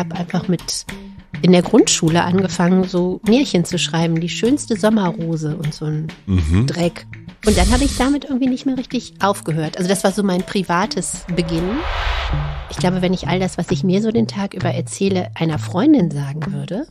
Ich habe einfach mit in der Grundschule angefangen, so Märchen zu schreiben, die schönste Sommerrose und so ein mhm. Dreck. Und dann habe ich damit irgendwie nicht mehr richtig aufgehört. Also das war so mein privates Beginn. Ich glaube, wenn ich all das, was ich mir so den Tag über erzähle, einer Freundin sagen würde,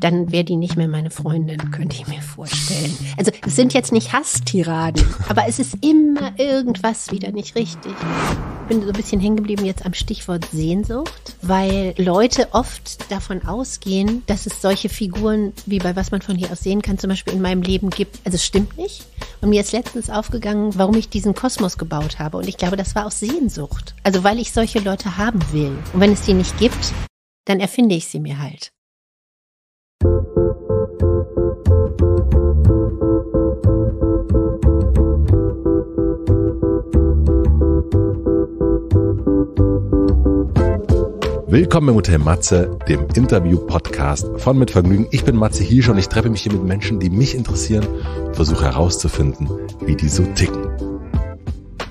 dann wäre die nicht mehr meine Freundin, könnte ich mir vorstellen. Also es sind jetzt nicht Hasstiraden, aber es ist immer irgendwas wieder nicht richtig. Ich bin so ein bisschen hängen geblieben jetzt am Stichwort Sehnsucht, weil Leute oft davon ausgehen, dass es solche Figuren, wie bei was man von hier aus sehen kann, zum Beispiel in meinem Leben gibt. Also es stimmt nicht. Und mir ist letztens aufgegangen, warum ich diesen Kosmos gebaut habe. Und ich glaube, das war aus Sehnsucht. Also weil ich solche Leute haben will. Und wenn es die nicht gibt, dann erfinde ich sie mir halt. Willkommen im Hotel Matze, dem Interview-Podcast von Mit Vergnügen. Ich bin Matze Hirsch und ich treffe mich hier mit Menschen, die mich interessieren und versuche herauszufinden, wie die so ticken.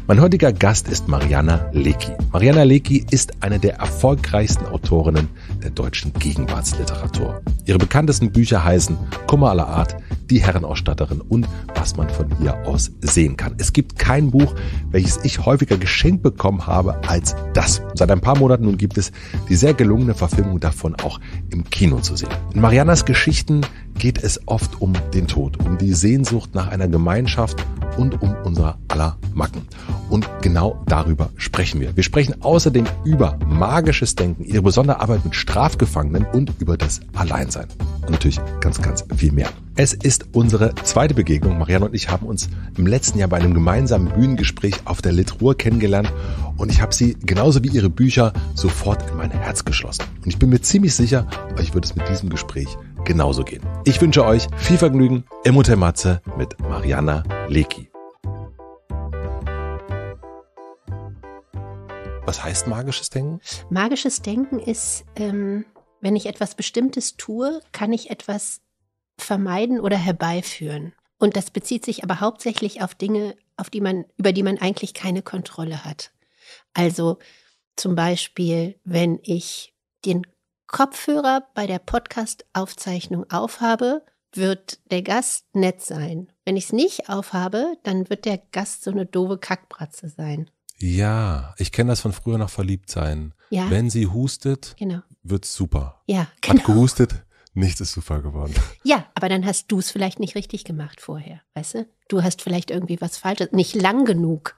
Mein heutiger Gast ist Mariana Lecki. Mariana Lecki ist eine der erfolgreichsten Autorinnen der deutschen Gegenwartsliteratur. Ihre bekanntesten Bücher heißen Kummer aller Art, Die Herrenausstatterin und Was man von hier aus sehen kann. Es gibt kein Buch, welches ich häufiger geschenkt bekommen habe als das. Seit ein paar Monaten nun gibt es die sehr gelungene Verfilmung davon auch im Kino zu sehen. In Marianas Geschichten geht es oft um den Tod, um die Sehnsucht nach einer Gemeinschaft und um unser aller Macken. Und genau darüber sprechen wir. Wir sprechen außerdem über magisches Denken, ihre besondere Arbeit mit Strafgefangenen und über das Alleinsein. Und natürlich ganz, ganz viel mehr. Es ist unsere zweite Begegnung. Marianne und ich haben uns im letzten Jahr bei einem gemeinsamen Bühnengespräch auf der Litruhr kennengelernt und ich habe sie genauso wie ihre Bücher sofort in mein Herz geschlossen. Und ich bin mir ziemlich sicher, euch wird es mit diesem Gespräch genauso gehen. Ich wünsche euch viel Vergnügen im Hotel Matze mit Mariana Leki. Was heißt magisches Denken? Magisches Denken ist, ähm, wenn ich etwas Bestimmtes tue, kann ich etwas vermeiden oder herbeiführen. Und das bezieht sich aber hauptsächlich auf Dinge, auf die man, über die man eigentlich keine Kontrolle hat. Also zum Beispiel, wenn ich den Kopfhörer bei der Podcast-Aufzeichnung aufhabe, wird der Gast nett sein. Wenn ich es nicht aufhabe, dann wird der Gast so eine doofe Kackbratze sein. Ja, ich kenne das von früher noch verliebt sein. Ja. Wenn sie hustet, genau. es super. Ja, genau. Hat gehustet, nichts ist super geworden. Ja, aber dann hast du es vielleicht nicht richtig gemacht vorher, weißt du? Du hast vielleicht irgendwie was Falsches, nicht lang genug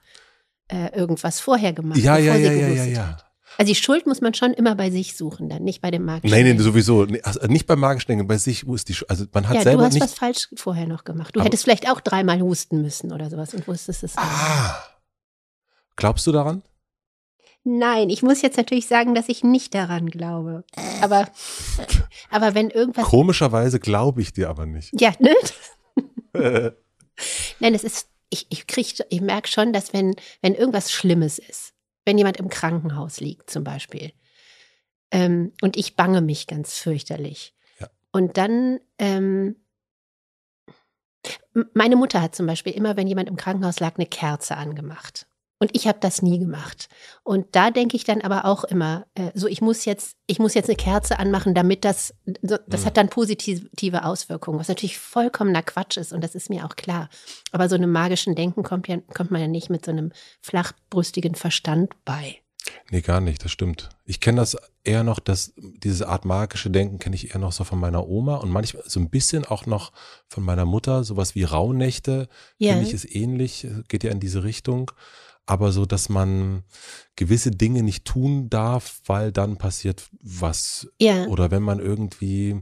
äh, irgendwas vorher gemacht. Ja, ja, ja, ja, ja, ja. Also die Schuld muss man schon immer bei sich suchen, dann nicht bei dem magischen Nein, nein, sowieso. Also nicht beim magischen bei sich wo ist die Schuld. Also man hat ja, selber. Du hast was falsch vorher noch gemacht. Du Aber hättest vielleicht auch dreimal husten müssen oder sowas und wusstest es nicht. Ah. Glaubst du daran? Nein, ich muss jetzt natürlich sagen, dass ich nicht daran glaube. Aber, aber wenn irgendwas. Komischerweise glaube ich dir aber nicht. Ja, ne? Nein, es ist, ich, ich, ich merke schon, dass wenn, wenn irgendwas Schlimmes ist, wenn jemand im Krankenhaus liegt zum Beispiel. Ähm, und ich bange mich ganz fürchterlich. Ja. Und dann, ähm, meine Mutter hat zum Beispiel immer, wenn jemand im Krankenhaus lag, eine Kerze angemacht. Und ich habe das nie gemacht. Und da denke ich dann aber auch immer, äh, so ich muss jetzt, ich muss jetzt eine Kerze anmachen, damit das, das mhm. hat dann positive Auswirkungen, was natürlich vollkommener Quatsch ist und das ist mir auch klar. Aber so einem magischen Denken kommt, ja, kommt man ja nicht mit so einem flachbrüstigen Verstand bei. Nee, gar nicht, das stimmt. Ich kenne das eher noch, dass diese Art magische Denken kenne ich eher noch so von meiner Oma und manchmal so ein bisschen auch noch von meiner Mutter, sowas wie Rauhnächte, ja. finde ich ist ähnlich, äh, geht ja in diese Richtung aber so, dass man gewisse Dinge nicht tun darf, weil dann passiert was. Ja. Oder wenn man irgendwie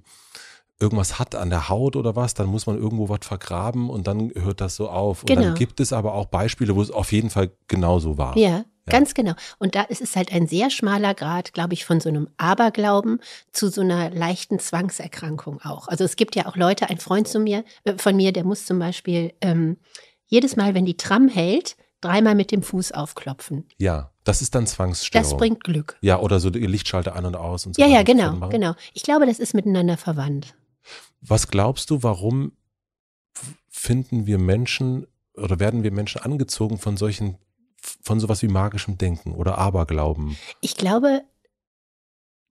irgendwas hat an der Haut oder was, dann muss man irgendwo was vergraben und dann hört das so auf. Und dann genau. gibt es aber auch Beispiele, wo es auf jeden Fall genauso war. Ja. Ja. Ganz genau. Und da ist es halt ein sehr schmaler Grad, glaube ich, von so einem Aberglauben zu so einer leichten Zwangserkrankung auch. Also es gibt ja auch Leute, ein Freund zu mir, äh, von mir, der muss zum Beispiel ähm, jedes Mal, wenn die Tram hält, dreimal mit dem Fuß aufklopfen. Ja, das ist dann Zwangsstörung. Das bringt Glück. Ja, oder so Lichtschalter an und aus und so. Ja, ja, genau, genau. Ich glaube, das ist miteinander verwandt. Was glaubst du, warum finden wir Menschen oder werden wir Menschen angezogen von solchen, von sowas wie magischem Denken oder Aberglauben? Ich glaube,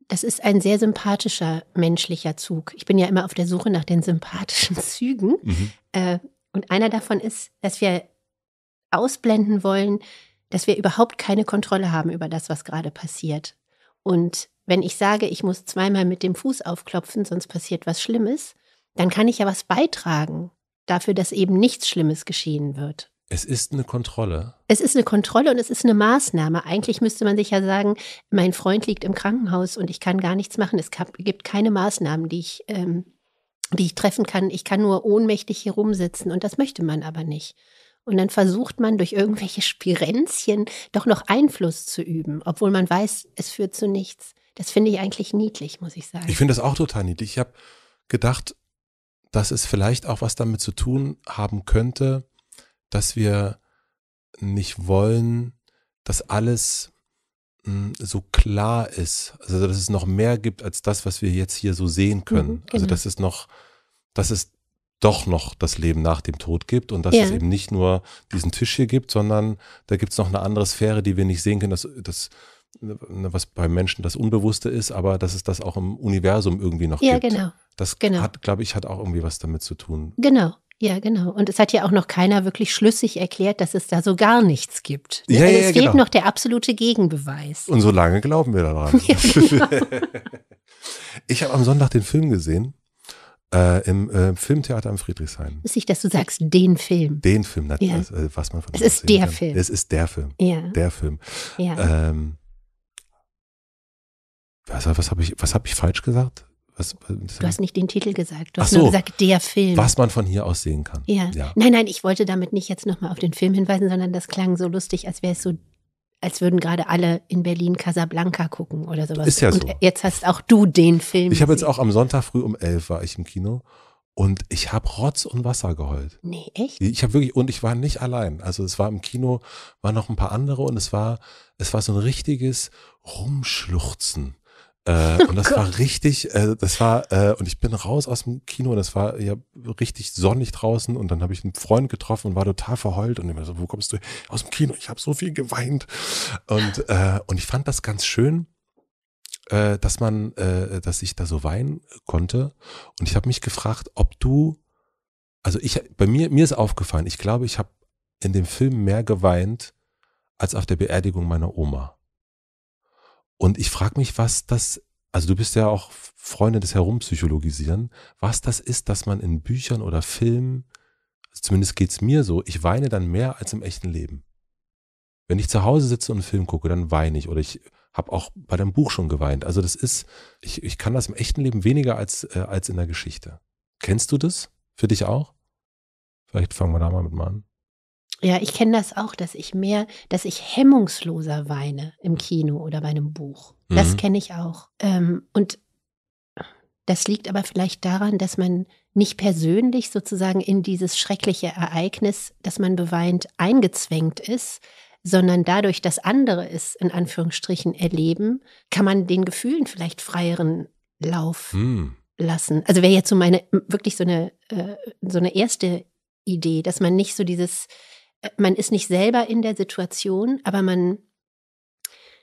das ist ein sehr sympathischer menschlicher Zug. Ich bin ja immer auf der Suche nach den sympathischen Zügen. Mhm. Äh, und einer davon ist, dass wir ausblenden wollen, dass wir überhaupt keine Kontrolle haben über das, was gerade passiert. Und wenn ich sage, ich muss zweimal mit dem Fuß aufklopfen, sonst passiert was Schlimmes, dann kann ich ja was beitragen dafür, dass eben nichts Schlimmes geschehen wird. Es ist eine Kontrolle. Es ist eine Kontrolle und es ist eine Maßnahme. Eigentlich müsste man sich ja sagen, mein Freund liegt im Krankenhaus und ich kann gar nichts machen. Es gibt keine Maßnahmen, die ich, ähm, die ich treffen kann. Ich kann nur ohnmächtig hier rumsitzen und das möchte man aber nicht. Und dann versucht man durch irgendwelche Spirenzchen doch noch Einfluss zu üben, obwohl man weiß, es führt zu nichts. Das finde ich eigentlich niedlich, muss ich sagen. Ich finde das auch total niedlich. Ich habe gedacht, dass es vielleicht auch was damit zu tun haben könnte, dass wir nicht wollen, dass alles hm, so klar ist. Also, dass es noch mehr gibt als das, was wir jetzt hier so sehen können. Mhm, also, genau. Also, dass es noch, dass es doch noch das Leben nach dem Tod gibt und dass ja. es eben nicht nur diesen Tisch hier gibt, sondern da gibt es noch eine andere Sphäre, die wir nicht sehen können, dass das ne, was bei Menschen das Unbewusste ist, aber dass es das auch im Universum irgendwie noch ja, gibt. Ja, genau. Das genau. hat, glaube ich, hat auch irgendwie was damit zu tun. Genau. Ja, genau. Und es hat ja auch noch keiner wirklich schlüssig erklärt, dass es da so gar nichts gibt. Ne? Ja, also ja, es fehlt genau. noch der absolute Gegenbeweis. Und so lange glauben wir daran. Ja, genau. ich habe am Sonntag den Film gesehen äh, Im äh, Filmtheater am Friedrichshain. Ist nicht, dass du sagst, den Film. Den Film, natürlich, ja. Also, äh, was man von Es ist der kann. Film. Es ist der Film. Ja. Der Film. Ja. Ähm, was, was habe ich, hab ich falsch gesagt? Was, du hast nicht den Titel gesagt, du hast so, nur gesagt, der Film. Was man von hier aus sehen kann. Ja. ja. Nein, nein, ich wollte damit nicht jetzt nochmal auf den Film hinweisen, sondern das klang so lustig, als wäre es so als würden gerade alle in Berlin Casablanca gucken oder sowas. Ist ja so. Und jetzt hast auch du den Film. Ich habe jetzt auch am Sonntag früh um elf war ich im Kino und ich habe Rotz und Wasser geheult. Nee, echt? Ich habe wirklich und ich war nicht allein. Also es war im Kino waren noch ein paar andere und es war es war so ein richtiges Rumschluchzen. Äh, oh und das oh war richtig, äh, das war, äh, und ich bin raus aus dem Kino, das war ja richtig sonnig draußen und dann habe ich einen Freund getroffen und war total verheult und ich immer so, wo kommst du aus dem Kino? Ich habe so viel geweint. Und, äh, und ich fand das ganz schön, äh, dass man, äh, dass ich da so weinen konnte. Und ich habe mich gefragt, ob du, also ich, bei mir, mir ist aufgefallen, ich glaube, ich habe in dem Film mehr geweint als auf der Beerdigung meiner Oma. Und ich frage mich, was das, also du bist ja auch Freunde des Herumpsychologisieren, was das ist, dass man in Büchern oder Filmen, also zumindest geht's mir so, ich weine dann mehr als im echten Leben. Wenn ich zu Hause sitze und einen Film gucke, dann weine ich oder ich habe auch bei dem Buch schon geweint. Also das ist, ich, ich kann das im echten Leben weniger als, äh, als in der Geschichte. Kennst du das für dich auch? Vielleicht fangen wir da mal mit mal an. Ja, ich kenne das auch, dass ich mehr, dass ich hemmungsloser weine im Kino oder bei einem Buch. Mhm. Das kenne ich auch. Ähm, und das liegt aber vielleicht daran, dass man nicht persönlich sozusagen in dieses schreckliche Ereignis, das man beweint, eingezwängt ist, sondern dadurch, dass andere es in Anführungsstrichen erleben, kann man den Gefühlen vielleicht freieren Lauf hm. lassen. Also wäre jetzt so meine wirklich so eine, äh, so eine erste Idee, dass man nicht so dieses man ist nicht selber in der Situation, aber man,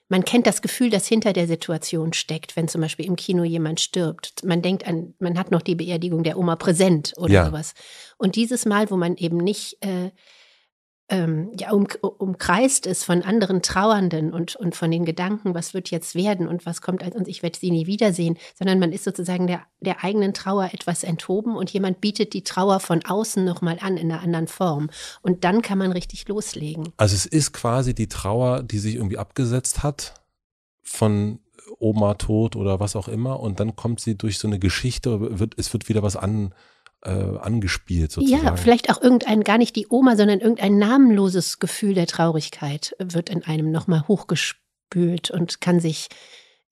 man kennt das Gefühl, das hinter der Situation steckt, wenn zum Beispiel im Kino jemand stirbt. Man denkt an, man hat noch die Beerdigung der Oma präsent oder ja. sowas. Und dieses Mal, wo man eben nicht äh, ähm, ja, um, umkreist ist von anderen Trauernden und, und von den Gedanken, was wird jetzt werden und was kommt als uns, ich werde sie nie wiedersehen, sondern man ist sozusagen der, der eigenen Trauer etwas enthoben und jemand bietet die Trauer von außen nochmal an in einer anderen Form. Und dann kann man richtig loslegen. Also es ist quasi die Trauer, die sich irgendwie abgesetzt hat von Oma tot oder was auch immer und dann kommt sie durch so eine Geschichte, wird, es wird wieder was an äh, angespielt sozusagen. Ja, vielleicht auch irgendein, gar nicht die Oma, sondern irgendein namenloses Gefühl der Traurigkeit wird in einem nochmal hochgespült und kann sich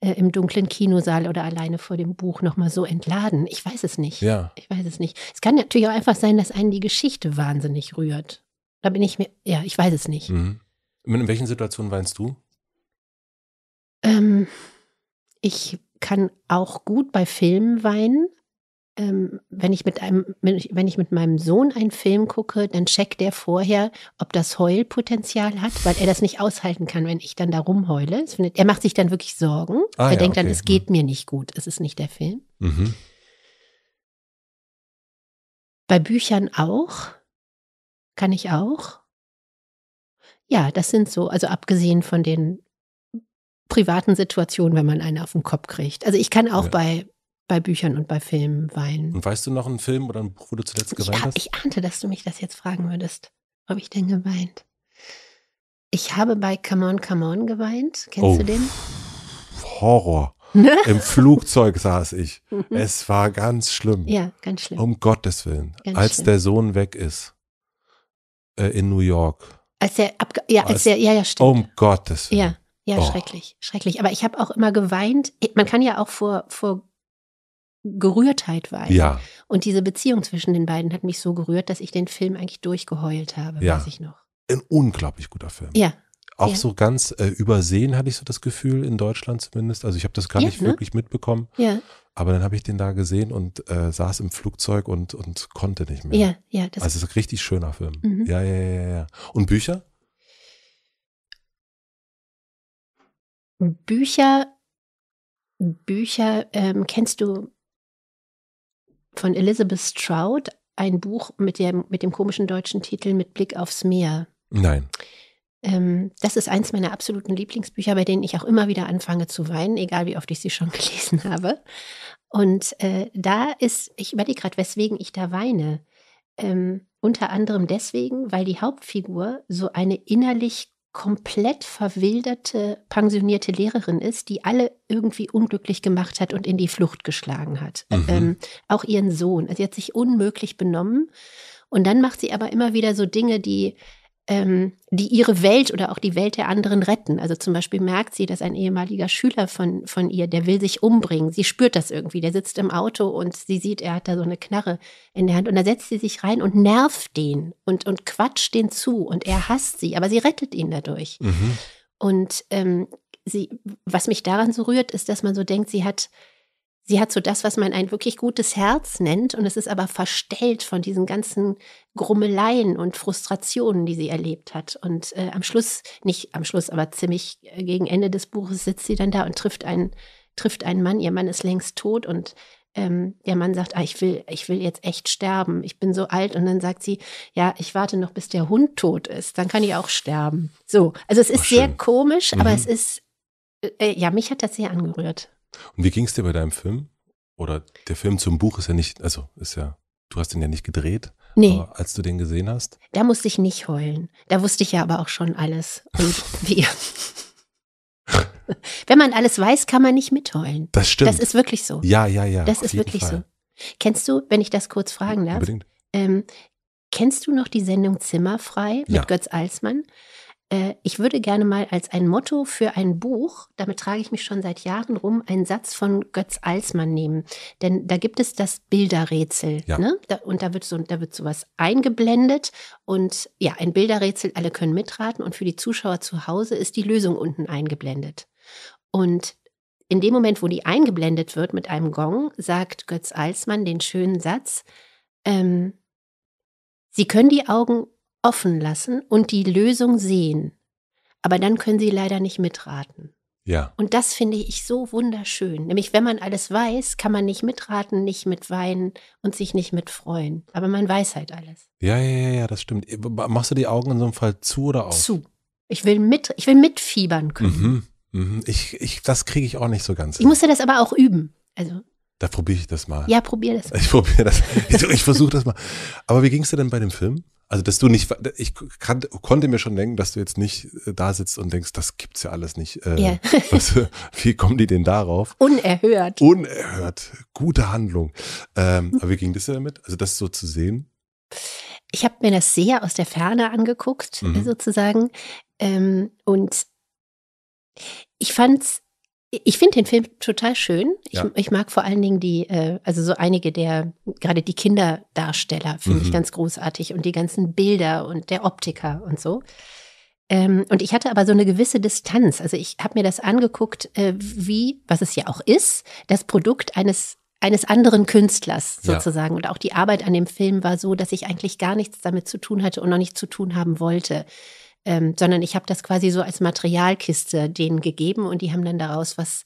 äh, im dunklen Kinosaal oder alleine vor dem Buch nochmal so entladen. Ich weiß es nicht. Ja. Ich weiß es nicht. Es kann natürlich auch einfach sein, dass einen die Geschichte wahnsinnig rührt. Da bin ich mir, ja, ich weiß es nicht. Mhm. In welchen Situationen weinst du? Ähm, ich kann auch gut bei Filmen weinen, ähm, wenn, ich mit einem, wenn ich mit meinem Sohn einen Film gucke, dann checkt der vorher, ob das Heulpotenzial hat, weil er das nicht aushalten kann, wenn ich dann da rumheule. Findet, er macht sich dann wirklich Sorgen. Ah, er ja, denkt okay. dann, es hm. geht mir nicht gut, es ist nicht der Film. Mhm. Bei Büchern auch. Kann ich auch. Ja, das sind so, also abgesehen von den privaten Situationen, wenn man einen auf den Kopf kriegt. Also ich kann auch ja. bei bei Büchern und bei Filmen weinen. Und weißt du noch einen Film oder wo du zuletzt geweint ich, hast? Ich ahnte, dass du mich das jetzt fragen würdest. Ob ich denn geweint? Ich habe bei Come On, Come On geweint. Kennst oh. du den? Horror. Im Flugzeug saß ich. Mhm. es war ganz schlimm. Ja, ganz schlimm. Um Gottes Willen. Ganz als schlimm. der Sohn weg ist. Äh, in New York. Als der abge ja, als, als der, ja, ja, stimmt. Um Gottes Willen. Ja, ja, oh. schrecklich, schrecklich. Aber ich habe auch immer geweint. Man kann ja auch vor, vor Gerührtheit war. Ja. Und diese Beziehung zwischen den beiden hat mich so gerührt, dass ich den Film eigentlich durchgeheult habe, ja. weiß ich noch. Ein unglaublich guter Film. Ja. Auch ja. so ganz äh, übersehen hatte ich so das Gefühl, in Deutschland zumindest. Also ich habe das gar ja, nicht ne? wirklich mitbekommen. Ja. Aber dann habe ich den da gesehen und äh, saß im Flugzeug und, und konnte nicht mehr. Ja, ja. Das also es ist ein richtig schöner Film. Mhm. Ja, ja, ja, ja. Und Bücher? Bücher Bücher ähm, kennst du von Elizabeth Stroud ein Buch mit dem, mit dem komischen deutschen Titel Mit Blick aufs Meer. Nein. Ähm, das ist eins meiner absoluten Lieblingsbücher, bei denen ich auch immer wieder anfange zu weinen, egal wie oft ich sie schon gelesen habe. Und äh, da ist, ich überlege gerade, weswegen ich da weine. Ähm, unter anderem deswegen, weil die Hauptfigur so eine innerlich komplett verwilderte, pensionierte Lehrerin ist, die alle irgendwie unglücklich gemacht hat und in die Flucht geschlagen hat. Mhm. Ähm, auch ihren Sohn. Also sie hat sich unmöglich benommen. Und dann macht sie aber immer wieder so Dinge, die ähm, die ihre Welt oder auch die Welt der anderen retten. Also zum Beispiel merkt sie, dass ein ehemaliger Schüler von, von ihr, der will sich umbringen. Sie spürt das irgendwie. Der sitzt im Auto und sie sieht, er hat da so eine Knarre in der Hand. Und da setzt sie sich rein und nervt den und, und quatscht den zu. Und er hasst sie, aber sie rettet ihn dadurch. Mhm. Und ähm, sie, was mich daran so rührt, ist, dass man so denkt, sie hat Sie hat so das, was man ein wirklich gutes Herz nennt, und es ist aber verstellt von diesen ganzen Grummeleien und Frustrationen, die sie erlebt hat. Und äh, am Schluss, nicht am Schluss, aber ziemlich äh, gegen Ende des Buches sitzt sie dann da und trifft einen, trifft einen Mann. Ihr Mann ist längst tot und ähm, der Mann sagt, ah, ich will, ich will jetzt echt sterben. Ich bin so alt. Und dann sagt sie, ja, ich warte noch, bis der Hund tot ist. Dann kann ich auch sterben. So, also es ist Ach, sehr komisch, mhm. aber es ist, äh, äh, ja, mich hat das sehr angerührt. Und wie ging es dir bei deinem Film? Oder der Film zum Buch ist ja nicht, also ist ja, du hast ihn ja nicht gedreht. Nee. Aber als du den gesehen hast? Da musste ich nicht heulen. Da wusste ich ja aber auch schon alles. Und wie. Wenn man alles weiß, kann man nicht mitheulen. Das stimmt. Das ist wirklich so. Ja, ja, ja. Das ist wirklich Fall. so. Kennst du, wenn ich das kurz fragen darf? Unbedingt. Ähm, kennst du noch die Sendung Zimmerfrei mit ja. Götz Alsmann? äh, ich würde gerne mal als ein Motto für ein Buch, damit trage ich mich schon seit Jahren rum, einen Satz von Götz Alsmann nehmen. Denn da gibt es das Bilderrätsel. Ja. Ne? Da, und da wird, so, da wird sowas eingeblendet. Und ja, ein Bilderrätsel, alle können mitraten. Und für die Zuschauer zu Hause ist die Lösung unten eingeblendet. Und in dem Moment, wo die eingeblendet wird mit einem Gong, sagt Götz Alsmann den schönen Satz, ähm, Sie können die Augen offen lassen und die Lösung sehen. Aber dann können sie leider nicht mitraten. Ja. Und das finde ich so wunderschön. Nämlich, wenn man alles weiß, kann man nicht mitraten, nicht mitweinen und sich nicht mitfreuen. Aber man weiß halt alles. Ja, ja, ja, ja, das stimmt. Äh, machst du die Augen in so einem Fall zu oder auf? Zu. Ich will mit, ich will mitfiebern können. Mhm, mhm. Ich, ich, das kriege ich auch nicht so ganz. Ich musste das aber auch üben. Also. Da probiere ich das mal. Ja, probiere das. Mal. Ich probiere das. Ich, ich versuche das mal. Aber wie ging es dir denn bei dem Film? Also, dass du nicht, ich kann, konnte mir schon denken, dass du jetzt nicht äh, da sitzt und denkst, das gibt's ja alles nicht. Äh, yeah. was, wie kommen die denn darauf? Unerhört. Unerhört. Gute Handlung. Ähm, Aber wie ging das denn damit? Also, das so zu sehen? Ich habe mir das sehr aus der Ferne angeguckt, mhm. sozusagen. Ähm, und ich fand's ich finde den Film total schön. Ich, ja. ich, mag vor allen Dingen die, äh, also so einige der, gerade die Kinderdarsteller finde mhm. ich ganz großartig und die ganzen Bilder und der Optiker und so. Ähm, und ich hatte aber so eine gewisse Distanz. Also ich habe mir das angeguckt, äh, wie, was es ja auch ist, das Produkt eines eines anderen Künstlers sozusagen. Ja. Und auch die Arbeit an dem Film war so, dass ich eigentlich gar nichts damit zu tun hatte und noch nicht zu tun haben wollte ähm, sondern ich habe das quasi so als Materialkiste denen gegeben und die haben dann daraus was,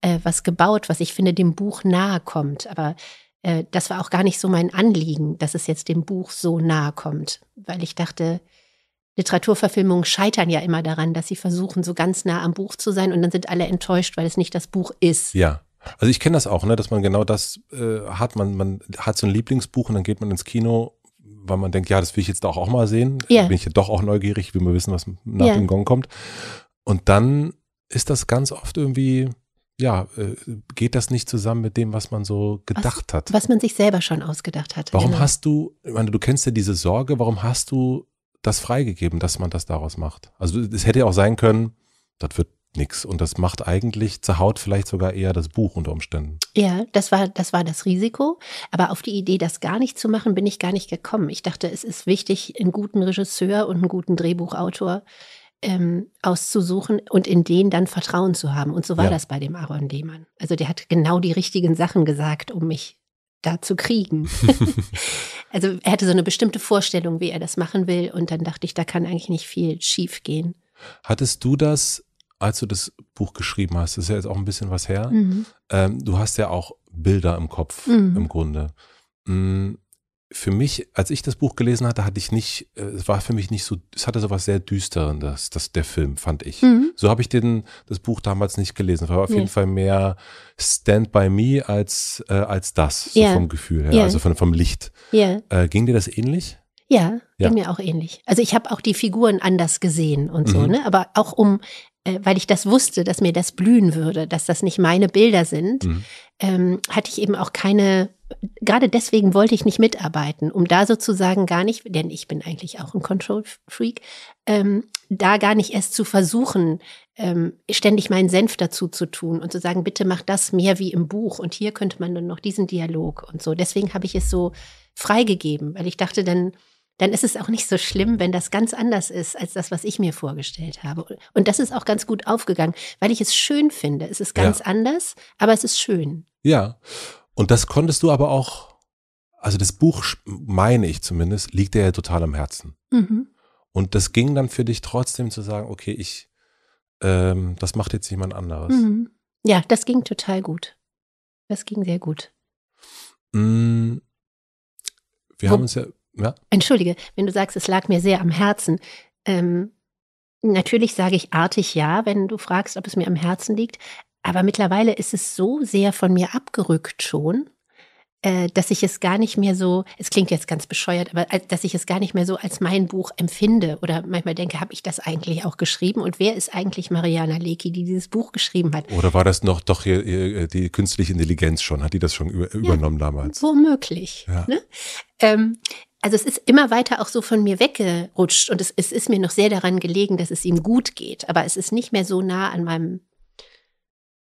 äh, was gebaut, was ich finde dem Buch nahe kommt. Aber äh, das war auch gar nicht so mein Anliegen, dass es jetzt dem Buch so nahe kommt, weil ich dachte, Literaturverfilmungen scheitern ja immer daran, dass sie versuchen, so ganz nah am Buch zu sein und dann sind alle enttäuscht, weil es nicht das Buch ist. Ja. Also ich kenne das auch, ne, dass man genau das äh, hat. Man, man hat so ein Lieblingsbuch und dann geht man ins Kino weil man denkt, ja, das will ich jetzt doch auch mal sehen. Yeah. Bin ich ja doch auch neugierig, will mal wissen, was nach yeah. dem Gong kommt. Und dann ist das ganz oft irgendwie, ja, äh, geht das nicht zusammen mit dem, was man so gedacht was, hat. Was man sich selber schon ausgedacht hat. Warum genau. hast du, ich meine, du kennst ja diese Sorge, warum hast du das freigegeben, dass man das daraus macht? Also es hätte ja auch sein können, das wird nichts. Und das macht eigentlich, zerhaut vielleicht sogar eher das Buch unter Umständen. Ja, das war, das war das Risiko. Aber auf die Idee, das gar nicht zu machen, bin ich gar nicht gekommen. Ich dachte, es ist wichtig, einen guten Regisseur und einen guten Drehbuchautor ähm, auszusuchen und in den dann Vertrauen zu haben. Und so war ja. das bei dem Aaron Lehmann. Also der hat genau die richtigen Sachen gesagt, um mich da zu kriegen. also er hatte so eine bestimmte Vorstellung, wie er das machen will. Und dann dachte ich, da kann eigentlich nicht viel schief gehen. Hattest du das als du das Buch geschrieben hast, das ist ja jetzt auch ein bisschen was her, mhm. ähm, du hast ja auch Bilder im Kopf mhm. im Grunde. Mhm. Für mich, als ich das Buch gelesen hatte, hatte ich nicht, äh, es war für mich nicht so, es hatte sowas sehr düsteren, das, das, der Film, fand ich. Mhm. So habe ich den, das Buch damals nicht gelesen. Es war auf nee. jeden Fall mehr Stand by Me als, äh, als das, so yeah. vom Gefühl her, yeah. also von, vom Licht. Yeah. Äh, ging dir das ähnlich? Ja, ja, ging mir auch ähnlich. Also ich habe auch die Figuren anders gesehen und so, mhm. ne? Aber auch um äh, weil ich das wusste, dass mir das blühen würde, dass das nicht meine Bilder sind, mhm. ähm, hatte ich eben auch keine, gerade deswegen wollte ich nicht mitarbeiten, um da sozusagen gar nicht, denn ich bin eigentlich auch ein Control-Freak, ähm, da gar nicht erst zu versuchen, ähm, ständig meinen Senf dazu zu tun und zu sagen, bitte mach das mehr wie im Buch und hier könnte man dann noch diesen Dialog und so. Deswegen habe ich es so freigegeben, weil ich dachte, dann dann ist es auch nicht so schlimm, wenn das ganz anders ist als das, was ich mir vorgestellt habe. Und das ist auch ganz gut aufgegangen, weil ich es schön finde. Es ist ganz ja. anders, aber es ist schön. Ja. Und das konntest du aber auch, also das Buch, meine ich zumindest, liegt dir ja total am Herzen. Mhm. Und das ging dann für dich trotzdem zu sagen, okay, ich, ähm, das macht jetzt jemand anderes. Mhm. Ja, das ging total gut. Das ging sehr gut. Mm, wir Wo haben uns ja ja? Entschuldige, wenn du sagst, es lag mir sehr am Herzen. Ähm, natürlich sage ich artig ja, wenn du fragst, ob es mir am Herzen liegt. Aber mittlerweile ist es so sehr von mir abgerückt schon, äh, dass ich es gar nicht mehr so, es klingt jetzt ganz bescheuert, aber äh, dass ich es gar nicht mehr so als mein Buch empfinde oder manchmal denke, habe ich das eigentlich auch geschrieben und wer ist eigentlich Mariana Leki, die dieses Buch geschrieben hat? Oder war das noch doch äh, die künstliche Intelligenz schon? Hat die das schon übernommen ja, damals? Womöglich. Ja. Ne? Ähm, also es ist immer weiter auch so von mir weggerutscht und es, es ist mir noch sehr daran gelegen, dass es ihm gut geht, aber es ist nicht mehr so nah an meinem,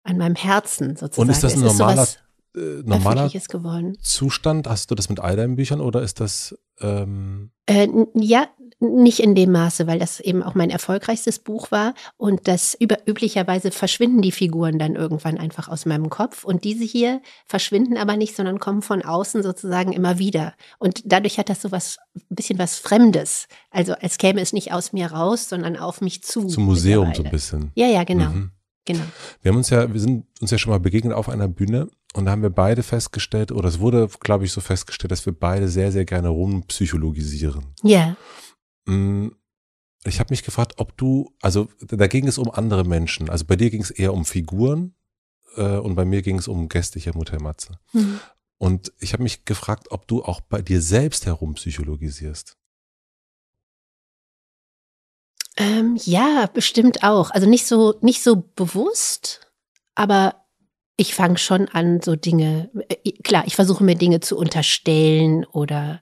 an meinem Herzen sozusagen. Und ist das ein es normaler, äh, normaler Zustand? Hast du das mit all deinen Büchern oder ist das ähm äh, ja, nicht in dem Maße, weil das eben auch mein erfolgreichstes Buch war. Und das über, üblicherweise verschwinden die Figuren dann irgendwann einfach aus meinem Kopf. Und diese hier verschwinden aber nicht, sondern kommen von außen sozusagen immer wieder. Und dadurch hat das so was, ein bisschen was Fremdes. Also als käme es nicht aus mir raus, sondern auf mich zu. Zum Museum so ein bisschen. Ja, ja, genau. Mhm. Genau. Wir haben uns ja, wir sind uns ja schon mal begegnet auf einer Bühne und da haben wir beide festgestellt, oder es wurde, glaube ich, so festgestellt, dass wir beide sehr, sehr gerne rumpsychologisieren. Ja. Yeah. Mm, ich habe mich gefragt, ob du, also da ging es um andere Menschen. Also bei dir ging es eher um Figuren äh, und bei mir ging es um gästliche Mutter Matze. Mhm. Und ich habe mich gefragt, ob du auch bei dir selbst herum psychologisierst. Ähm, ja, bestimmt auch. Also nicht so, nicht so bewusst, aber ich fange schon an, so Dinge, äh, klar, ich versuche mir Dinge zu unterstellen oder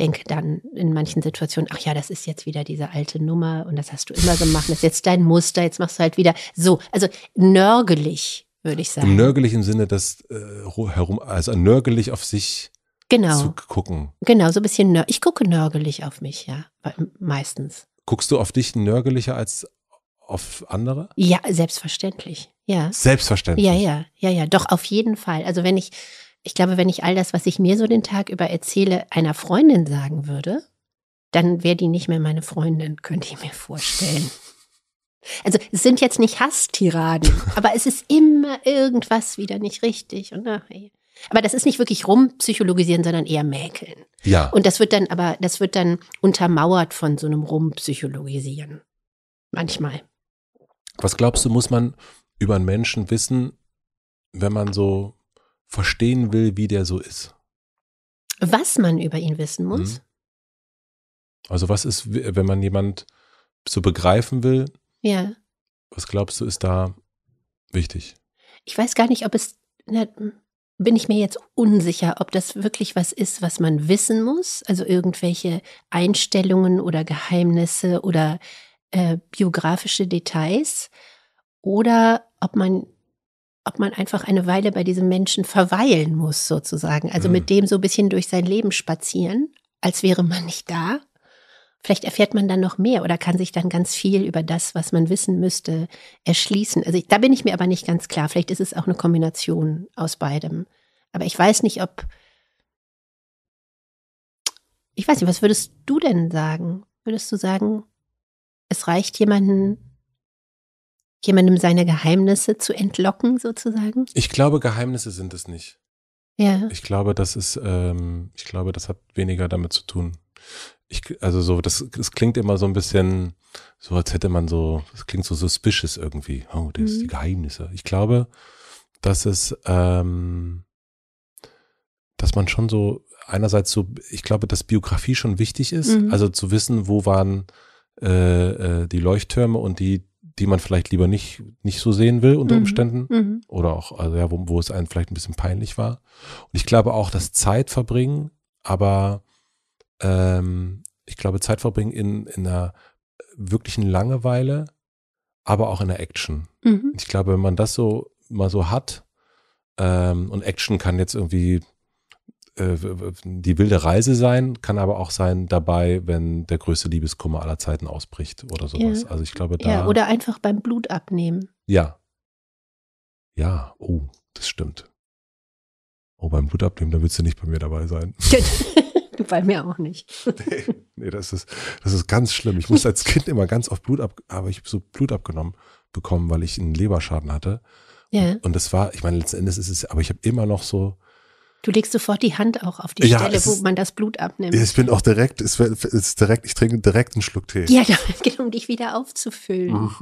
denke dann in manchen Situationen, ach ja, das ist jetzt wieder diese alte Nummer und das hast du immer gemacht, das ist jetzt dein Muster, jetzt machst du halt wieder so. Also nörgelig, würde ich sagen. Nörgelig im Sinne, dass äh, herum, also nörgelig auf sich genau. zu gucken. Genau, so ein bisschen nörgelig. Ich gucke nörgelig auf mich, ja, meistens. Guckst du auf dich nörgeliger als auf andere? Ja, selbstverständlich. Ja. Selbstverständlich. Ja, ja, ja, ja, doch auf jeden Fall. Also wenn ich ich glaube, wenn ich all das, was ich mir so den Tag über erzähle, einer Freundin sagen würde, dann wäre die nicht mehr meine Freundin, könnte ich mir vorstellen. Also es sind jetzt nicht Hasstiraden, aber es ist immer irgendwas wieder nicht richtig. Und ach, Aber das ist nicht wirklich rumpsychologisieren, sondern eher mäkeln. Ja. Und das wird dann aber, das wird dann untermauert von so einem Rumpsychologisieren. Manchmal. Was glaubst du, muss man über einen Menschen wissen, wenn man so verstehen will, wie der so ist. Was man über ihn wissen mhm. muss? Also was ist, wenn man jemand so begreifen will? Ja. Was glaubst du, ist da wichtig? Ich weiß gar nicht, ob es, na, bin ich mir jetzt unsicher, ob das wirklich was ist, was man wissen muss. Also irgendwelche Einstellungen oder Geheimnisse oder äh, biografische Details. Oder ob man ob man einfach eine Weile bei diesem Menschen verweilen muss, sozusagen. Also mhm. mit dem so ein bisschen durch sein Leben spazieren, als wäre man nicht da. Vielleicht erfährt man dann noch mehr oder kann sich dann ganz viel über das, was man wissen müsste, erschließen. Also ich, da bin ich mir aber nicht ganz klar. Vielleicht ist es auch eine Kombination aus beidem. Aber ich weiß nicht, ob. Ich weiß nicht, was würdest du denn sagen? Würdest du sagen, es reicht jemanden jemandem seine Geheimnisse zu entlocken, sozusagen? Ich glaube, Geheimnisse sind es nicht. Ja. Ich glaube, das ist, ähm, ich glaube, das hat weniger damit zu tun. Ich, also so, das, das klingt immer so ein bisschen, so als hätte man so, das klingt so suspicious irgendwie. Oh, das mhm. die Geheimnisse. Ich glaube, dass es, ähm, dass man schon so, einerseits so, ich glaube, dass Biografie schon wichtig ist, mhm. also zu wissen, wo waren äh, äh, die Leuchttürme und die die man vielleicht lieber nicht, nicht so sehen will unter mhm. Umständen. Mhm. Oder auch, also ja, wo, wo es einem vielleicht ein bisschen peinlich war. Und ich glaube auch, dass Zeit verbringen, aber ähm, ich glaube, Zeit verbringen in, in einer wirklichen Langeweile, aber auch in der Action. Mhm. Ich glaube, wenn man das so mal so hat, ähm, und Action kann jetzt irgendwie äh, die wilde Reise sein, kann aber auch sein dabei, wenn der größte Liebeskummer aller Zeiten ausbricht oder sowas. Ja. Also ich glaube da. Ja, oder einfach beim Blut abnehmen. Ja. Ja, oh, das stimmt. Oh, beim Blut abnehmen, da willst du nicht bei mir dabei sein. bei mir auch nicht. nee, nee, das ist, das ist ganz schlimm. Ich musste als Kind immer ganz oft Blut ab, aber ich habe so Blut abgenommen bekommen, weil ich einen Leberschaden hatte. Ja. Und, und das war, ich meine, letzten Endes ist es, aber ich habe immer noch so, Du legst sofort die Hand auch auf die ja, Stelle, wo ist, man das Blut abnimmt. Ich bin auch direkt, es ist direkt, ich trinke direkt einen Schluck Tee. Ja, es geht um dich wieder aufzufüllen.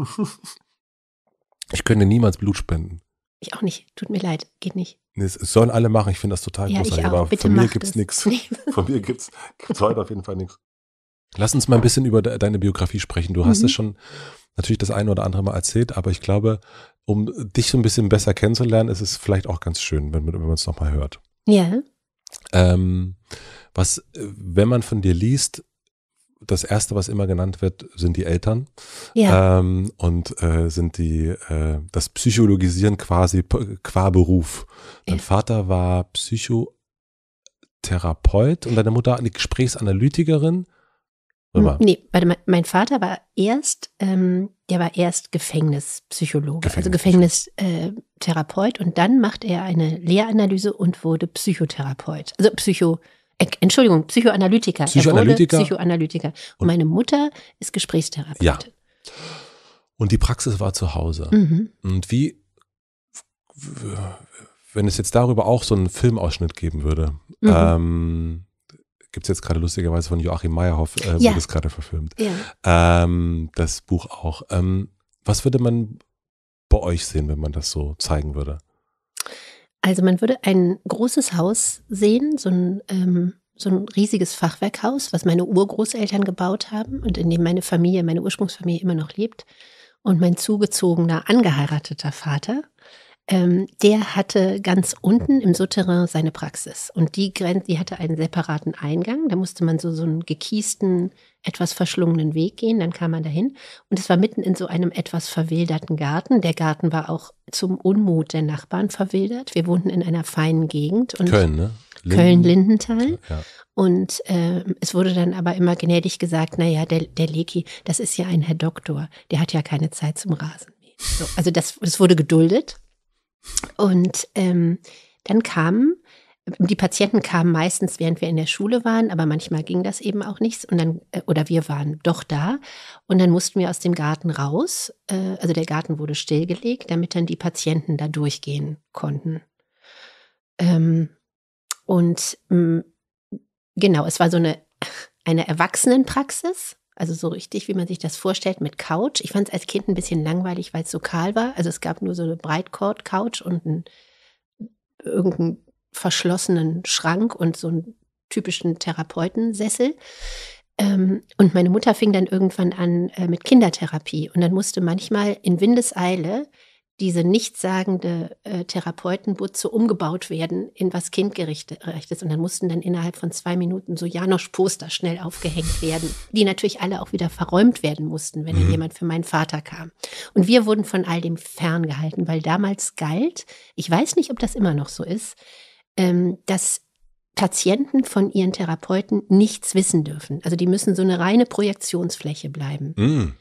Ich könnte niemals Blut spenden. Ich auch nicht. Tut mir leid, geht nicht. Nee, es sollen alle machen, ich finde das total ja, großartig. Aber Bitte von mir gibt es nichts. Von mir gibt's, gibt's heute auf jeden Fall nichts. Lass uns mal ein bisschen über de deine Biografie sprechen. Du mhm. hast es mhm. schon natürlich das eine oder andere Mal erzählt, aber ich glaube, um dich so ein bisschen besser kennenzulernen, ist es vielleicht auch ganz schön, wenn, wenn man es nochmal hört. Ja. Ähm, was, äh, wenn man von dir liest, das erste, was immer genannt wird, sind die Eltern ja. ähm, und äh, sind die äh, das Psychologisieren quasi qua Beruf. Dein ja. Vater war Psychotherapeut und deine Mutter eine Gesprächsanalytikerin. Hm, Rüber. Nee, warte, mein Vater war erst, ähm, der war erst Gefängnispsychologe, Gefängnis also Gefängnistherapeut und dann macht er eine Lehranalyse und wurde Psychotherapeut. Also Psycho, äh, Entschuldigung, Psychoanalytiker. Psychoanalytiker. Psychoanalytiker. Und, und, meine Mutter ist Gesprächstherapeutin. Ja. Und die Praxis war zu Hause. Mhm. Und wie, wenn es jetzt darüber auch so einen Filmausschnitt geben würde, mhm. ähm, gibt es jetzt gerade lustigerweise von Joachim Meyerhoff, äh, ja. wurde es gerade verfilmt. Ja. Ähm, das Buch auch. Ähm, was würde man bei euch sehen, wenn man das so zeigen würde? Also man würde ein großes Haus sehen, so ein, ähm, so ein riesiges Fachwerkhaus, was meine Urgroßeltern gebaut haben und in dem meine Familie, meine Ursprungsfamilie immer noch lebt. Und mein zugezogener, angeheirateter Vater ähm, der hatte ganz unten im Souterrain seine Praxis. Und die, Grenz, die hatte einen separaten Eingang. Da musste man so, so einen gekiesten, etwas verschlungenen Weg gehen. Dann kam man dahin. Und es war mitten in so einem etwas verwilderten Garten. Der Garten war auch zum Unmut der Nachbarn verwildert. Wir wohnten in einer feinen Gegend. Köln, ne? Köln-Lindenthal. Ja. Und äh, es wurde dann aber immer gnädig gesagt, naja, der, der Leki, das ist ja ein Herr Doktor, der hat ja keine Zeit zum Rasen. So, also das, das wurde geduldet. Und ähm, dann kamen, die Patienten kamen meistens, während wir in der Schule waren, aber manchmal ging das eben auch nichts. Und dann, äh, oder wir waren doch da. Und dann mussten wir aus dem Garten raus. Äh, also der Garten wurde stillgelegt, damit dann die Patienten da durchgehen konnten. Ähm, und mm, genau, es war so eine, eine Erwachsenenpraxis also so richtig, wie man sich das vorstellt, mit Couch. Ich fand es als Kind ein bisschen langweilig, weil es so kahl war. Also es gab nur so eine Breitcord-Couch und einen, irgendeinen verschlossenen Schrank und so einen typischen Therapeutensessel. Ähm, und meine Mutter fing dann irgendwann an äh, mit Kindertherapie. Und dann musste manchmal in Windeseile diese nichtssagende äh, Therapeutenbutze umgebaut werden in was kindgerechtes. Und dann mussten dann innerhalb von zwei Minuten so Janosch-Poster schnell aufgehängt werden, die natürlich alle auch wieder verräumt werden mussten, wenn mhm. jemand für meinen Vater kam. Und wir wurden von all dem ferngehalten, weil damals galt, ich weiß nicht, ob das immer noch so ist, ähm, dass Patienten von ihren Therapeuten nichts wissen dürfen. Also die müssen so eine reine Projektionsfläche bleiben. Mhm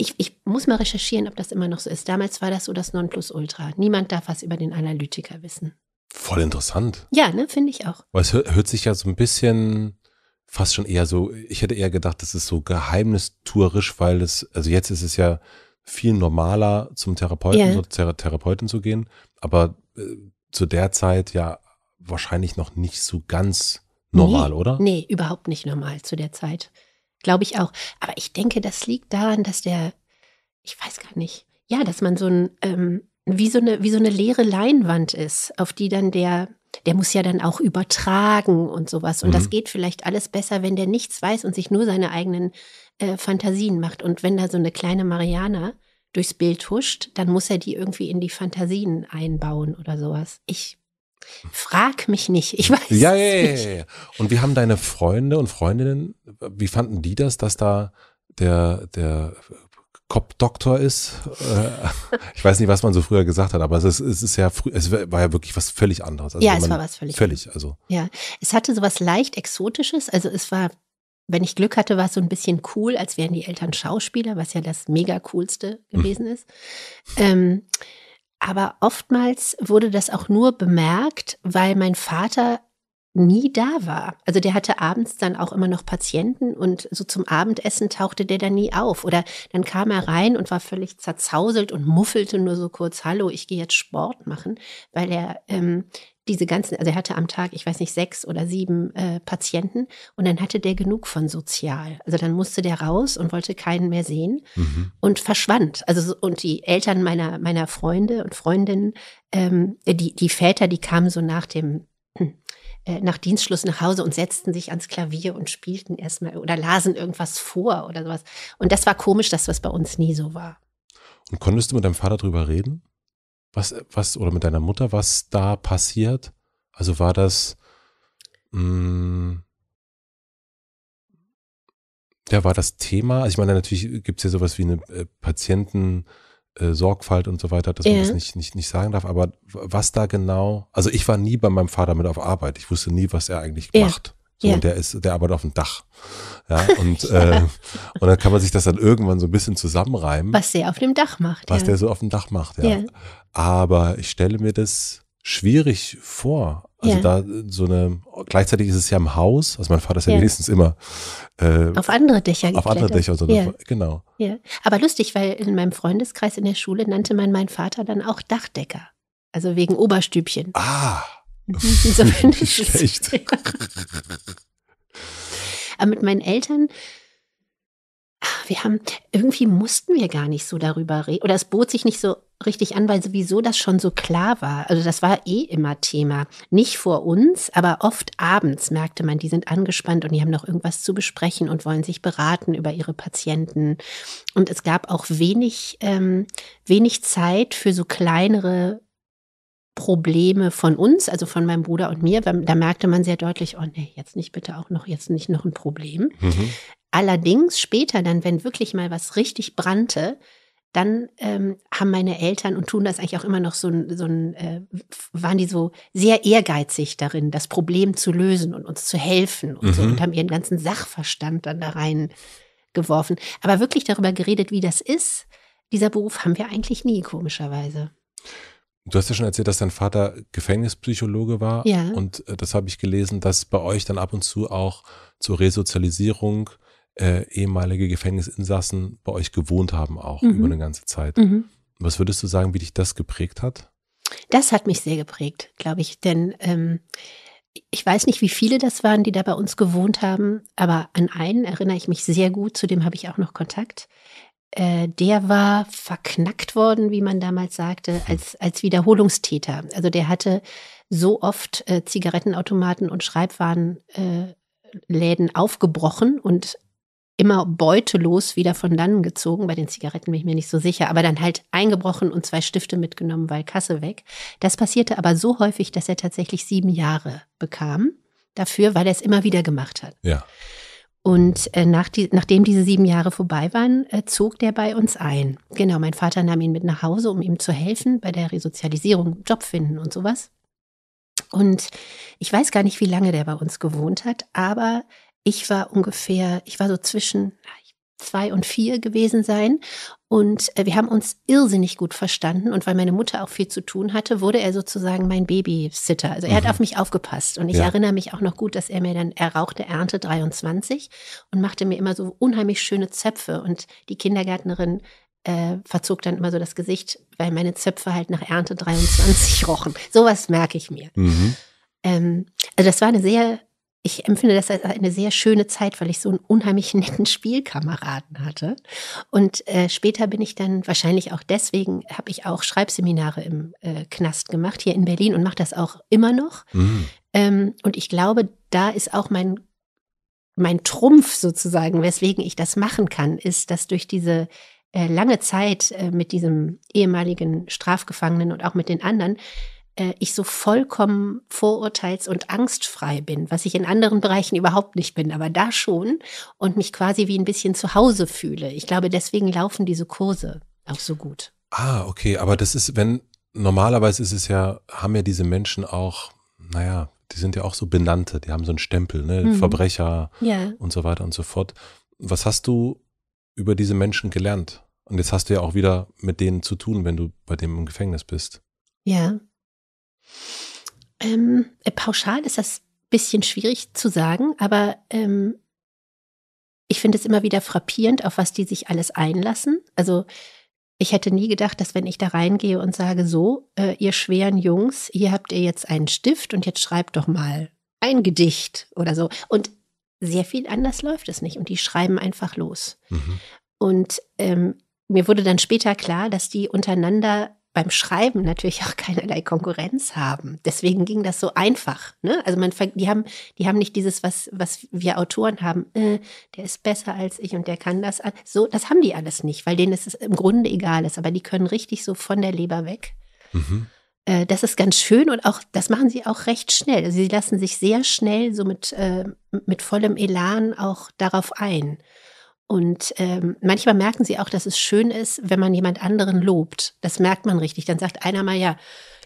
ich, ich, muss mal recherchieren, ob das immer noch so ist. Damals war das so das Nonplusultra. Niemand darf was über den Analytiker wissen. Voll interessant. Ja, ne, finde ich auch. Weil es hört, hört sich ja so ein bisschen fast schon eher so, ich hätte eher gedacht, das ist so geheimnistuerisch, weil es, also jetzt ist es ja viel normaler, zum Therapeuten yeah. oder Thera Therapeutin zu gehen, aber äh, zu der Zeit ja wahrscheinlich noch nicht so ganz normal, nee, oder? Nee, überhaupt nicht normal zu der Zeit. Glaube ich auch. Aber ich denke, das liegt daran, dass der, ich weiß gar nicht, ja, dass man so ein, ähm, wie so eine, wie so eine leere Leinwand ist, auf die dann der, der muss ja dann auch übertragen und sowas. Und mhm. das geht vielleicht alles besser, wenn der nichts weiß und sich nur seine eigenen äh, Fantasien macht. Und wenn da so eine kleine Mariana durchs Bild huscht, dann muss er die irgendwie in die Fantasien einbauen oder sowas. Ich Frag mich nicht, ich weiß ja, ja, ja, ja, ja. Und wie haben deine Freunde und Freundinnen, wie fanden die das, dass da der, der Kopfdoktor ist? Äh, ich weiß nicht, was man so früher gesagt hat, aber es ist, es ist ja, es war ja wirklich was völlig anderes. Also ja, es war was völlig. Völlig, also. Ja, es hatte so was leicht Exotisches, also es war wenn ich Glück hatte, war es so ein bisschen cool, als wären die Eltern Schauspieler, was ja das mega coolste hm. gewesen ist. Hm. Ähm, aber oftmals wurde das auch nur bemerkt, weil mein Vater nie da war. Also der hatte abends dann auch immer noch Patienten und so zum Abendessen tauchte der dann nie auf. Oder dann kam er rein und war völlig zerzauselt und muffelte nur so kurz, hallo, ich gehe jetzt Sport machen, weil er ähm, diese ganzen, also er hatte am Tag, ich weiß nicht, sechs oder sieben äh, Patienten und dann hatte der genug von sozial. Also dann musste der raus und wollte keinen mehr sehen mhm. und verschwand. Also und die Eltern meiner, meiner Freunde und Freundinnen, ähm, die, die Väter, die kamen so nach dem hm, äh, nach Dienstschluss nach Hause und setzten sich ans Klavier und spielten erstmal oder lasen irgendwas vor oder sowas. Und das war komisch, dass das bei uns nie so war. Und konntest du mit deinem Vater drüber reden? Was, was, oder mit deiner Mutter, was da passiert? Also war das, mh, mm, ja, war das Thema? Also ich meine, natürlich gibt es ja sowas wie eine äh, Patienten- äh, Sorgfalt und so weiter, dass yeah. man das nicht, nicht, nicht sagen darf. Aber was da genau, also ich war nie bei meinem Vater mit auf Arbeit. Ich wusste nie, was er eigentlich yeah. macht. So, yeah. und der ist, der arbeitet auf dem Dach. Ja, und, äh, ja. Äh, und dann kann man sich das dann irgendwann so ein bisschen zusammenreimen. Was der auf dem Dach macht. Was ja. der so auf dem Dach macht, ja. ja. Aber ich stelle mir das schwierig vor. Also ja. da so eine, gleichzeitig ist es ja im Haus, also mein Vater ist ja, ja. wenigstens immer äh, auf andere Dächer Auf andere Dächer, so ja. genau. Ja. Aber lustig, weil in meinem Freundeskreis in der Schule nannte man meinen Vater dann auch Dachdecker. Also wegen Oberstübchen. Ah. Insofern ist schlecht. Aber mit meinen Eltern Ah, wir haben, irgendwie mussten wir gar nicht so darüber reden. Oder es bot sich nicht so richtig an, weil sowieso das schon so klar war. Also das war eh immer Thema. Nicht vor uns, aber oft abends merkte man, die sind angespannt und die haben noch irgendwas zu besprechen und wollen sich beraten über ihre Patienten. Und es gab auch wenig, ähm, wenig Zeit für so kleinere Probleme von uns, also von meinem Bruder und mir, da merkte man sehr deutlich, oh nee, jetzt nicht bitte auch noch, jetzt nicht noch ein Problem. Mhm. Allerdings später dann, wenn wirklich mal was richtig brannte, dann ähm, haben meine Eltern und tun das eigentlich auch immer noch so ein, so ein äh, waren die so sehr ehrgeizig darin, das Problem zu lösen und uns zu helfen und, mhm. so, und haben ihren ganzen Sachverstand dann da rein geworfen. Aber wirklich darüber geredet, wie das ist, dieser Beruf haben wir eigentlich nie, komischerweise. Du hast ja schon erzählt, dass dein Vater Gefängnispsychologe war. Ja. Und äh, das habe ich gelesen, dass bei euch dann ab und zu auch zur Resozialisierung äh, ehemalige Gefängnisinsassen bei euch gewohnt haben, auch mhm. über eine ganze Zeit. Mhm. Was würdest du sagen, wie dich das geprägt hat? Das hat mich sehr geprägt, glaube ich, denn ähm, ich weiß nicht, wie viele das waren, die da bei uns gewohnt haben, aber an einen erinnere ich mich sehr gut, zu dem habe ich auch noch Kontakt. Äh, der war verknackt worden, wie man damals sagte, mhm. als, als Wiederholungstäter. Also der hatte so oft äh, Zigarettenautomaten und Schreibwarenläden äh, aufgebrochen und immer beutelos wieder von dannen gezogen. Bei den Zigaretten bin ich mir nicht so sicher, aber dann halt eingebrochen und zwei Stifte mitgenommen, weil Kasse weg. Das passierte aber so häufig, dass er tatsächlich sieben Jahre bekam dafür, weil er es immer wieder gemacht hat. Ja. Und äh, nach die, nachdem diese sieben Jahre vorbei waren, äh, zog der bei uns ein. Genau, mein Vater nahm ihn mit nach Hause, um ihm zu helfen bei der Resozialisierung, Job finden und sowas. Und ich weiß gar nicht, wie lange der bei uns gewohnt hat, aber ich war ungefähr, ich war so zwischen zwei und vier gewesen sein. Und äh, wir haben uns irrsinnig gut verstanden. Und weil meine Mutter auch viel zu tun hatte, wurde er sozusagen mein Babysitter. Also er hat mhm. auf mich aufgepasst. Und ich ja. erinnere mich auch noch gut, dass er mir dann, er rauchte Ernte 23 und machte mir immer so unheimlich schöne Zöpfe. Und die Kindergärtnerin äh, verzog dann immer so das Gesicht, weil meine Zöpfe halt nach Ernte 23 rochen. Sowas merke ich mir. Mhm. Ähm, also das war eine sehr ich empfinde das als eine sehr schöne Zeit, weil ich so einen unheimlich netten Spielkameraden hatte. Und äh, später bin ich dann wahrscheinlich auch deswegen, habe ich auch Schreibseminare im äh, Knast gemacht, hier in Berlin und mache das auch immer noch. Mhm. Ähm, und ich glaube, da ist auch mein, mein Trumpf sozusagen, weswegen ich das machen kann, ist, dass durch diese äh, lange Zeit äh, mit diesem ehemaligen Strafgefangenen und auch mit den anderen, äh, ich so vollkommen vorurteils- und angstfrei bin, was ich in anderen Bereichen überhaupt nicht bin, aber da schon und mich quasi wie ein bisschen zu Hause fühle. Ich glaube, deswegen laufen diese Kurse auch so gut. Ah, okay, aber das ist, wenn normalerweise ist es ja, haben ja diese Menschen auch, naja, die sind ja auch so benannte, die haben so einen Stempel, ne? Mhm. Verbrecher ja. und so weiter und so fort. Was hast du über diese Menschen gelernt? Und jetzt hast du ja auch wieder mit denen zu tun, wenn du bei dem im Gefängnis bist. Ja. Ähm, äh, pauschal ist das ein bisschen schwierig zu sagen, aber ähm, ich finde es immer wieder frappierend, auf was die sich alles einlassen. Also ich hätte nie gedacht, dass wenn ich da reingehe und sage, so, äh, ihr schweren Jungs, hier habt ihr jetzt einen Stift und jetzt schreibt doch mal ein Gedicht oder so. Und sehr viel anders läuft es nicht und die schreiben einfach los. Mhm. Und ähm, mir wurde dann später klar, dass die untereinander beim Schreiben natürlich auch keinerlei Konkurrenz haben. Deswegen ging das so einfach. Ne? Also man, die haben, die haben nicht dieses, was, was wir Autoren haben, äh, der ist besser als ich und der kann das. So, das haben die alles nicht, weil denen es im Grunde egal ist. Aber die können richtig so von der Leber weg. Mhm. Äh, das ist ganz schön und auch, das machen sie auch recht schnell. Also sie lassen sich sehr schnell so mit, äh, mit vollem Elan auch darauf ein. Und ähm, manchmal merken sie auch, dass es schön ist, wenn man jemand anderen lobt. Das merkt man richtig. Dann sagt einer mal ja,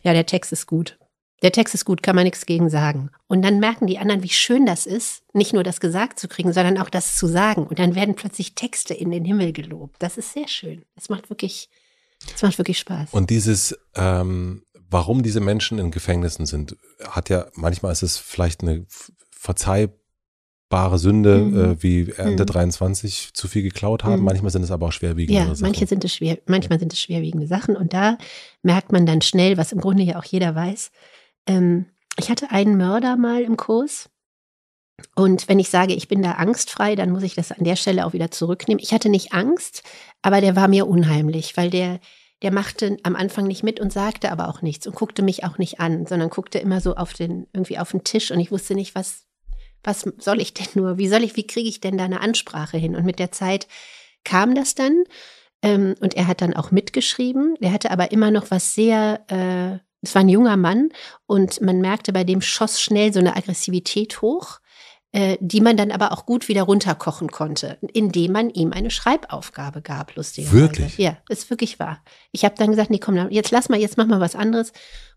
ja, der Text ist gut. Der Text ist gut, kann man nichts gegen sagen. Und dann merken die anderen, wie schön das ist, nicht nur das gesagt zu kriegen, sondern auch das zu sagen. Und dann werden plötzlich Texte in den Himmel gelobt. Das ist sehr schön. Das macht wirklich, das macht wirklich Spaß. Und dieses, ähm, warum diese Menschen in Gefängnissen sind, hat ja manchmal ist es vielleicht eine Verzeihung strafbare Sünde, mhm. äh, wie Ende mhm. 23 zu viel geklaut haben. Mhm. Manchmal sind es aber auch schwerwiegende ja, Sachen. Manche sind es schwer, manchmal sind es schwerwiegende Sachen. Und da merkt man dann schnell, was im Grunde ja auch jeder weiß. Ähm, ich hatte einen Mörder mal im Kurs. Und wenn ich sage, ich bin da angstfrei, dann muss ich das an der Stelle auch wieder zurücknehmen. Ich hatte nicht Angst, aber der war mir unheimlich, weil der, der machte am Anfang nicht mit und sagte aber auch nichts und guckte mich auch nicht an, sondern guckte immer so auf den, irgendwie auf den Tisch und ich wusste nicht, was, was soll ich denn nur? Wie soll ich, wie kriege ich denn da eine Ansprache hin? Und mit der Zeit kam das dann ähm, und er hat dann auch mitgeschrieben. Er hatte aber immer noch was sehr, äh, es war ein junger Mann und man merkte, bei dem schoss schnell so eine Aggressivität hoch. Äh, die man dann aber auch gut wieder runterkochen konnte, indem man ihm eine Schreibaufgabe gab, lustigerweise. Wirklich? Ja, ist wirklich wahr. Ich habe dann gesagt, nee, komm, jetzt lass mal, jetzt mach mal was anderes.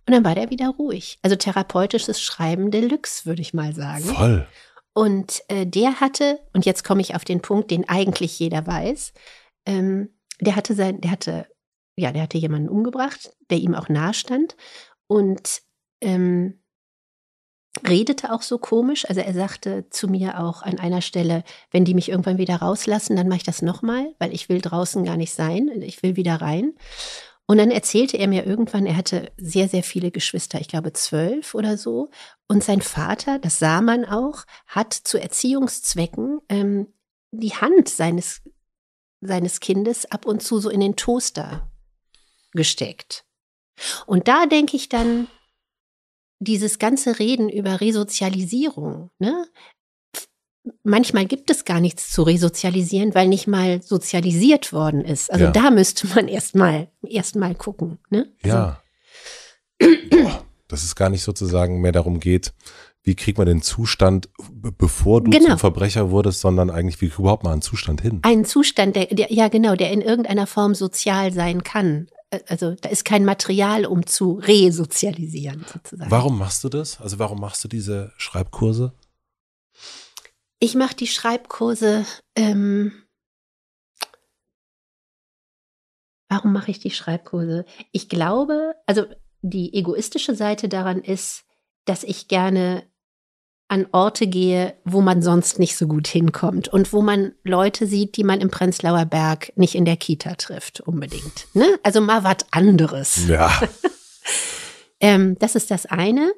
Und dann war der wieder ruhig. Also therapeutisches Schreiben Deluxe, würde ich mal sagen. Voll. Und äh, der hatte, und jetzt komme ich auf den Punkt, den eigentlich jeder weiß, ähm, der hatte sein, der hatte, ja, der hatte jemanden umgebracht, der ihm auch nahestand. Und ähm, redete auch so komisch. Also er sagte zu mir auch an einer Stelle, wenn die mich irgendwann wieder rauslassen, dann mache ich das nochmal, weil ich will draußen gar nicht sein, ich will wieder rein. Und dann erzählte er mir irgendwann, er hatte sehr, sehr viele Geschwister, ich glaube zwölf oder so. Und sein Vater, das sah man auch, hat zu Erziehungszwecken ähm, die Hand seines, seines Kindes ab und zu so in den Toaster gesteckt. Und da denke ich dann, dieses ganze Reden über Resozialisierung, ne? Manchmal gibt es gar nichts zu resozialisieren, weil nicht mal sozialisiert worden ist. Also ja. da müsste man erstmal erstmal gucken. Ne? Ja. Also. Boah, dass es gar nicht sozusagen mehr darum geht, wie kriegt man den Zustand, bevor du genau. zum Verbrecher wurdest, sondern eigentlich, wie kriegt überhaupt mal einen Zustand hin? Einen Zustand, der, der, ja genau, der in irgendeiner Form sozial sein kann. Äh, also da ist kein Material, um zu resozialisieren sozusagen. Warum machst du das? Also warum machst du diese Schreibkurse? Ich mache die Schreibkurse. Ähm, warum mache ich die Schreibkurse? Ich glaube, also die egoistische Seite daran ist, dass ich gerne an Orte gehe, wo man sonst nicht so gut hinkommt und wo man Leute sieht, die man im Prenzlauer Berg nicht in der Kita trifft, unbedingt. Ne? Also mal was anderes. Ja. ähm, das ist das eine.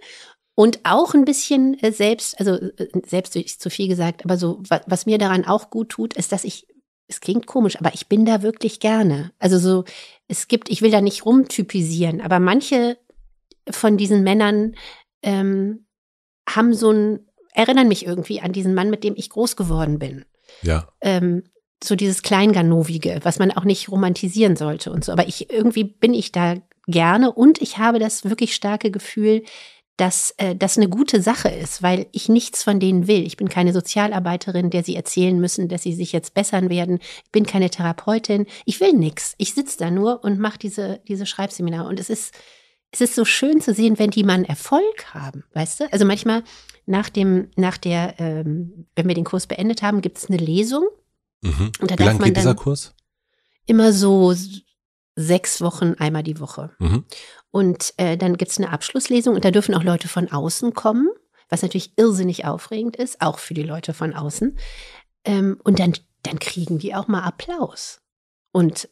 Und auch ein bisschen äh, selbst, also äh, selbst ist zu viel gesagt, aber so, was mir daran auch gut tut, ist, dass ich, es klingt komisch, aber ich bin da wirklich gerne. Also so, es gibt, ich will da nicht rumtypisieren, aber manche von diesen Männern, ähm, haben so ein, erinnern mich irgendwie an diesen Mann, mit dem ich groß geworden bin. Ja. Ähm, so dieses Kleinganovige, was man auch nicht romantisieren sollte und so. Aber ich irgendwie bin ich da gerne und ich habe das wirklich starke Gefühl, dass äh, das eine gute Sache ist, weil ich nichts von denen will. Ich bin keine Sozialarbeiterin, der sie erzählen müssen, dass sie sich jetzt bessern werden. Ich bin keine Therapeutin. Ich will nichts. Ich sitze da nur und mache diese, diese Schreibseminar. Und es ist, es ist so schön zu sehen, wenn die mal einen Erfolg haben, weißt du? Also manchmal nach dem, nach der, ähm, wenn wir den Kurs beendet haben, gibt es eine Lesung. Mhm. Und da Wie lange geht dieser Kurs? Immer so sechs Wochen, einmal die Woche. Mhm. Und äh, dann gibt es eine Abschlusslesung und da dürfen auch Leute von außen kommen, was natürlich irrsinnig aufregend ist, auch für die Leute von außen. Ähm, und dann, dann kriegen die auch mal Applaus. Und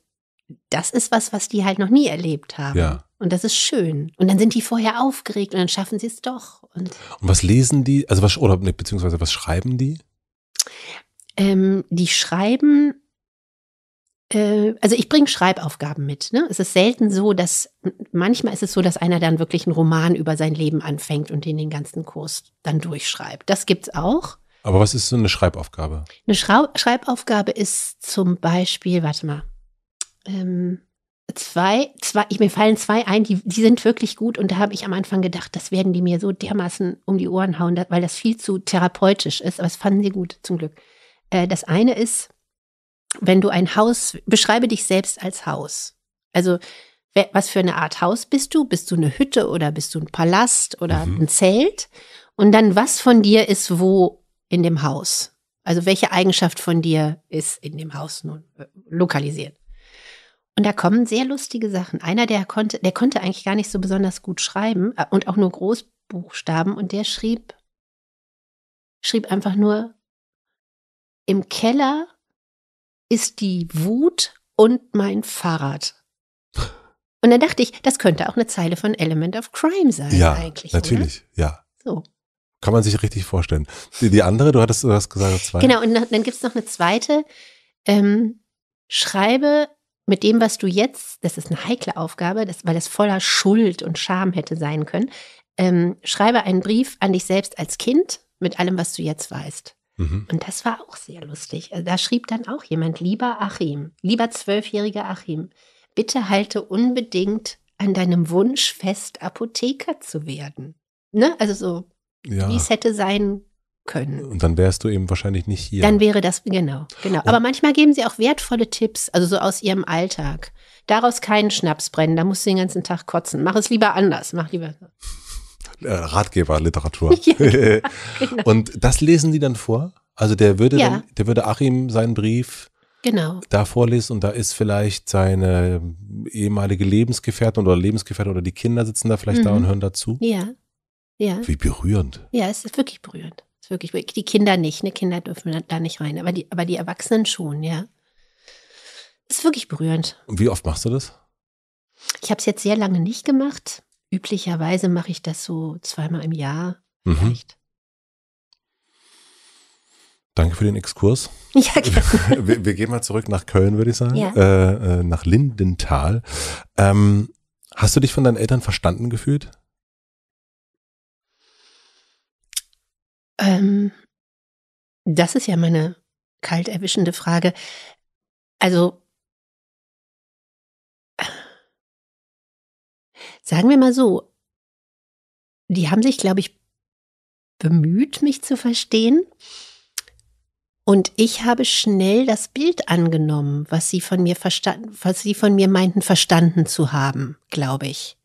das ist was, was die halt noch nie erlebt haben. Ja. Und das ist schön. Und dann sind die vorher aufgeregt und dann schaffen sie es doch. Und, und was lesen die? Also was, oder ne, beziehungsweise was schreiben die? Ähm, die schreiben äh, also ich bringe Schreibaufgaben mit. Ne? Es ist selten so, dass manchmal ist es so, dass einer dann wirklich einen Roman über sein Leben anfängt und den den ganzen Kurs dann durchschreibt. Das gibt's auch. Aber was ist so eine Schreibaufgabe? Eine Schra Schreibaufgabe ist zum Beispiel, warte mal, ähm, zwei, zwei, ich, mir fallen zwei ein, die, die sind wirklich gut und da habe ich am Anfang gedacht, das werden die mir so dermaßen um die Ohren hauen, weil das viel zu therapeutisch ist, aber es fanden sie gut, zum Glück. Äh, das eine ist, wenn du ein Haus, beschreibe dich selbst als Haus. Also, was für eine Art Haus bist du? Bist du eine Hütte oder bist du ein Palast oder mhm. ein Zelt? Und dann, was von dir ist wo in dem Haus? Also, welche Eigenschaft von dir ist in dem Haus nun äh, lokalisiert? Und da kommen sehr lustige Sachen. Einer, der konnte, der konnte eigentlich gar nicht so besonders gut schreiben äh, und auch nur Großbuchstaben und der schrieb, schrieb einfach nur, im Keller ist die Wut und mein Fahrrad. Und dann dachte ich, das könnte auch eine Zeile von Element of Crime sein ja, eigentlich. Natürlich, oder? ja. So. Kann man sich richtig vorstellen. Die, die andere, du hattest, du hast gesagt, zwei. Genau, und dann gibt es noch eine zweite. Ähm, schreibe mit dem, was du jetzt, das ist eine heikle Aufgabe, das, weil das voller Schuld und Scham hätte sein können, ähm, schreibe einen Brief an dich selbst als Kind mit allem, was du jetzt weißt. Mhm. Und das war auch sehr lustig. Also da schrieb dann auch jemand, lieber Achim, lieber zwölfjähriger Achim, bitte halte unbedingt an deinem Wunsch fest, Apotheker zu werden. Ne? Also so, ja. wie es hätte sein können. Und dann wärst du eben wahrscheinlich nicht hier. Dann wäre das, genau, genau. Und Aber manchmal geben sie auch wertvolle Tipps, also so aus ihrem Alltag. Daraus keinen Schnaps brennen, da musst du den ganzen Tag kotzen. Mach es lieber anders, mach lieber. Äh, Ratgeberliteratur. ja, genau. Und das lesen die dann vor? Also der würde, ja. dann, der würde Achim seinen Brief genau. da vorlesen und da ist vielleicht seine ehemalige Lebensgefährtin oder Lebensgefährtin oder die Kinder sitzen da vielleicht mhm. da und hören dazu. Ja. Ja. Wie berührend. Ja, es ist wirklich berührend. Ist wirklich, die Kinder nicht, ne? Kinder dürfen da nicht rein, aber die, aber die Erwachsenen schon, ja. Ist wirklich berührend. Und wie oft machst du das? Ich habe es jetzt sehr lange nicht gemacht. Üblicherweise mache ich das so zweimal im Jahr. Mhm. Vielleicht. Danke für den Exkurs. Ja, gerne. Wir, wir, gehen mal zurück nach Köln, würde ich sagen. Ja. Äh, äh nach Lindenthal. Ähm, hast du dich von deinen Eltern verstanden gefühlt? Ähm, das ist ja meine kalt erwischende Frage. Also, sagen wir mal so, die haben sich, glaube ich, bemüht, mich zu verstehen. Und ich habe schnell das Bild angenommen, was sie von mir verstanden, was sie von mir meinten, verstanden zu haben, glaube ich.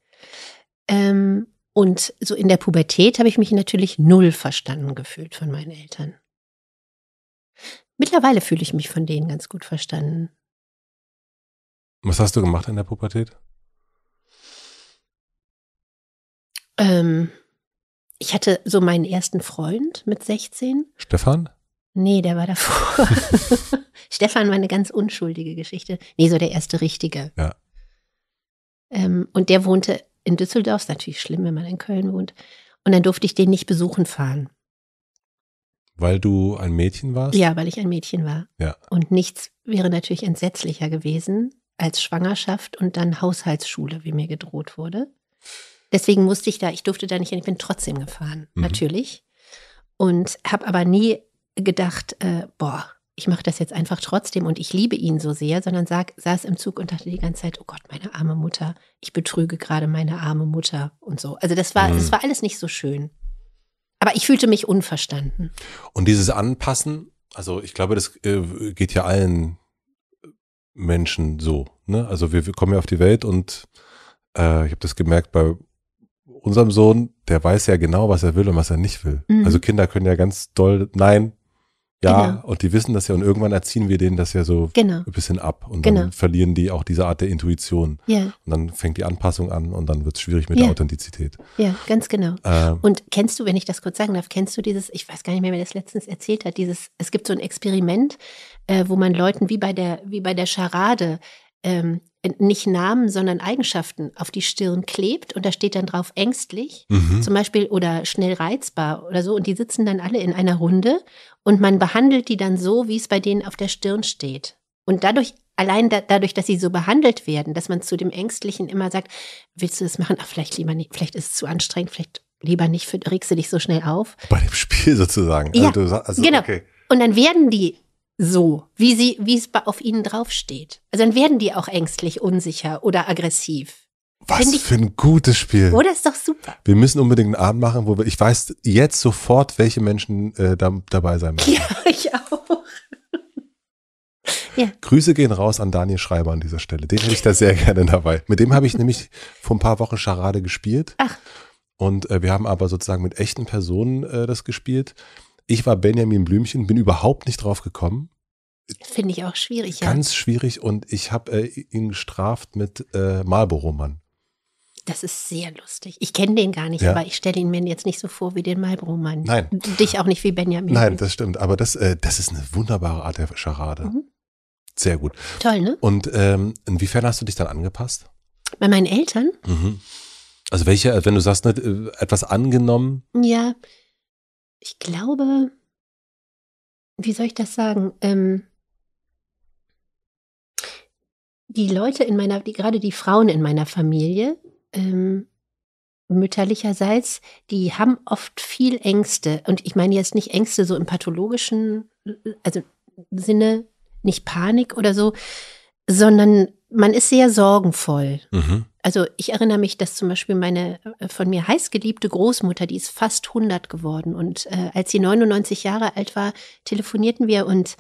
Ähm, und so in der Pubertät habe ich mich natürlich null verstanden gefühlt von meinen Eltern. Mittlerweile fühle ich mich von denen ganz gut verstanden. Was hast du gemacht in der Pubertät? Ähm, ich hatte so meinen ersten Freund mit 16. Stefan? Nee, der war davor. Stefan war eine ganz unschuldige Geschichte. Nee, so der erste richtige. Ja. Ähm, und der wohnte in Düsseldorf. Ist natürlich schlimm, wenn man in Köln wohnt. Und dann durfte ich den nicht besuchen fahren. Weil du ein Mädchen warst? Ja, weil ich ein Mädchen war. Ja. Und nichts wäre natürlich entsetzlicher gewesen als Schwangerschaft und dann Haushaltsschule, wie mir gedroht wurde. Deswegen musste ich da, ich durfte da nicht hin, ich bin trotzdem gefahren, mhm. natürlich. Und habe aber nie gedacht, äh, boah, ich mache das jetzt einfach trotzdem und ich liebe ihn so sehr, sondern sag, saß im Zug und dachte die ganze Zeit, oh Gott, meine arme Mutter, ich betrüge gerade meine arme Mutter und so. Also das war, mhm. das war alles nicht so schön. Aber ich fühlte mich unverstanden. Und dieses Anpassen, also ich glaube, das äh, geht ja allen Menschen so. Ne? Also wir, wir, kommen ja auf die Welt und äh, ich habe das gemerkt bei unserem Sohn, der weiß ja genau, was er will und was er nicht will. Mhm. Also Kinder können ja ganz doll, nein, ja, genau. und die wissen das ja und irgendwann erziehen wir denen das ja so genau. ein bisschen ab und dann genau. verlieren die auch diese Art der Intuition. Ja. Und dann fängt die Anpassung an und dann wird es schwierig mit ja. der Authentizität. Ja, ganz genau. Ähm, und kennst du, wenn ich das kurz sagen darf, kennst du dieses, ich weiß gar nicht mehr, wer das letztens erzählt hat, dieses, es gibt so ein Experiment, äh, wo man Leuten wie bei der, wie bei der Charade ähm, nicht Namen, sondern Eigenschaften auf die Stirn klebt und da steht dann drauf ängstlich, mhm. zum Beispiel oder schnell reizbar oder so und die sitzen dann alle in einer Runde und man behandelt die dann so, wie es bei denen auf der Stirn steht. Und dadurch allein da, dadurch, dass sie so behandelt werden, dass man zu dem Ängstlichen immer sagt, willst du das machen? Ach, vielleicht lieber nicht, vielleicht ist es zu anstrengend, vielleicht lieber nicht, regst du dich so schnell auf. Bei dem Spiel sozusagen. Ja, also, also, genau. Okay. Und dann werden die so, wie sie, wie es auf ihnen draufsteht. Also dann werden die auch ängstlich, unsicher oder aggressiv. Was ich, für ein gutes Spiel. Oder oh, ist doch super. Wir müssen unbedingt einen Abend machen, wo wir, ich weiß jetzt sofort, welche Menschen äh, da, dabei sein müssen. Ja, ich auch. ja. Grüße gehen raus an Daniel Schreiber an dieser Stelle. Den hätte ich da sehr gerne dabei. Mit dem habe ich nämlich vor ein paar Wochen Charade gespielt. Ach. Und äh, wir haben aber sozusagen mit echten Personen äh, das gespielt. Ich war Benjamin Blümchen, bin überhaupt nicht drauf gekommen. Finde ich auch schwierig. Ganz ja. schwierig und ich habe äh, ihn gestraft mit äh, Marlboro-Mann. Das ist sehr lustig. Ich kenne den gar nicht, ja. aber ich stelle ihn mir jetzt nicht so vor wie den Marlboro-Mann. Nein. Dich auch nicht wie Benjamin. Nein, das stimmt. Aber das, äh, das ist eine wunderbare Art der Charade. Mhm. Sehr gut. Toll, ne? Und ähm, inwiefern hast du dich dann angepasst? Bei meinen Eltern? Mhm. Also welche, äh, wenn du sagst, ne, äh, etwas angenommen? Ja, ich glaube, wie soll ich das sagen? Ähm, die Leute in meiner, die, gerade die Frauen in meiner Familie, ähm, mütterlicherseits, die haben oft viel Ängste. Und ich meine jetzt nicht Ängste so im pathologischen, also Sinne, nicht Panik oder so, sondern man ist sehr sorgenvoll. Mhm. Also ich erinnere mich, dass zum Beispiel meine äh, von mir heißgeliebte Großmutter, die ist fast 100 geworden und äh, als sie 99 Jahre alt war, telefonierten wir und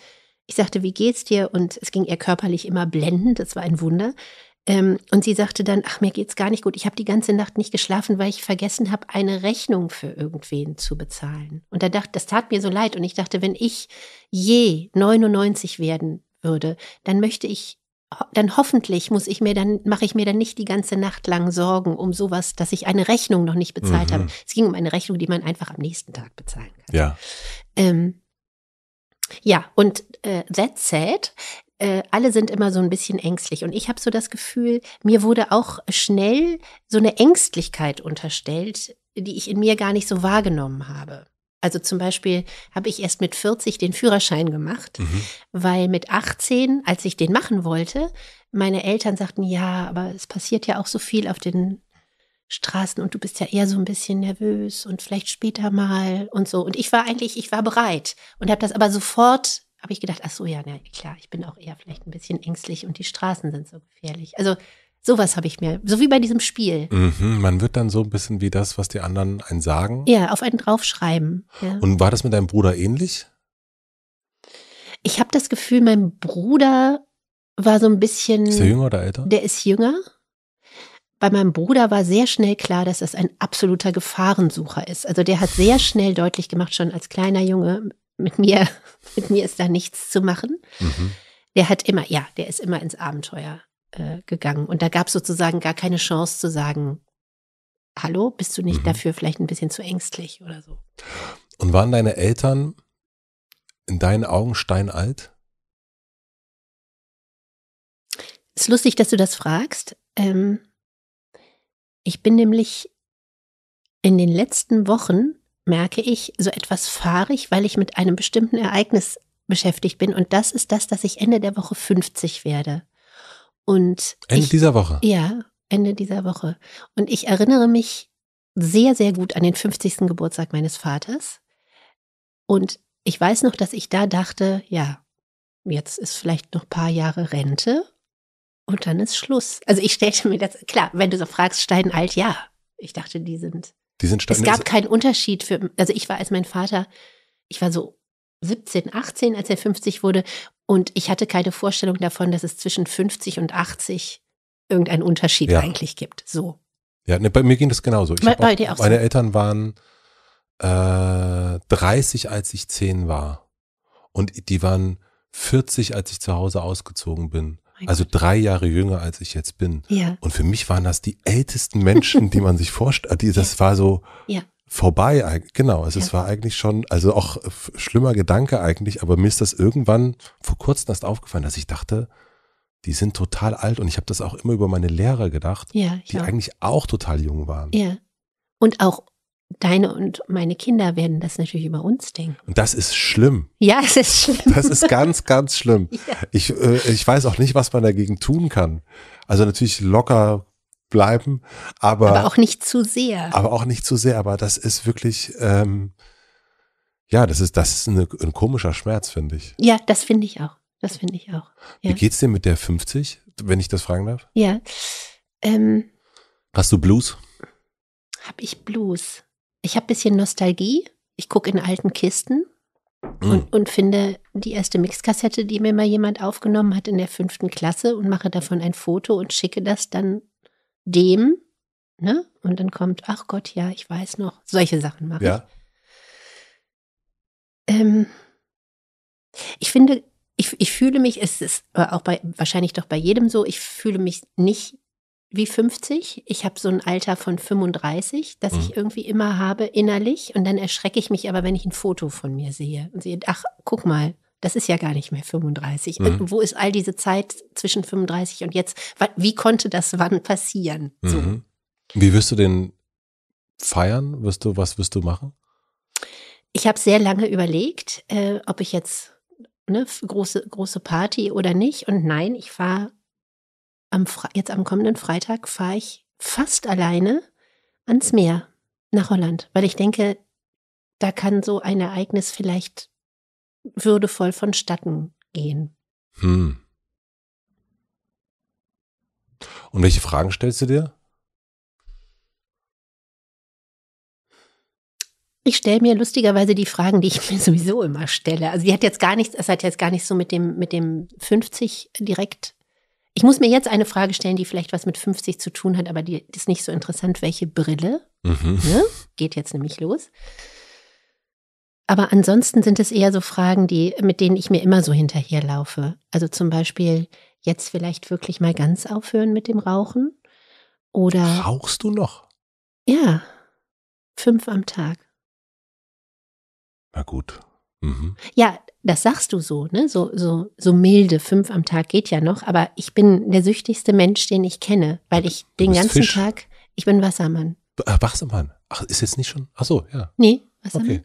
ich sagte, wie geht's dir? Und es ging ihr körperlich immer blendend, das war ein Wunder. Ähm, und sie sagte dann, ach, mir geht's gar nicht gut. Ich habe die ganze Nacht nicht geschlafen, weil ich vergessen habe, eine Rechnung für irgendwen zu bezahlen. Und da dachte, das tat mir so leid. Und ich dachte, wenn ich je 99 werden würde, dann möchte ich dann hoffentlich muss ich mir dann mache ich mir dann nicht die ganze Nacht lang Sorgen um sowas, dass ich eine Rechnung noch nicht bezahlt mhm. habe. Es ging um eine Rechnung, die man einfach am nächsten Tag bezahlen kann. Ja. Ähm, ja, und äh, that's sad. Äh, alle sind immer so ein bisschen ängstlich. Und ich habe so das Gefühl, mir wurde auch schnell so eine Ängstlichkeit unterstellt, die ich in mir gar nicht so wahrgenommen habe. Also zum Beispiel habe ich erst mit 40 den Führerschein gemacht, mhm. weil mit 18, als ich den machen wollte, meine Eltern sagten, ja, aber es passiert ja auch so viel auf den Straßen und du bist ja eher so ein bisschen nervös und vielleicht später mal und so. Und ich war eigentlich, ich war bereit und habe das aber sofort, habe ich gedacht, ach so, ja, na klar, ich bin auch eher vielleicht ein bisschen ängstlich und die Straßen sind so gefährlich. Also sowas habe ich mir, so wie bei diesem Spiel. Mhm, man wird dann so ein bisschen wie das, was die anderen einen sagen. Ja, auf einen draufschreiben. Ja. Und war das mit deinem Bruder ähnlich? Ich habe das Gefühl, mein Bruder war so ein bisschen. Ist er jünger oder älter? Der ist jünger bei meinem Bruder war sehr schnell klar, dass das ein absoluter Gefahrensucher ist. Also der hat sehr schnell deutlich gemacht, schon als kleiner Junge, mit mir, mit mir ist da nichts zu machen. Mhm. Der hat immer, ja, der ist immer ins Abenteuer äh, gegangen. Und da gab es sozusagen gar keine Chance zu sagen, hallo, bist du nicht mhm. dafür vielleicht ein bisschen zu ängstlich oder so. Und waren deine Eltern in deinen Augen steinalt? Ist lustig, dass du das fragst. Ähm, ich bin nämlich in den letzten Wochen, merke ich, so etwas fahrig, weil ich mit einem bestimmten Ereignis beschäftigt bin. Und das ist das, dass ich Ende der Woche 50 werde. Und Ende ich, dieser Woche? Ja, Ende dieser Woche. Und ich erinnere mich sehr, sehr gut an den 50. Geburtstag meines Vaters. Und ich weiß noch, dass ich da dachte, ja, jetzt ist vielleicht noch ein paar Jahre Rente und dann ist Schluss. Also ich stellte mir das, klar, wenn du so fragst, Stein alt, ja. Ich dachte, die sind. Die sind stein, Es gab keinen Unterschied für, also ich war als mein Vater, ich war so 17, 18, als er 50 wurde. Und ich hatte keine Vorstellung davon, dass es zwischen 50 und 80 irgendeinen Unterschied ja. eigentlich gibt. So. Ja, ne, bei mir ging das genauso. Bei, bei auch, auch meine so. Eltern waren äh, 30, als ich 10 war. Und die waren 40, als ich zu Hause ausgezogen bin also drei Jahre jünger als ich jetzt bin. Ja. Und für mich waren das die ältesten Menschen, die man sich vorstellt. Das ja. war so ja. vorbei. Genau, also es ja. war eigentlich schon, also auch schlimmer Gedanke eigentlich, aber mir ist das irgendwann vor kurzem erst aufgefallen, dass ich dachte, die sind total alt und ich habe das auch immer über meine Lehrer gedacht, die auch. eigentlich auch total jung waren. Ja. Und auch deine und meine Kinder werden das natürlich über uns denken. Und das ist schlimm. Ja, es ist schlimm. Das ist ganz, ganz schlimm. Ja. Ich, äh, ich weiß auch nicht, was man dagegen tun kann. Also natürlich locker bleiben, aber. Aber auch nicht zu sehr. Aber auch nicht zu sehr. Aber das ist wirklich, ähm, ja, das ist, das ist eine, ein komischer Schmerz, finde ich. Ja, das finde ich auch. Das finde ich auch. Ja. Wie geht's dir mit der 50, wenn ich das fragen darf? Ja. Ähm, Hast du Blues? Hab ich Blues? ich habe ein bisschen Nostalgie. Ich gucke in alten Kisten mm. und, und, finde die erste Mixkassette, die mir mal jemand aufgenommen hat in der fünften Klasse und mache davon ein Foto und schicke das dann dem. Ne? Und dann kommt, ach Gott, ja, ich weiß noch. Solche Sachen mache ja. ich. Ähm, ich finde, ich, ich fühle mich, es ist äh, auch bei, wahrscheinlich doch bei jedem so, ich fühle mich nicht wie 50. Ich habe so ein Alter von 35, das mhm. ich irgendwie immer habe innerlich. Und dann erschrecke ich mich aber, wenn ich ein Foto von mir sehe und sehe, ach, guck mal, das ist ja gar nicht mehr 35. Mhm. Äh, wo ist all diese Zeit zwischen 35 und jetzt? Wie konnte das wann passieren? So. Mhm. Wie wirst du den feiern? Wirst du, was wirst du machen? Ich habe sehr lange überlegt, äh, ob ich jetzt eine große, große Party oder nicht. Und nein, ich fahre am jetzt am kommenden Freitag fahre ich fast alleine ans Meer nach Holland, weil ich denke, da kann so ein Ereignis vielleicht würdevoll vonstatten gehen. Hm. Und welche Fragen stellst du dir? Ich stelle mir lustigerweise die Fragen, die ich mir sowieso immer stelle. Also die hat jetzt gar nichts, es hat jetzt gar nichts so mit dem, mit dem 50 direkt ich muss mir jetzt eine Frage stellen, die vielleicht was mit 50 zu tun hat, aber die ist nicht so interessant. Welche Brille? Mhm. Ne? Geht jetzt nämlich los. Aber ansonsten sind es eher so Fragen, die, mit denen ich mir immer so hinterherlaufe. Also zum Beispiel jetzt vielleicht wirklich mal ganz aufhören mit dem Rauchen oder. Rauchst du noch? Ja, fünf am Tag. Na gut. Mhm. Ja, das sagst du so, ne? So, so, so milde, fünf am Tag geht ja noch, aber ich bin der süchtigste Mensch, den ich kenne, weil ich den ganzen Fisch. Tag, ich bin Wassermann. Äh, Wassermann. Ach, ist jetzt nicht schon? Ach so, ja. Nee, Wassermann. Okay.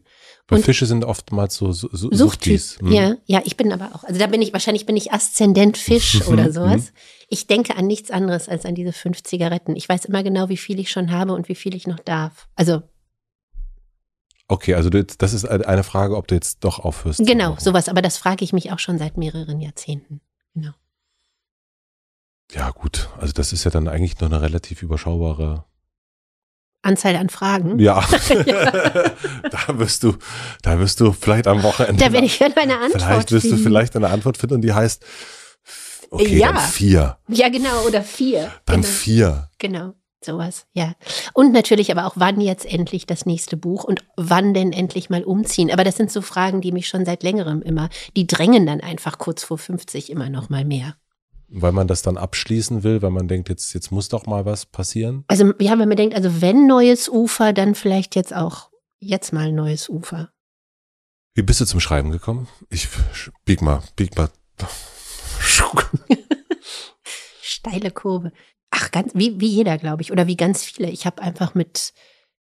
Weil Fische sind oftmals so, so, so Suchtyp. Hm. Ja, ja, ich bin aber auch. Also da bin ich, wahrscheinlich bin ich Aszendent Fisch mhm, oder mhm. sowas. Ich denke an nichts anderes als an diese fünf Zigaretten. Ich weiß immer genau, wie viel ich schon habe und wie viel ich noch darf. Also Okay, also jetzt, das ist eine Frage, ob du jetzt doch aufhörst. Genau, sowas, aber das frage ich mich auch schon seit mehreren Jahrzehnten. Genau. Ja, gut, also das ist ja dann eigentlich noch eine relativ überschaubare Anzahl an Fragen. Ja. ja. da wirst du, da wirst du vielleicht am Wochenende. Da werde ich dann eine Antwort Vielleicht wirst finden. du vielleicht eine Antwort finden und die heißt, okay, ja. dann vier. Ja, genau, oder vier. Dann genau. vier. Genau. Sowas, ja. Und natürlich aber auch, wann jetzt endlich das nächste Buch und wann denn endlich mal umziehen. Aber das sind so Fragen, die mich schon seit längerem immer, die drängen dann einfach kurz vor 50 immer noch mal mehr. Weil man das dann abschließen will, weil man denkt, jetzt, jetzt muss doch mal was passieren? Also, ja, wenn man denkt, also wenn neues Ufer, dann vielleicht jetzt auch jetzt mal neues Ufer. Wie bist du zum Schreiben gekommen? Ich bieg mal, bieg mal. Steile Kurve ach, ganz, wie, wie jeder, glaube ich, oder wie ganz viele. Ich habe einfach mit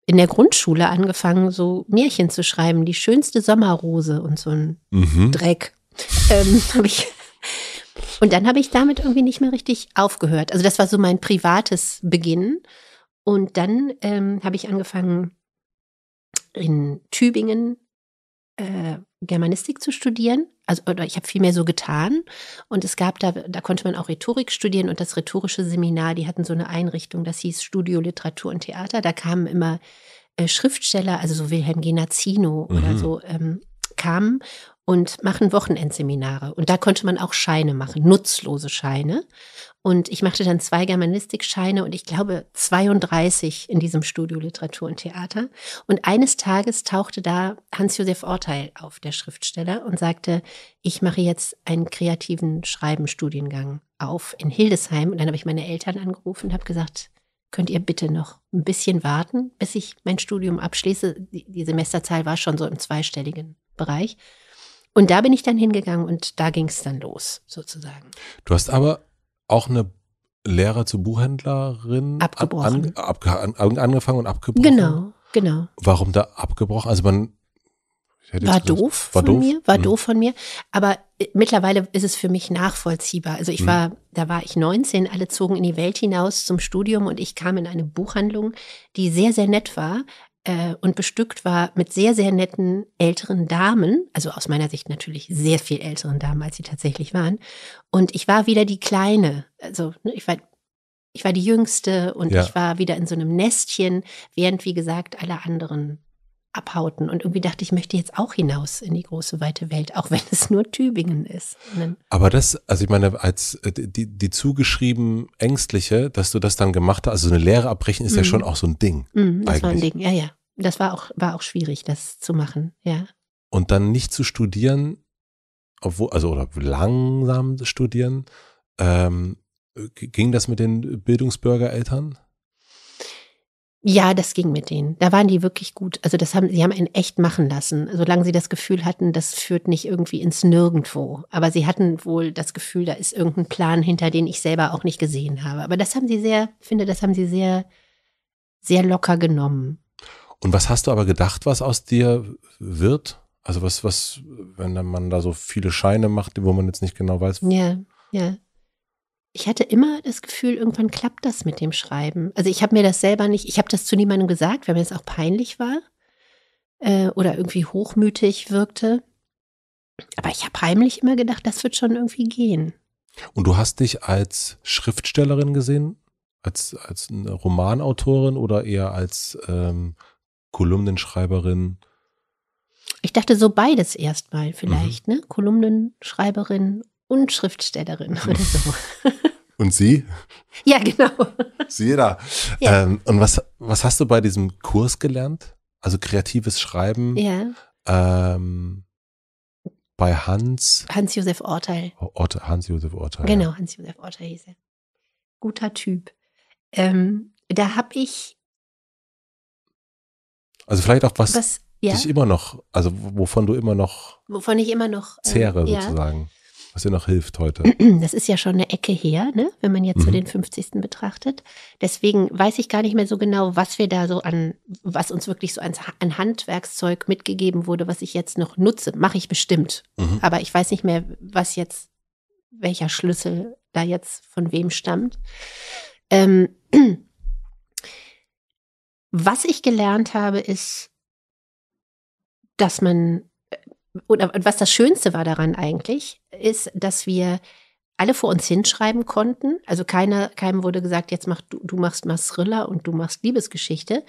in der Grundschule angefangen, so Märchen zu schreiben, die schönste Sommerrose und so ein mhm. Dreck. Ähm, ich, und dann habe ich damit irgendwie nicht mehr richtig aufgehört. Also das war so mein privates Beginn. Und dann ähm, habe ich angefangen, in Tübingen äh, Germanistik zu studieren. Also oder ich habe viel mehr so getan. Und es gab da, da konnte man auch Rhetorik studieren und das rhetorische Seminar, die hatten so eine Einrichtung, das hieß Studio Literatur und Theater. Da kamen immer äh, Schriftsteller, also so Wilhelm Genazzino mhm. oder so, ähm, kamen und machen Wochenendseminare. Und da konnte man auch Scheine machen, nutzlose Scheine. Und ich machte dann zwei Germanistikscheine und ich glaube 32 in diesem Studio Literatur und Theater. Und eines Tages tauchte da Hans-Josef Orteil auf, der Schriftsteller, und sagte, ich mache jetzt einen kreativen Schreiben-Studiengang auf in Hildesheim. Und dann habe ich meine Eltern angerufen und habe gesagt, könnt ihr bitte noch ein bisschen warten, bis ich mein Studium abschließe. die Semesterzahl war schon so im zweistelligen Bereich. Und da bin ich dann hingegangen und da ging es dann los, sozusagen. Du hast aber auch eine Lehre zur Buchhändlerin abgebrochen. An, ab, an, angefangen und abgebrochen. Genau, genau. Warum da abgebrochen? Also man war doof war von doof? mir, war mhm. doof von mir. Aber äh, mittlerweile ist es für mich nachvollziehbar. Also ich mhm. war, da war ich 19, alle zogen in die Welt hinaus zum Studium und ich kam in eine Buchhandlung, die sehr, sehr nett war, äh, und bestückt war mit sehr, sehr netten älteren Damen, also aus meiner Sicht natürlich sehr viel älteren Damen, als sie tatsächlich waren. Und ich war wieder die Kleine, also ne, ich war ich war die Jüngste und ja. ich war wieder in so einem Nestchen, während, wie gesagt, alle anderen abhauten. Und irgendwie dachte ich, ich möchte jetzt auch hinaus in die große weite Welt, auch wenn es nur Tübingen ist. Aber das, also ich meine, als äh, die, die zugeschrieben Ängstliche, dass du das dann gemacht hast, also eine Lehre abbrechen ist mhm. ja schon auch so ein Ding. Mhm, das war ein Ding, ja, ja. Das war auch, war auch schwierig, das zu machen, ja. Und dann nicht zu studieren, obwohl, also oder langsam studieren, ähm, äh, ging das mit den Bildungsbürgereltern? Ja, das ging mit denen. Da waren die wirklich gut. Also das haben, sie haben einen echt machen lassen, solange sie das Gefühl hatten, das führt nicht irgendwie ins Nirgendwo. Aber sie hatten wohl das Gefühl, da ist irgendein Plan hinter, den ich selber auch nicht gesehen habe. Aber das haben sie sehr, finde, das haben sie sehr, sehr locker genommen. Und was hast du aber gedacht, was aus dir wird? Also was, was, wenn man da so viele Scheine macht, wo man jetzt nicht genau weiß. Ja, ja ich hatte immer das Gefühl, irgendwann klappt das mit dem Schreiben. Also ich habe mir das selber nicht, ich habe das zu niemandem gesagt, weil mir das auch peinlich war äh, oder irgendwie hochmütig wirkte. Aber ich habe heimlich immer gedacht, das wird schon irgendwie gehen. Und du hast dich als Schriftstellerin gesehen, als, als Romanautorin oder eher als ähm, Kolumnenschreiberin? Ich dachte so beides erstmal mhm. vielleicht, mhm. ne? Kolumnenschreiberin und Schriftstellerin oder so. Und Sie? Ja, genau. Sie da. Ja. Ähm, und was, was hast du bei diesem Kurs gelernt? Also kreatives Schreiben. Ja. Ähm, bei Hans. Hans-Josef Orteil. Oh, Orte, Hans-Josef Orteil. Genau, ja. Hans-Josef Orteil hieß er. Guter Typ. Ähm, da habe ich. Also vielleicht auch was, was ja? dich immer noch, also wovon du immer noch. Wovon ich immer noch. Ähm, Zehre äh, sozusagen. Ja was dir noch hilft heute. Das ist ja schon eine Ecke her, ne? wenn man jetzt mhm. so den 50. betrachtet. Deswegen weiß ich gar nicht mehr so genau, was wir da so an, was uns wirklich so ans, an Handwerkszeug mitgegeben wurde, was ich jetzt noch nutze. Mache ich bestimmt. Mhm. Aber ich weiß nicht mehr, was jetzt, welcher Schlüssel da jetzt von wem stammt. Ähm, was ich gelernt habe, ist, dass man, äh, oder was das Schönste war daran eigentlich, ist, dass wir alle vor uns hinschreiben konnten. Also keiner, keinem wurde gesagt, jetzt mach du, du machst Masrilla und du machst Liebesgeschichte,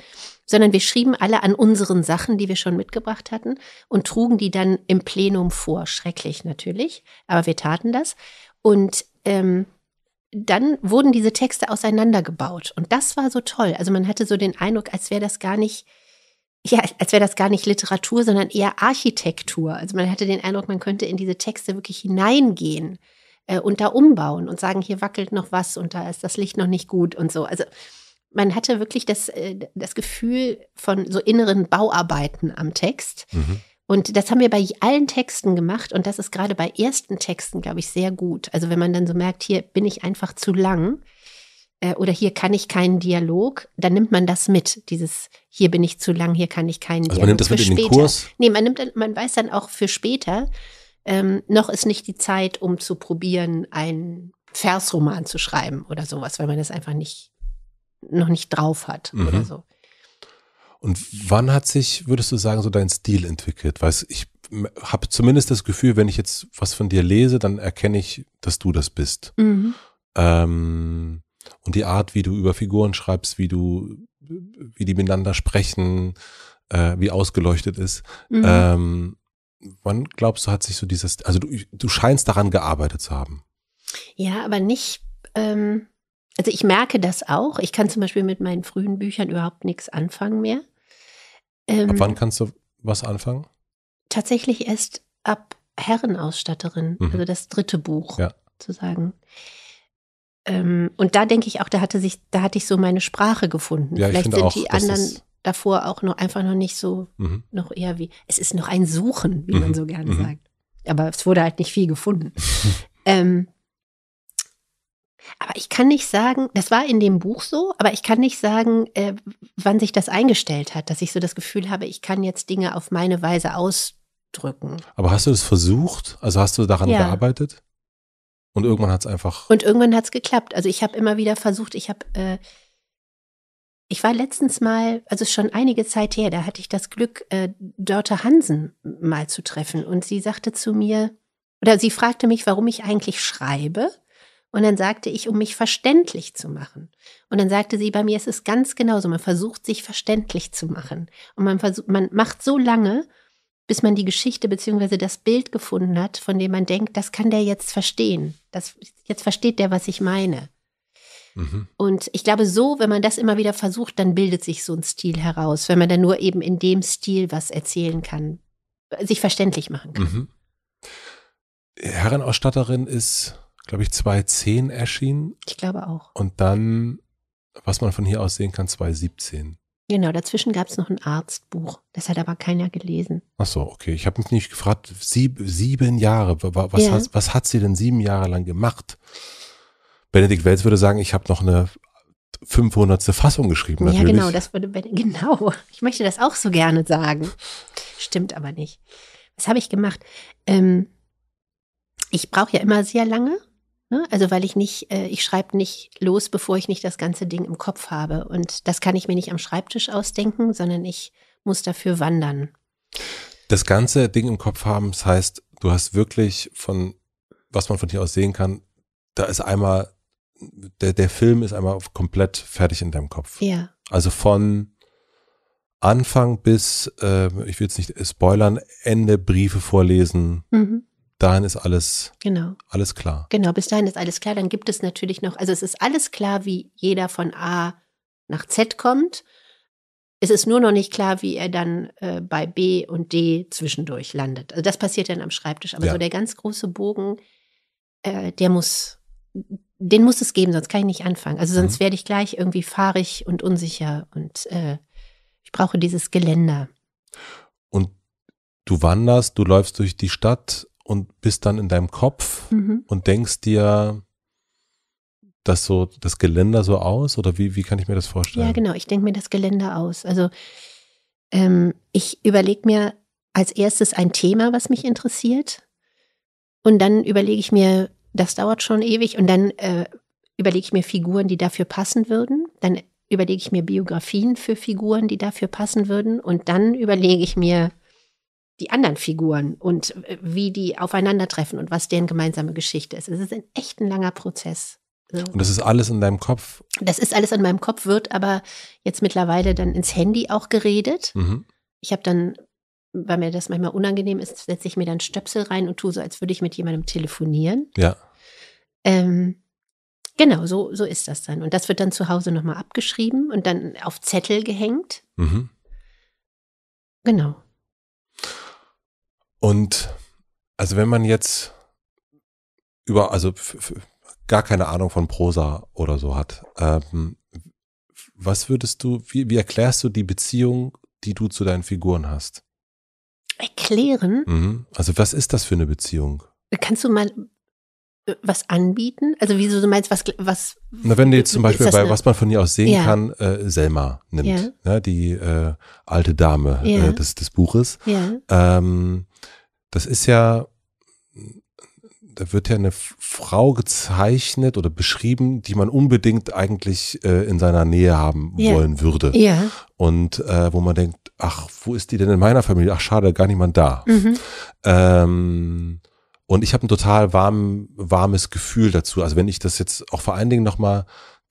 sondern wir schrieben alle an unseren Sachen, die wir schon mitgebracht hatten und trugen die dann im Plenum vor. Schrecklich natürlich, aber wir taten das. Und ähm, dann wurden diese Texte auseinandergebaut. Und das war so toll. Also man hatte so den Eindruck, als wäre das gar nicht ja, als wäre das gar nicht Literatur, sondern eher Architektur. Also man hatte den Eindruck, man könnte in diese Texte wirklich hineingehen äh, und da umbauen und sagen, hier wackelt noch was und da ist das Licht noch nicht gut und so. Also man hatte wirklich das, äh, das Gefühl von so inneren Bauarbeiten am Text. Mhm. Und das haben wir bei allen Texten gemacht und das ist gerade bei ersten Texten, glaube ich, sehr gut. Also wenn man dann so merkt, hier bin ich einfach zu lang äh, oder hier kann ich keinen Dialog, dann nimmt man das mit, dieses hier bin ich zu lang, hier kann ich keinen Dialog. also Man nimmt das für mit in den Kurs? Nee, man nimmt man weiß dann auch für später, ähm, noch ist nicht die Zeit, um zu probieren, einen Versroman zu schreiben oder sowas, weil man das einfach nicht, noch nicht drauf hat mhm. oder so. Und wann hat sich, würdest du sagen, so dein Stil entwickelt? Weil ich habe zumindest das Gefühl, wenn ich jetzt was von dir lese, dann erkenne ich, dass du das bist. Mhm. Ähm, und die Art, wie du über Figuren schreibst, wie du, wie die miteinander sprechen, äh, wie ausgeleuchtet ist. Mhm. Ähm, wann glaubst du, hat sich so dieses, also du, du scheinst daran gearbeitet zu haben? Ja, aber nicht, ähm, also ich merke das auch. Ich kann zum Beispiel mit meinen frühen Büchern überhaupt nichts anfangen mehr. Ähm, ab wann kannst du was anfangen? Tatsächlich erst ab Herrenausstatterin, also mhm. also das dritte Buch ja. sozusagen. sagen ähm, und da denke ich auch, da hatte sich, da hatte ich so meine Sprache gefunden. Ja, Vielleicht sind auch, die anderen davor auch noch einfach noch nicht so, mhm. noch eher wie, es ist noch ein Suchen, wie mhm. man so gerne mhm. sagt. Aber es wurde halt nicht viel gefunden. ähm, aber ich kann nicht sagen, das war in dem Buch so, aber ich kann nicht sagen, äh, wann sich das eingestellt hat, dass ich so das Gefühl habe, ich kann jetzt Dinge auf meine Weise ausdrücken. Aber hast du das versucht? Also hast du daran ja. gearbeitet? Und irgendwann hat es einfach. Und irgendwann hat es geklappt. Also ich habe immer wieder versucht, ich habe, äh, ich war letztens mal, also schon einige Zeit her, da hatte ich das Glück, äh, Dörte Hansen mal zu treffen. Und sie sagte zu mir, oder sie fragte mich, warum ich eigentlich schreibe. Und dann sagte ich, um mich verständlich zu machen. Und dann sagte sie, bei mir ist es ganz genauso. Man versucht, sich verständlich zu machen. Und man, versucht, man macht so lange bis man die Geschichte bzw. das Bild gefunden hat, von dem man denkt, das kann der jetzt verstehen. Das, jetzt versteht der, was ich meine. Mhm. Und ich glaube, so, wenn man das immer wieder versucht, dann bildet sich so ein Stil heraus, wenn man dann nur eben in dem Stil was erzählen kann, sich verständlich machen kann. Mhm. Herrenausstatterin ist, glaube ich, 2010 erschienen. Ich glaube auch. Und dann, was man von hier aus sehen kann, 2017. Genau, dazwischen gab es noch ein Arztbuch. Das hat aber keiner gelesen. Ach so, okay. Ich habe mich nicht gefragt, sieb, sieben Jahre, was, ja. hat, was hat sie denn sieben Jahre lang gemacht? Benedikt Wells würde sagen, ich habe noch eine 500. Fassung geschrieben. Natürlich. Ja, genau, das würde genau. Ich möchte das auch so gerne sagen. Stimmt aber nicht. Was habe ich gemacht? Ähm, ich brauche ja immer sehr lange, Ne? Also weil ich nicht, äh, ich schreibe nicht los, bevor ich nicht das ganze Ding im Kopf habe. Und das kann ich mir nicht am Schreibtisch ausdenken, sondern ich muss dafür wandern. Das ganze Ding im Kopf haben, das heißt, du hast wirklich von, was man von dir aus sehen kann, da ist einmal, der, der Film ist einmal komplett fertig in deinem Kopf. Ja. Also von Anfang bis, äh, ich will es nicht spoilern, Ende Briefe vorlesen. Mhm dahin ist alles, genau. alles klar. Genau, bis dahin ist alles klar. Dann gibt es natürlich noch, also es ist alles klar, wie jeder von A nach Z kommt. Es ist nur noch nicht klar, wie er dann äh, bei B und D zwischendurch landet. Also das passiert dann am Schreibtisch. Aber ja. so der ganz große Bogen, äh, der muss, den muss es geben, sonst kann ich nicht anfangen. Also sonst mhm. werde ich gleich irgendwie fahrig und unsicher und äh, ich brauche dieses Geländer. Und du wanderst, du läufst durch die Stadt und bist dann in deinem Kopf mhm. und denkst dir das so, das Geländer so aus oder wie, wie kann ich mir das vorstellen? Ja, genau, ich denke mir das Geländer aus. Also ähm, ich überlege mir als erstes ein Thema, was mich interessiert. Und dann überlege ich mir, das dauert schon ewig, und dann äh, überlege ich mir Figuren, die dafür passen würden. Dann überlege ich mir Biografien für Figuren, die dafür passen würden. Und dann überlege ich mir die anderen Figuren und äh, wie die aufeinandertreffen und was deren gemeinsame Geschichte ist. Es ist ein echt ein langer Prozess. So. Und das ist alles in deinem Kopf? Das ist alles in meinem Kopf, wird aber jetzt mittlerweile dann ins Handy auch geredet. Mhm. Ich habe dann, weil mir das manchmal unangenehm ist, setze ich mir dann Stöpsel rein und tue so, als würde ich mit jemandem telefonieren. Ja. Ähm, genau, so, so ist das dann. Und das wird dann zu Hause nochmal abgeschrieben und dann auf Zettel gehängt. Mhm. Genau. Und also wenn man jetzt über, also gar keine Ahnung von Prosa oder so hat, ähm, was würdest du, wie, wie erklärst du die Beziehung, die du zu deinen Figuren hast? Erklären? Mhm. Also was ist das für eine Beziehung? Kannst du mal äh, was anbieten? Also wie du meinst, was, was Na, wenn du jetzt zum Beispiel bei, was man von ihr aus sehen ja. kann, äh, Selma nimmt, ja. ne, die äh, alte Dame äh, ja. äh, des, des Buches. Ähm, das ist ja, da wird ja eine Frau gezeichnet oder beschrieben, die man unbedingt eigentlich äh, in seiner Nähe haben ja. wollen würde. Ja. Und äh, wo man denkt, ach, wo ist die denn in meiner Familie? Ach, schade, gar niemand da. Mhm. Ähm, und ich habe ein total warm, warmes Gefühl dazu. Also wenn ich das jetzt auch vor allen Dingen nochmal,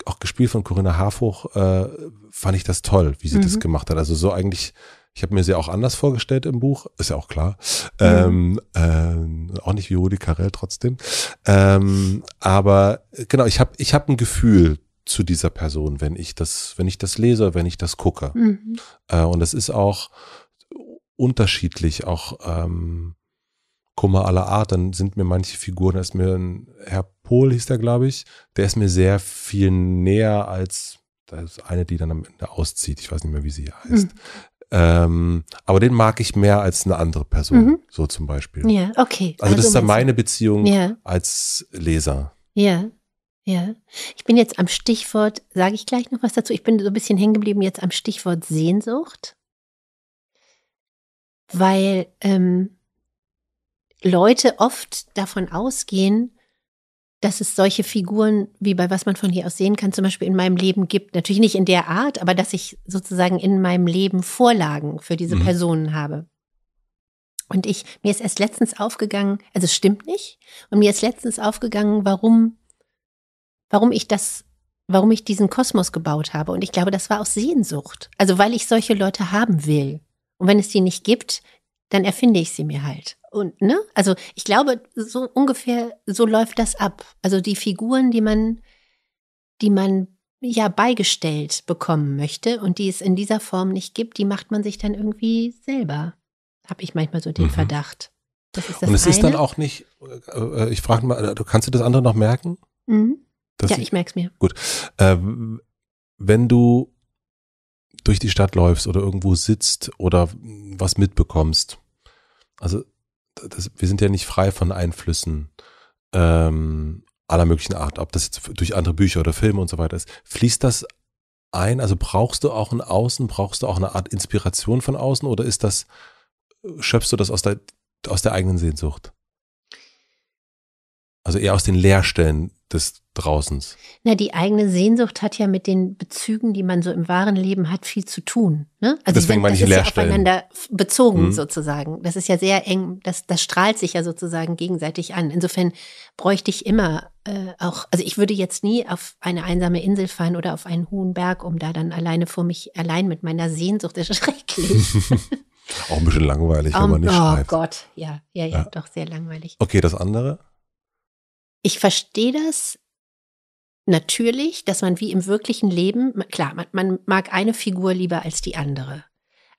auch gespielt von Corinna Harfuch, äh, fand ich das toll, wie sie mhm. das gemacht hat. Also so eigentlich ich habe mir sie auch anders vorgestellt im Buch, ist ja auch klar. Mhm. Ähm, äh, auch nicht wie Rudi Carell trotzdem. Ähm, aber genau, ich habe ich hab ein Gefühl zu dieser Person, wenn ich das, wenn ich das lese, wenn ich das gucke. Mhm. Äh, und das ist auch unterschiedlich, auch ähm, Kummer aller Art. Dann sind mir manche Figuren, da ist mir ein Herr Pohl hieß der, glaube ich, der ist mir sehr viel näher als da ist eine, die dann am Ende auszieht. Ich weiß nicht mehr, wie sie heißt. Mhm. Ähm, aber den mag ich mehr als eine andere Person, mhm. so zum Beispiel. Ja, okay. Also, also das ist dann meine Beziehung ja. als Leser. Ja, ja. Ich bin jetzt am Stichwort, sage ich gleich noch was dazu, ich bin so ein bisschen hängen geblieben jetzt am Stichwort Sehnsucht, weil ähm, Leute oft davon ausgehen, dass es solche Figuren, wie bei was man von hier aus sehen kann, zum Beispiel in meinem Leben gibt. Natürlich nicht in der Art, aber dass ich sozusagen in meinem Leben Vorlagen für diese mhm. Personen habe. Und ich, mir ist erst letztens aufgegangen, also es stimmt nicht, und mir ist letztens aufgegangen, warum, warum ich das, warum ich diesen Kosmos gebaut habe. Und ich glaube, das war aus Sehnsucht. Also weil ich solche Leute haben will. Und wenn es die nicht gibt, dann erfinde ich sie mir halt und, ne? Also ich glaube, so ungefähr so läuft das ab. Also die Figuren, die man, die man ja beigestellt bekommen möchte und die es in dieser Form nicht gibt, die macht man sich dann irgendwie selber. Habe ich manchmal so den mhm. Verdacht. Das das und es eine. ist dann auch nicht, äh, äh ich frage mal, äh, du kannst du das andere noch merken? Mhm. ja, ich merke es mir. Gut. Äh, wenn du durch die Stadt läufst oder irgendwo sitzt oder was mitbekommst, also das, wir sind ja nicht frei von Einflüssen ähm, aller möglichen Art, ob das jetzt durch andere Bücher oder Filme und so weiter ist. Fließt das ein? Also brauchst du auch ein Außen, brauchst du auch eine Art Inspiration von außen oder ist das, schöpfst du das aus der, aus der eigenen Sehnsucht? Also eher aus den Leerstellen des Draußens? Na, die eigene Sehnsucht hat ja mit den Bezügen, die man so im wahren Leben hat, viel zu tun. Ne? Also Deswegen meine ich das Leerstellen. Ist ja aufeinander bezogen mhm. sozusagen. Das ist ja sehr eng, das, das strahlt sich ja sozusagen gegenseitig an. Insofern bräuchte ich immer äh, auch, also ich würde jetzt nie auf eine einsame Insel fahren oder auf einen hohen Berg, um da dann alleine vor mich, allein mit meiner Sehnsucht, das ist schrecklich. auch ein bisschen langweilig, um, wenn man nicht oh schreibt. Oh Gott, ja, ja, ja, ja, doch sehr langweilig. Okay, das andere? ich verstehe das natürlich, dass man wie im wirklichen Leben, klar, man, man, mag eine Figur lieber als die andere.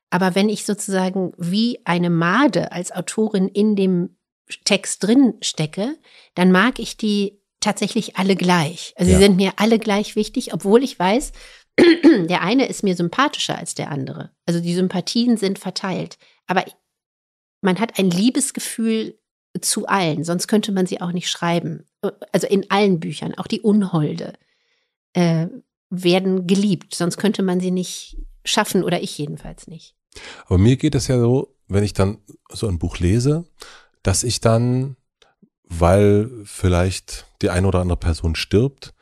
Aber wenn ich sozusagen wie eine Made als Autorin in dem Text drin stecke, dann mag ich die tatsächlich alle gleich. Also ja. sie sind mir alle gleich wichtig, obwohl ich weiß, der eine ist mir sympathischer als der andere. Also die Sympathien sind verteilt. Aber man hat ein Liebesgefühl zu allen, sonst könnte man sie auch nicht schreiben also in allen Büchern, auch die Unholde, äh, werden geliebt. Sonst könnte man sie nicht schaffen oder ich jedenfalls nicht. Aber mir geht es ja so, wenn ich dann so ein Buch lese, dass ich dann, weil vielleicht die eine oder andere Person stirbt,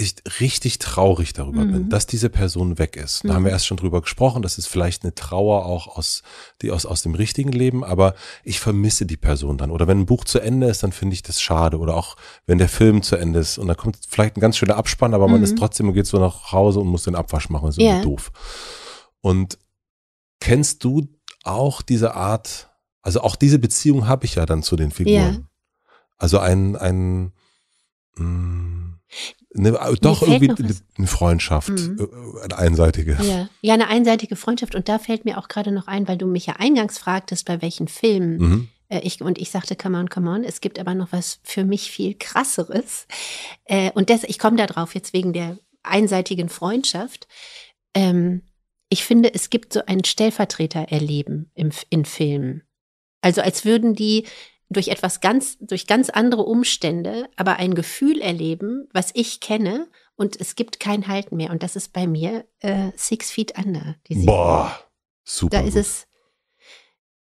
ich richtig traurig darüber mhm. bin, dass diese Person weg ist. Da mhm. haben wir mhm. erst schon drüber gesprochen, das ist vielleicht eine Trauer auch aus, die aus, aus dem richtigen Leben, aber ich vermisse die Person dann. Oder wenn ein Buch zu Ende ist, dann finde ich das schade. Oder auch wenn der Film zu Ende ist und da kommt vielleicht ein ganz schöner Abspann, aber mhm. man ist mhm. trotzdem und geht so nach Hause und muss den Abwasch machen. Das ist yeah. doof. Und kennst du auch diese Art, also auch diese Beziehung habe ich ja dann zu den Figuren. Yeah. Also ein, ein, mh, mm, Ne, doch irgendwie eine Freundschaft, mhm. Äh, eine einseitige. Ja. ja. eine einseitige Freundschaft. Und da fällt mir auch gerade noch ein, weil du mich ja eingangs fragtest, bei welchen Filmen mhm. Äh, ich und ich sagte, come on, come on. Es gibt aber noch was für mich viel krasseres. Äh, und das, ich komme da drauf jetzt wegen der einseitigen Freundschaft. Ähm, ich finde, es gibt so ein Stellvertretererleben im, in Filmen. Also als würden die durch etwas ganz, durch ganz andere Umstände, aber ein Gefühl erleben, was ich kenne und es gibt kein Halten mehr. Und das ist bei mir äh, Six Feet Under. Boah, super. Da gut. es,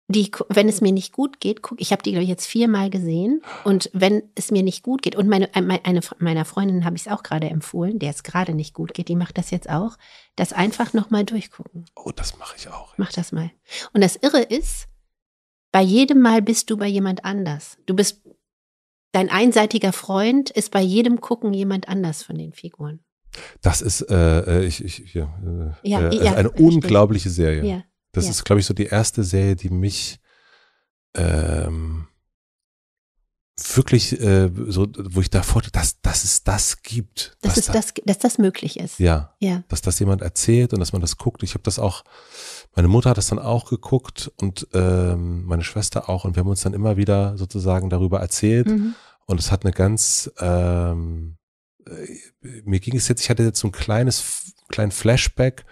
die, wenn es mir nicht gut geht, guck, ich habe die, glaube ich, jetzt viermal gesehen. Und wenn es mir nicht gut geht, und meine, äh, eine, meiner Freundin habe ich es auch gerade empfohlen, der es gerade nicht gut geht, die macht das jetzt auch, das einfach nochmal durchgucken. Oh, das mache ich auch. Mach das mal. Und das Irre ist, bei jedem Mal bist du bei jemand anders. Du bist dein einseitiger Freund ist bei jedem Gucken jemand anders von den Figuren. Das ist äh, äh ich, ich, ja, äh, ja, äh, ja, eine unglaubliche Serie. das ist, glaube ich, so die erste Serie, die mich ähm, wirklich äh, so, wo ich davor, dass, dass es das gibt. Dass, dass, es das, dass das möglich ist. Ja, ja. Dass das jemand erzählt und dass man das guckt. Ich habe das auch, meine Mutter hat das dann auch geguckt und ähm, meine Schwester auch. Und wir haben uns dann immer wieder sozusagen darüber erzählt. Mhm. Und es hat eine ganz, ähm, äh, mir ging es jetzt, ich hatte jetzt so ein kleines, kleinen Flashback,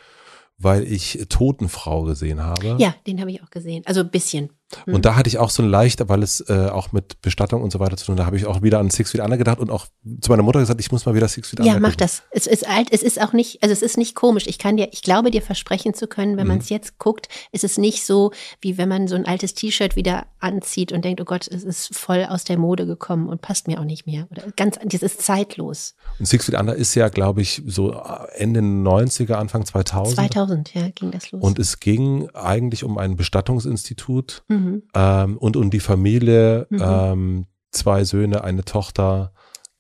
weil ich Totenfrau gesehen habe. Ja, den habe ich auch gesehen. Also ein bisschen. Mhm. Und hm. da hatte ich auch so ein leicht, weil es äh, auch mit Bestattung und so weiter zu tun, da habe ich auch wieder an Six Feet Under gedacht und auch zu meiner Mutter gesagt, ich muss mal wieder Six Feet ja, Under. Ja, mach das. Es ist alt, es ist auch nicht, also es ist nicht komisch. Ich kann dir, ich glaube dir versprechen zu können, wenn mhm. man es jetzt guckt, ist es nicht so, wie wenn man so ein altes T-Shirt wieder anzieht und denkt, oh Gott, es ist voll aus der Mode gekommen und passt mir auch nicht mehr. Oder ganz, das ist zeitlos. Und Six Feet Under ist ja, glaube ich, so äh, Ende 90er, Anfang 2000. 2000, ja, ging das los. Und es ging eigentlich um ein Bestattungsinstitut. Mhm mhm. ähm, und um die Familie, mhm. ähm, zwei Söhne, eine Tochter.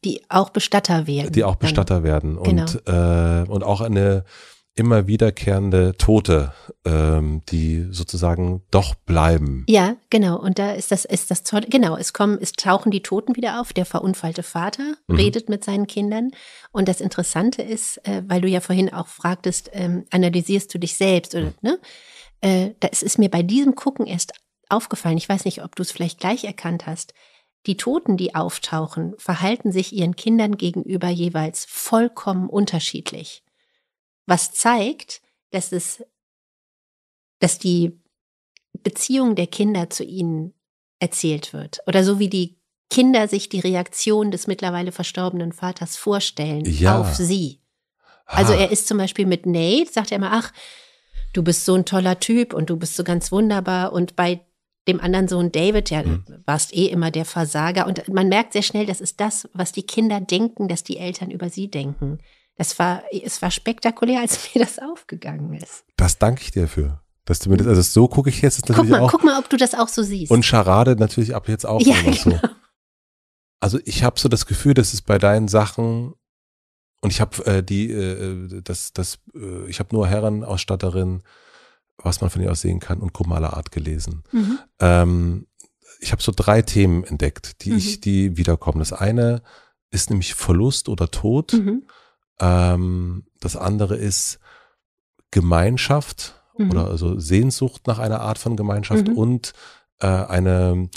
Die auch Bestatter werden. Die auch Bestatter dann. werden und, genau. äh, und auch eine immer wiederkehrende Tote, ähm, die sozusagen doch bleiben. Ja, genau. Und da ist das, ist das Zeug, genau, es kommen, es tauchen die Toten wieder auf. Der verunfallte Vater mhm. redet mit seinen Kindern. Und das Interessante ist, äh, weil du ja vorhin auch fragtest, ähm, analysierst du dich selbst oder, mhm. ne? Äh, das ist mir bei diesem Gucken erst aufgefallen, ich weiß nicht, ob du es vielleicht gleich erkannt hast, die Toten, die auftauchen, verhalten sich ihren Kindern gegenüber jeweils vollkommen unterschiedlich. Was zeigt, dass es, dass die Beziehung der Kinder zu ihnen erzählt wird. Oder so wie die Kinder sich die Reaktion des mittlerweile verstorbenen Vaters vorstellen ja. auf sie. Ha. Also ah. er ist zum Beispiel mit Nate, sagt er immer, ach, du bist so ein toller Typ und du bist so ganz wunderbar. Und bei dem anderen Sohn David, ja, mhm. warst eh immer der Versager. Und man merkt sehr schnell, das ist das, was die Kinder denken, dass die Eltern über sie denken. Das war, es war spektakulär, als mir das aufgegangen ist. Das danke ich dir für. Dass du mir das, also so gucke ich jetzt natürlich guck mal, auch. Guck mal, ob du das auch so siehst. Und Charade natürlich ab jetzt auch. Ja, genau. so. Also ich habe so das Gefühl, dass es bei deinen Sachen und ich habe äh, die, äh, äh das, das, äh, ich habe nur Herrenausstatterinnen, was man von ihr aus sehen kann und Kumala Art gelesen. Mhm. Ähm, ich habe so drei Themen entdeckt, die mhm. ich, die wiederkommen. Das eine ist nämlich Verlust oder Tod. Mhm. Ähm, das andere ist Gemeinschaft mhm. oder also Sehnsucht nach einer Art von Gemeinschaft mhm. und äh, eine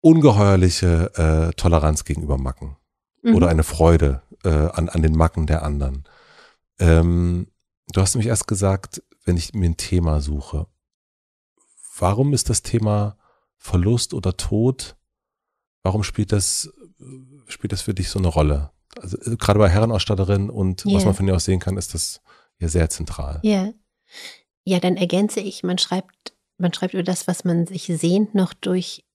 ungeheuerliche äh, Toleranz gegenüber Macken mhm. oder eine Freude äh, an, an den Macken der anderen. Ähm, du hast nämlich erst gesagt, wenn ich mir ein Thema suche. Warum ist das Thema Verlust oder Tod? Warum spielt das, spielt das für dich so eine Rolle? Also äh, gerade bei Herrenausstatterin und yeah. was man von dir aus sehen kann, ist das ja sehr zentral. Ja. Yeah. Ja, dann ergänze ich, man schreibt, man schreibt über das, was man sich sehnt, noch durch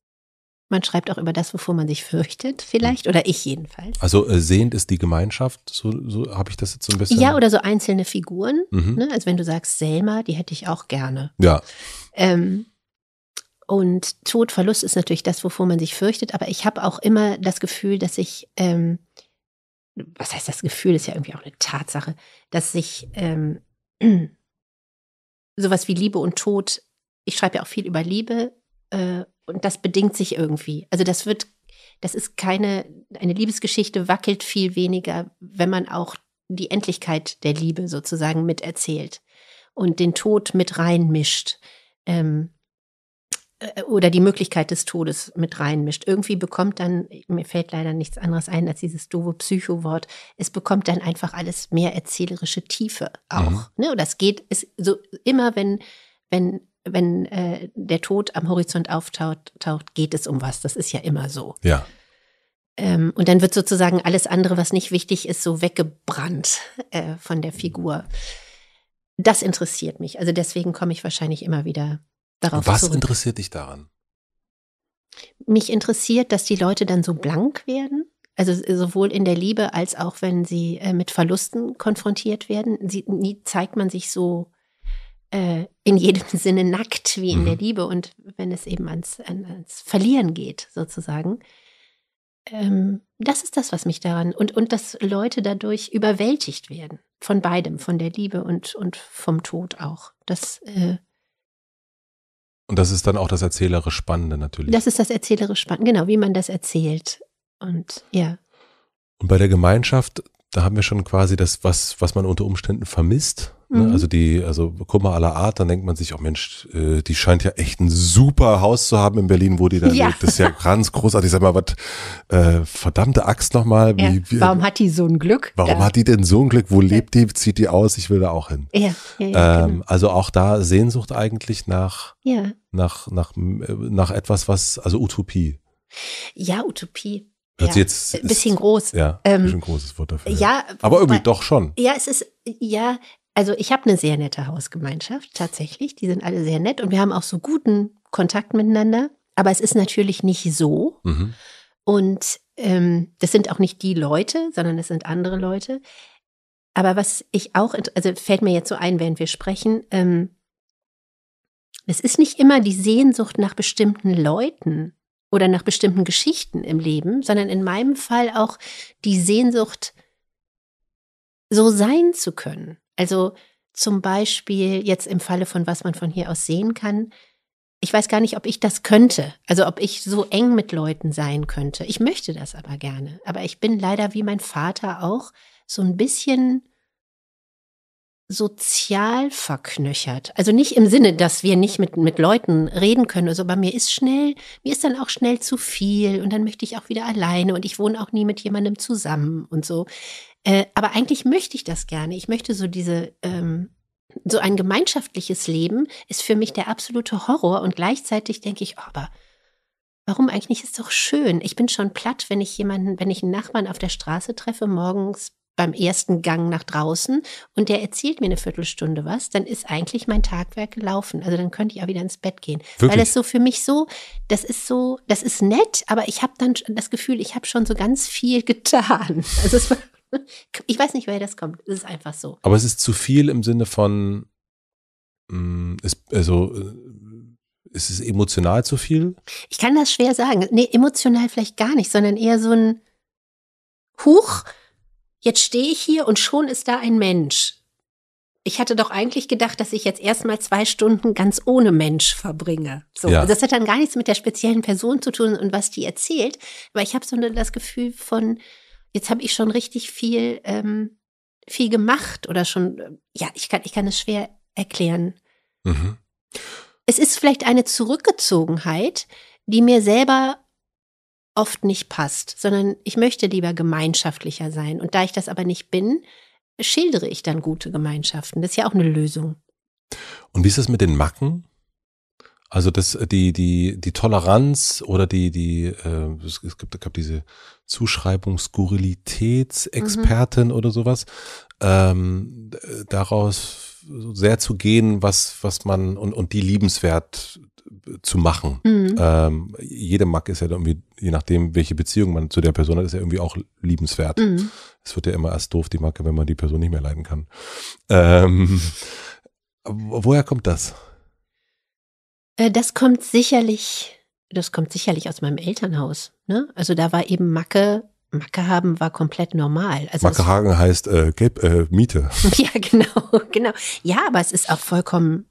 man schreibt auch über das, wovor man sich fürchtet, vielleicht, oder ich jedenfalls. Also äh, sehend ist die Gemeinschaft, so, so habe ich das jetzt so ein bisschen. Ja, oder so einzelne Figuren. Mhm. Ne? Also wenn du sagst, Selma, die hätte ich auch gerne. Ja. Ähm, und Tod, Verlust ist natürlich das, wovor man sich fürchtet, aber ich habe auch immer das Gefühl, dass ich, ähm, was heißt das Gefühl, ist ja irgendwie auch eine Tatsache, dass ich ähm, sowas wie Liebe und Tod, ich schreibe ja auch viel über Liebe äh, und das bedingt sich irgendwie. Also das wird, das ist keine, eine Liebesgeschichte wackelt viel weniger, wenn man auch die Endlichkeit der Liebe sozusagen miterzählt und den Tod mit reinmischt. Ähm, äh, oder die Möglichkeit des Todes mit reinmischt. Irgendwie bekommt dann, mir fällt leider nichts anderes ein als dieses doofe Psycho-Wort, es bekommt dann einfach alles mehr erzählerische Tiefe auch. Mhm. Ne? Oder es geht, es, so immer wenn, wenn wenn äh, der Tod am Horizont auftaucht, taucht, geht es um was. Das ist ja immer so. Ja. Ähm, und dann wird sozusagen alles andere, was nicht wichtig ist, so weggebrannt äh, von der Figur. Das interessiert mich. Also deswegen komme ich wahrscheinlich immer wieder darauf was zurück. Was interessiert dich daran? Mich interessiert, dass die Leute dann so blank werden. Also sowohl in der Liebe als auch wenn sie äh, mit Verlusten konfrontiert werden. Sie, nie zeigt man sich so äh, in jedem Sinne nackt wie in mhm. der Liebe und wenn es eben ans, ans Verlieren geht, sozusagen. Ähm, das ist das, was mich daran und, und dass Leute dadurch überwältigt werden. Von beidem, von der Liebe und, und vom Tod auch. Das, äh, und das ist dann auch das erzählerisch Spannende natürlich. Das ist das erzählerisch Spannende, genau, wie man das erzählt. Und ja. Und bei der Gemeinschaft, da haben wir schon quasi das, was, was man unter Umständen vermisst, Ne? Mhm. Also die, also Kummer aller Art, dann denkt man sich, oh Mensch, äh, die scheint ja echt ein super Haus zu haben in Berlin, wo die da ja. lebt. Das ist ja ganz großartig. Sag mal, was, äh, verdammte Axt nochmal. Ja. Warum hat die so ein Glück? Warum da? hat die denn so ein Glück? Wo ja. lebt die? Zieht die aus? Ich will da auch hin. Ja. ja genau. ähm, genau. Also auch da Sehnsucht eigentlich nach, ja. nach, nach, nach etwas, was, also Utopie. Ja, Utopie. Hört ja. Ein bisschen groß. Ja, ein ähm, bisschen großes Wort dafür. Ja, aber irgendwie doch schon. Ja, es ist, ja, also ich habe eine sehr nette Hausgemeinschaft, tatsächlich. Die sind alle sehr nett und wir haben auch so guten Kontakt miteinander. Aber es ist natürlich nicht so. Mhm. Und ähm, das sind auch nicht die Leute, sondern es sind andere Leute. Aber was ich auch, also fällt mir jetzt so ein, während wir sprechen, ähm, es ist nicht immer die Sehnsucht nach bestimmten Leuten oder nach bestimmten Geschichten im Leben, sondern in meinem Fall auch die Sehnsucht, so sein zu können. Also zum Beispiel jetzt im Falle von was man von hier aus sehen kann, ich weiß gar nicht, ob ich das könnte, also ob ich so eng mit Leuten sein könnte. Ich möchte das aber gerne. Aber ich bin leider wie mein Vater auch so ein bisschen sozial verknöchert. Also nicht im Sinne, dass wir nicht mit, mit Leuten reden können, also bei mir ist schnell, mir ist dann auch schnell zu viel und dann möchte ich auch wieder alleine und ich wohne auch nie mit jemandem zusammen und so. Äh, aber eigentlich möchte ich das gerne. Ich möchte so diese, ähm, so ein gemeinschaftliches Leben ist für mich der absolute Horror und gleichzeitig denke ich, oh, aber warum eigentlich nicht? Ist doch schön. Ich bin schon platt, wenn ich jemanden, wenn ich einen Nachbarn auf der Straße treffe, morgens beim ersten Gang nach draußen und der erzählt mir eine Viertelstunde was, dann ist eigentlich mein Tagwerk gelaufen. Also dann könnte ich auch wieder ins Bett gehen. Wirklich? Weil das so für mich so, das ist so, das ist nett, aber ich habe dann das Gefühl, ich habe schon so ganz viel getan. Also es war Ich weiß nicht, woher das kommt. Es ist einfach so. Aber es ist zu viel im Sinne von, mh, mm, es, also äh, ist es emotional zu viel? Ich kann das schwer sagen. Nee, emotional vielleicht gar nicht, sondern eher so ein Huch, jetzt stehe ich hier und schon ist da ein Mensch. Ich hatte doch eigentlich gedacht, dass ich jetzt erstmal zwei Stunden ganz ohne Mensch verbringe. So, ja. Also das hat dann gar nichts mit der speziellen Person zu tun und was die erzählt, weil ich habe so das Gefühl von, jetzt habe ich schon richtig viel, ähm, viel gemacht oder schon, ja, ich kann, ich kann es schwer erklären. Mhm. Es ist vielleicht eine Zurückgezogenheit, die mir selber oft nicht passt, sondern ich möchte lieber gemeinschaftlicher sein. Und da ich das aber nicht bin, schildere ich dann gute Gemeinschaften. Das ist ja auch eine Lösung. Und wie ist das mit den Macken? Also das, die, die, die Toleranz oder die, die, äh, es, es gibt, es gab diese Zuschreibung Skurrilitätsexpertin mhm. oder sowas, ähm, daraus sehr zu gehen, was, was man und, und die liebenswert zu machen. Mhm. Ähm, jede Mack ist ja irgendwie, je nachdem, welche Beziehung man zu der Person hat, ist ja irgendwie auch liebenswert. Mhm. Es wird ja immer erst doof, die Macke, wenn man die Person nicht mehr leiden kann. Ähm, woher kommt das? Äh, das kommt sicherlich, das kommt sicherlich aus meinem Elternhaus. Ne? Also da war eben Macke, Macke haben war komplett normal. Also Macke Hagen heißt äh, Gelb, äh, Miete. ja, genau, genau. Ja, aber es ist auch vollkommen,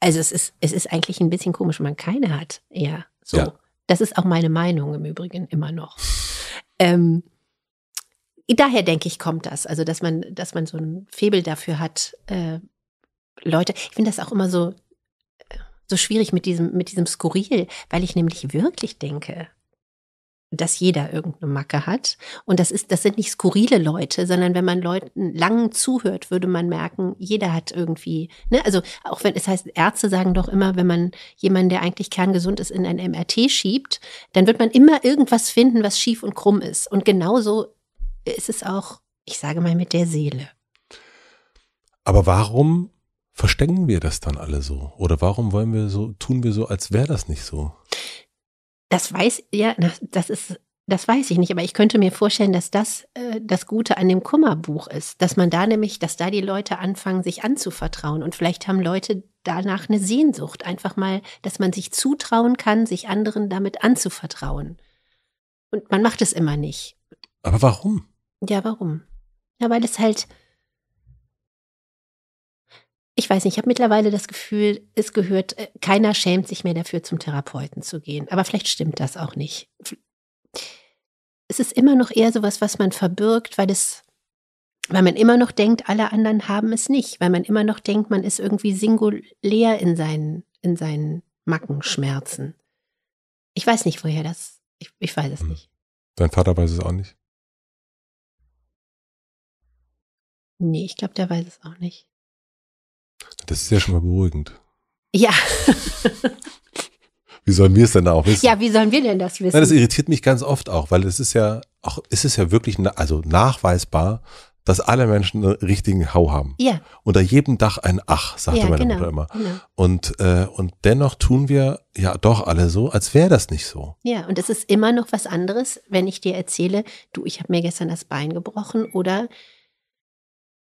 also es ist, es ist eigentlich ein bisschen komisch, wenn man keine hat. Ja, so. Ja. Das ist auch meine Meinung im Übrigen immer noch. Ähm, daher denke ich, kommt das. Also, dass man, dass man so ein Febel dafür hat, äh, Leute, ich finde das auch immer so so schwierig mit diesem, mit diesem Skurril, weil ich nämlich wirklich denke, dass jeder irgendeine Macke hat. Und das ist, das sind nicht skurrile Leute, sondern wenn man Leuten lang zuhört, würde man merken, jeder hat irgendwie, ne, also auch wenn, es das heißt, Ärzte sagen doch immer, wenn man jemanden, der eigentlich kerngesund ist, in ein MRT schiebt, dann wird man immer irgendwas finden, was schief und krumm ist. Und genauso ist es auch, ich sage mal, mit der Seele. Aber warum verstecken wir das dann alle so? Oder warum wollen wir so, tun wir so, als wäre das nicht so? Das weiß, ja, das ist, das weiß ich nicht, aber ich könnte mir vorstellen, dass das äh, das Gute an dem Kummerbuch ist, dass man da nämlich, dass da die Leute anfangen, sich anzuvertrauen und vielleicht haben Leute danach eine Sehnsucht, einfach mal, dass man sich zutrauen kann, sich anderen damit anzuvertrauen. Und man macht es immer nicht. Aber warum? Ja, warum? Ja, weil es halt, ich weiß nicht, ich habe mittlerweile das Gefühl, es gehört, äh, keiner schämt sich mehr dafür, zum Therapeuten zu gehen. Aber vielleicht stimmt das auch nicht. Es ist immer noch eher sowas, was man verbirgt, weil es, weil man immer noch denkt, alle anderen haben es nicht, weil man immer noch denkt, man ist irgendwie singulär in seinen, in seinen Mackenschmerzen. Ich weiß nicht, woher das. Ich, ich weiß es hm. nicht. Dein Vater weiß es auch nicht. Nee, ich glaube, der weiß es auch nicht. Das ist ja schon mal beruhigend. Ja. wie sollen wir es denn auch wissen? Ja, wie sollen wir denn das wissen? Nein, das irritiert mich ganz oft auch, weil es ist ja auch, es ist ja wirklich also nachweisbar, dass alle Menschen einen richtigen Hau haben. Ja. Unter jedem Dach ein Ach, sagte ja, meine genau, Mutter immer. Genau. Und, äh, und dennoch tun wir ja doch alle so, als wäre das nicht so. Ja, und es ist immer noch was anderes, wenn ich dir erzähle, du, ich habe mir gestern das Bein gebrochen oder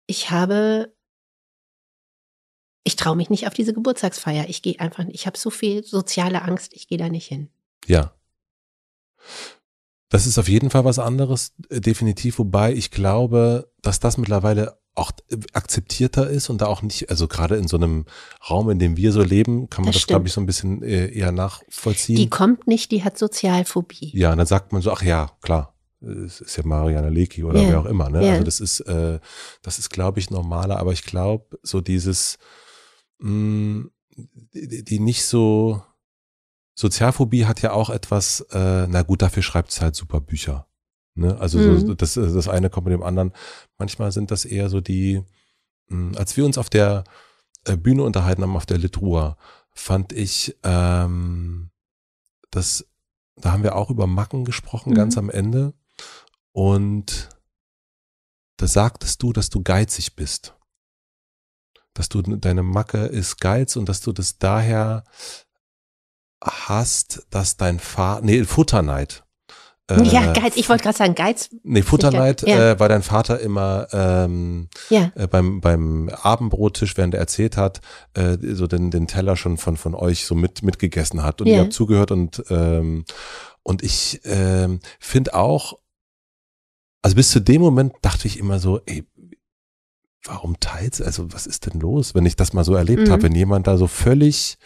ich habe ich traue mich nicht auf diese Geburtstagsfeier. Ich gehe einfach, ich habe so viel soziale Angst, ich gehe da nicht hin. Ja. Das ist auf jeden Fall was anderes, äh, definitiv, wobei ich glaube, dass das mittlerweile auch akzeptierter ist und da auch nicht, also gerade in so einem Raum, in dem wir so leben, kann man das, das glaube ich, so ein bisschen äh, eher nachvollziehen. Die kommt nicht, die hat Sozialphobie. Ja, und dann sagt man so, ach ja, klar, es ist ja Mariana Leki oder yeah. wer auch immer, ne? Yeah. Also das ist, äh, das ist, glaube ich, normaler, aber ich glaube, so dieses, mh, die, die nicht so. Sozialphobie hat ja auch etwas, äh, na gut, dafür schreibt es halt super Bücher. Ne? Also mhm. so, das, äh, das eine kommt mit dem anderen. Manchmal sind das eher so die, mh, hm, als wir uns auf der äh, Bühne unterhalten haben, auf der Litrua, fand ich, ähm, das, da haben wir auch über Macken gesprochen, mhm. ganz am Ende. Und da sagtest du, dass du geizig bist dass du deine Macke ist Geiz und dass du das daher hast, dass dein Vater, nee, Futterneid. Äh, ja, Geiz, ich wollte gerade sagen, Geiz. Nee, Futterneid, ja. äh, weil dein Vater immer ähm, ja. äh, beim, beim Abendbrottisch, während er erzählt hat, äh, so den, den Teller schon von, von euch so mit, mitgegessen hat. Und ja. ihr habt zugehört und, ähm, und ich ähm, finde auch, also bis zu dem Moment dachte ich immer so, ey, warum teils, also was ist denn los, wenn ich das mal so erlebt mhm. habe, wenn jemand da so völlig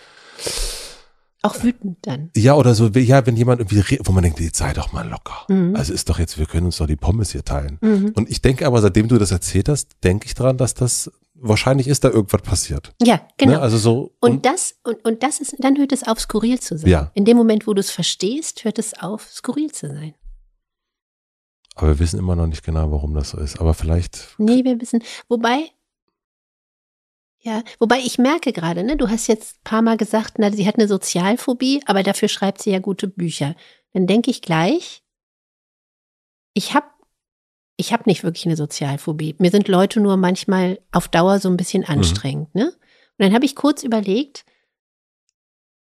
auch wütend dann. Ja, oder so, ja, wenn jemand irgendwie, wo man denkt, jetzt sei doch mal locker. Mhm. Also ist doch jetzt, wir können uns doch die Pommes hier teilen. Mhm. Und ich denke aber, seitdem du das erzählt hast, denke ich daran, dass das wahrscheinlich ist da irgendwas passiert. Ja, genau. Ne? Also so. Und, und, das, und, und das ist, dann hört es auf, skurril zu sein. Ja. In dem Moment, wo du es verstehst, hört es auf, skurril zu sein. Aber wir wissen immer noch nicht genau, warum das so ist. Aber vielleicht. Nee, wir wissen. Wobei. Ja, wobei ich merke gerade, ne, du hast jetzt ein paar Mal gesagt, na, sie hat eine Sozialphobie, aber dafür schreibt sie ja gute Bücher. Dann denke ich gleich, ich habe ich hab nicht wirklich eine Sozialphobie. Mir sind Leute nur manchmal auf Dauer so ein bisschen mhm. anstrengend. Mhm. Ne? Und dann habe ich kurz überlegt,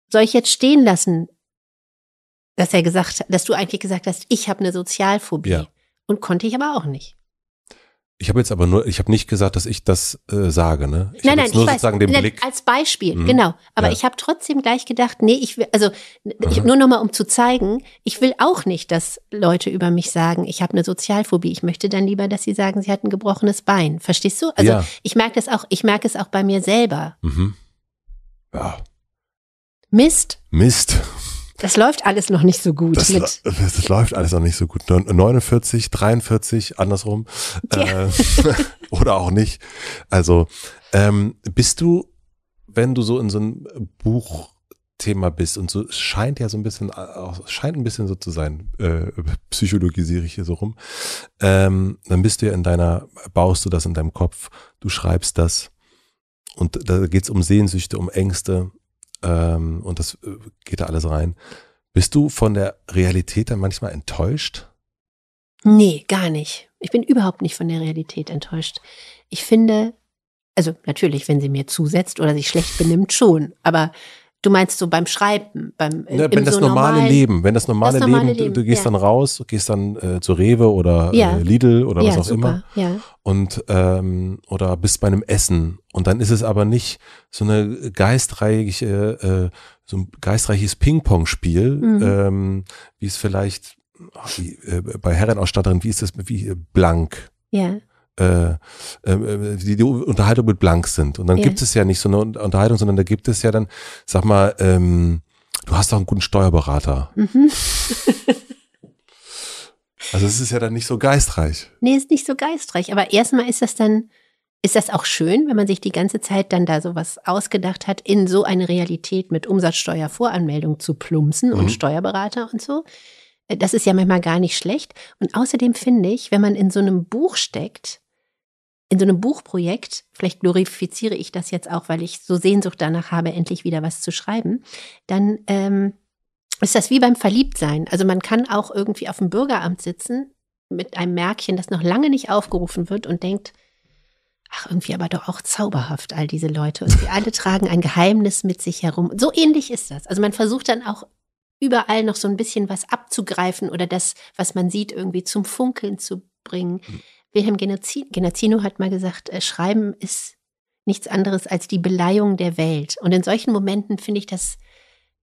soll ich jetzt stehen lassen, dass er gesagt, hat, dass du eigentlich gesagt hast, ich habe eine Sozialphobie. Ja. Und konnte ich aber auch nicht. Ich habe jetzt aber nur, ich habe nicht gesagt, dass ich das äh, sage, ne? Ich nein, nein, nur ich sozusagen weiß, den Blick. Als Beispiel, mhm. genau. Aber ja. ich habe trotzdem gleich gedacht, nee, ich will, also ich, mhm. nur nochmal, um zu zeigen, ich will auch nicht, dass Leute über mich sagen, ich habe eine Sozialphobie. Ich möchte dann lieber, dass sie sagen, sie hat ein gebrochenes Bein. Verstehst du? Also ja. ich merke das auch, ich merke es auch bei mir selber. Mhm. Ja. Mist. Mist. Das läuft alles noch nicht so gut. Das, mit. das läuft alles noch nicht so gut. 49, 43, andersrum. Ja. Äh, oder auch nicht. Also ähm, bist du, wenn du so in so einem Buch Thema bist und so scheint ja so ein bisschen äh, scheint ein bisschen so zu sein äh, psychologisiere ich hier so rum ähm, dann bist du ja in deiner baust du das in deinem Kopf du schreibst das und da geht es um Sehnsüchte um Ängste ähm, und das äh, geht da alles rein. Bist du von der Realität dann manchmal enttäuscht? Nee, gar nicht. Ich bin überhaupt nicht von der Realität enttäuscht. Ich finde, also natürlich, wenn sie mir zusetzt oder sich schlecht benimmt, schon. Aber Du meinst so beim Schreiben, beim äh, ne, Wenn das so normale Leben, wenn das normale, das normale Leben, Leben, du, gehst ja. dann raus, gehst dann äh, zu Rewe oder äh, ja. äh, Lidl oder ja, was auch super. immer. Und ähm, oder bist bei einem Essen. Und dann ist es aber nicht so eine geistreiche, äh, äh, so ein geistreiches Ping-Pong-Spiel, mhm. ähm, wie es vielleicht ach, wie, bei Herrenausstatterin, wie ist das, wie Blank. Ja. Äh, ähm, äh, die, die Unterhaltung mit Blank sind. Und dann yeah. gibt es ja nicht so eine Unterhaltung, sondern da gibt es ja dann, sag mal, ähm, du hast doch einen guten Steuerberater. Mhm. also es ist ja dann nicht so geistreich. Nee, ist nicht so geistreich. Aber erstmal ist das dann, ist das auch schön, wenn man sich die ganze Zeit dann da sowas ausgedacht hat, in so eine Realität mit Umsatzsteuervoranmeldung zu plumpsen mhm. und Steuerberater und so? Äh, das ist ja manchmal gar nicht schlecht. Und außerdem finde ich, wenn man in so einem Buch steckt, in so einem Buchprojekt, vielleicht glorifiziere ich das jetzt auch, weil ich so Sehnsucht danach habe, endlich wieder was zu schreiben, dann ähm, ist das wie beim Verliebtsein. Also man kann auch irgendwie auf dem Bürgeramt sitzen mit einem Märkchen, das noch lange nicht aufgerufen wird und denkt, ach, irgendwie aber doch auch zauberhaft, all diese Leute. Und sie alle tragen ein Geheimnis mit sich herum. So ähnlich ist das. Also man versucht dann auch überall noch so ein bisschen was abzugreifen oder das, was man sieht, irgendwie zum Funkeln zu bringen. Hm. Wilhelm Genazzino hat mal gesagt, äh, Schreiben ist nichts anderes als die Beleihung der Welt. Und in solchen Momenten finde ich das,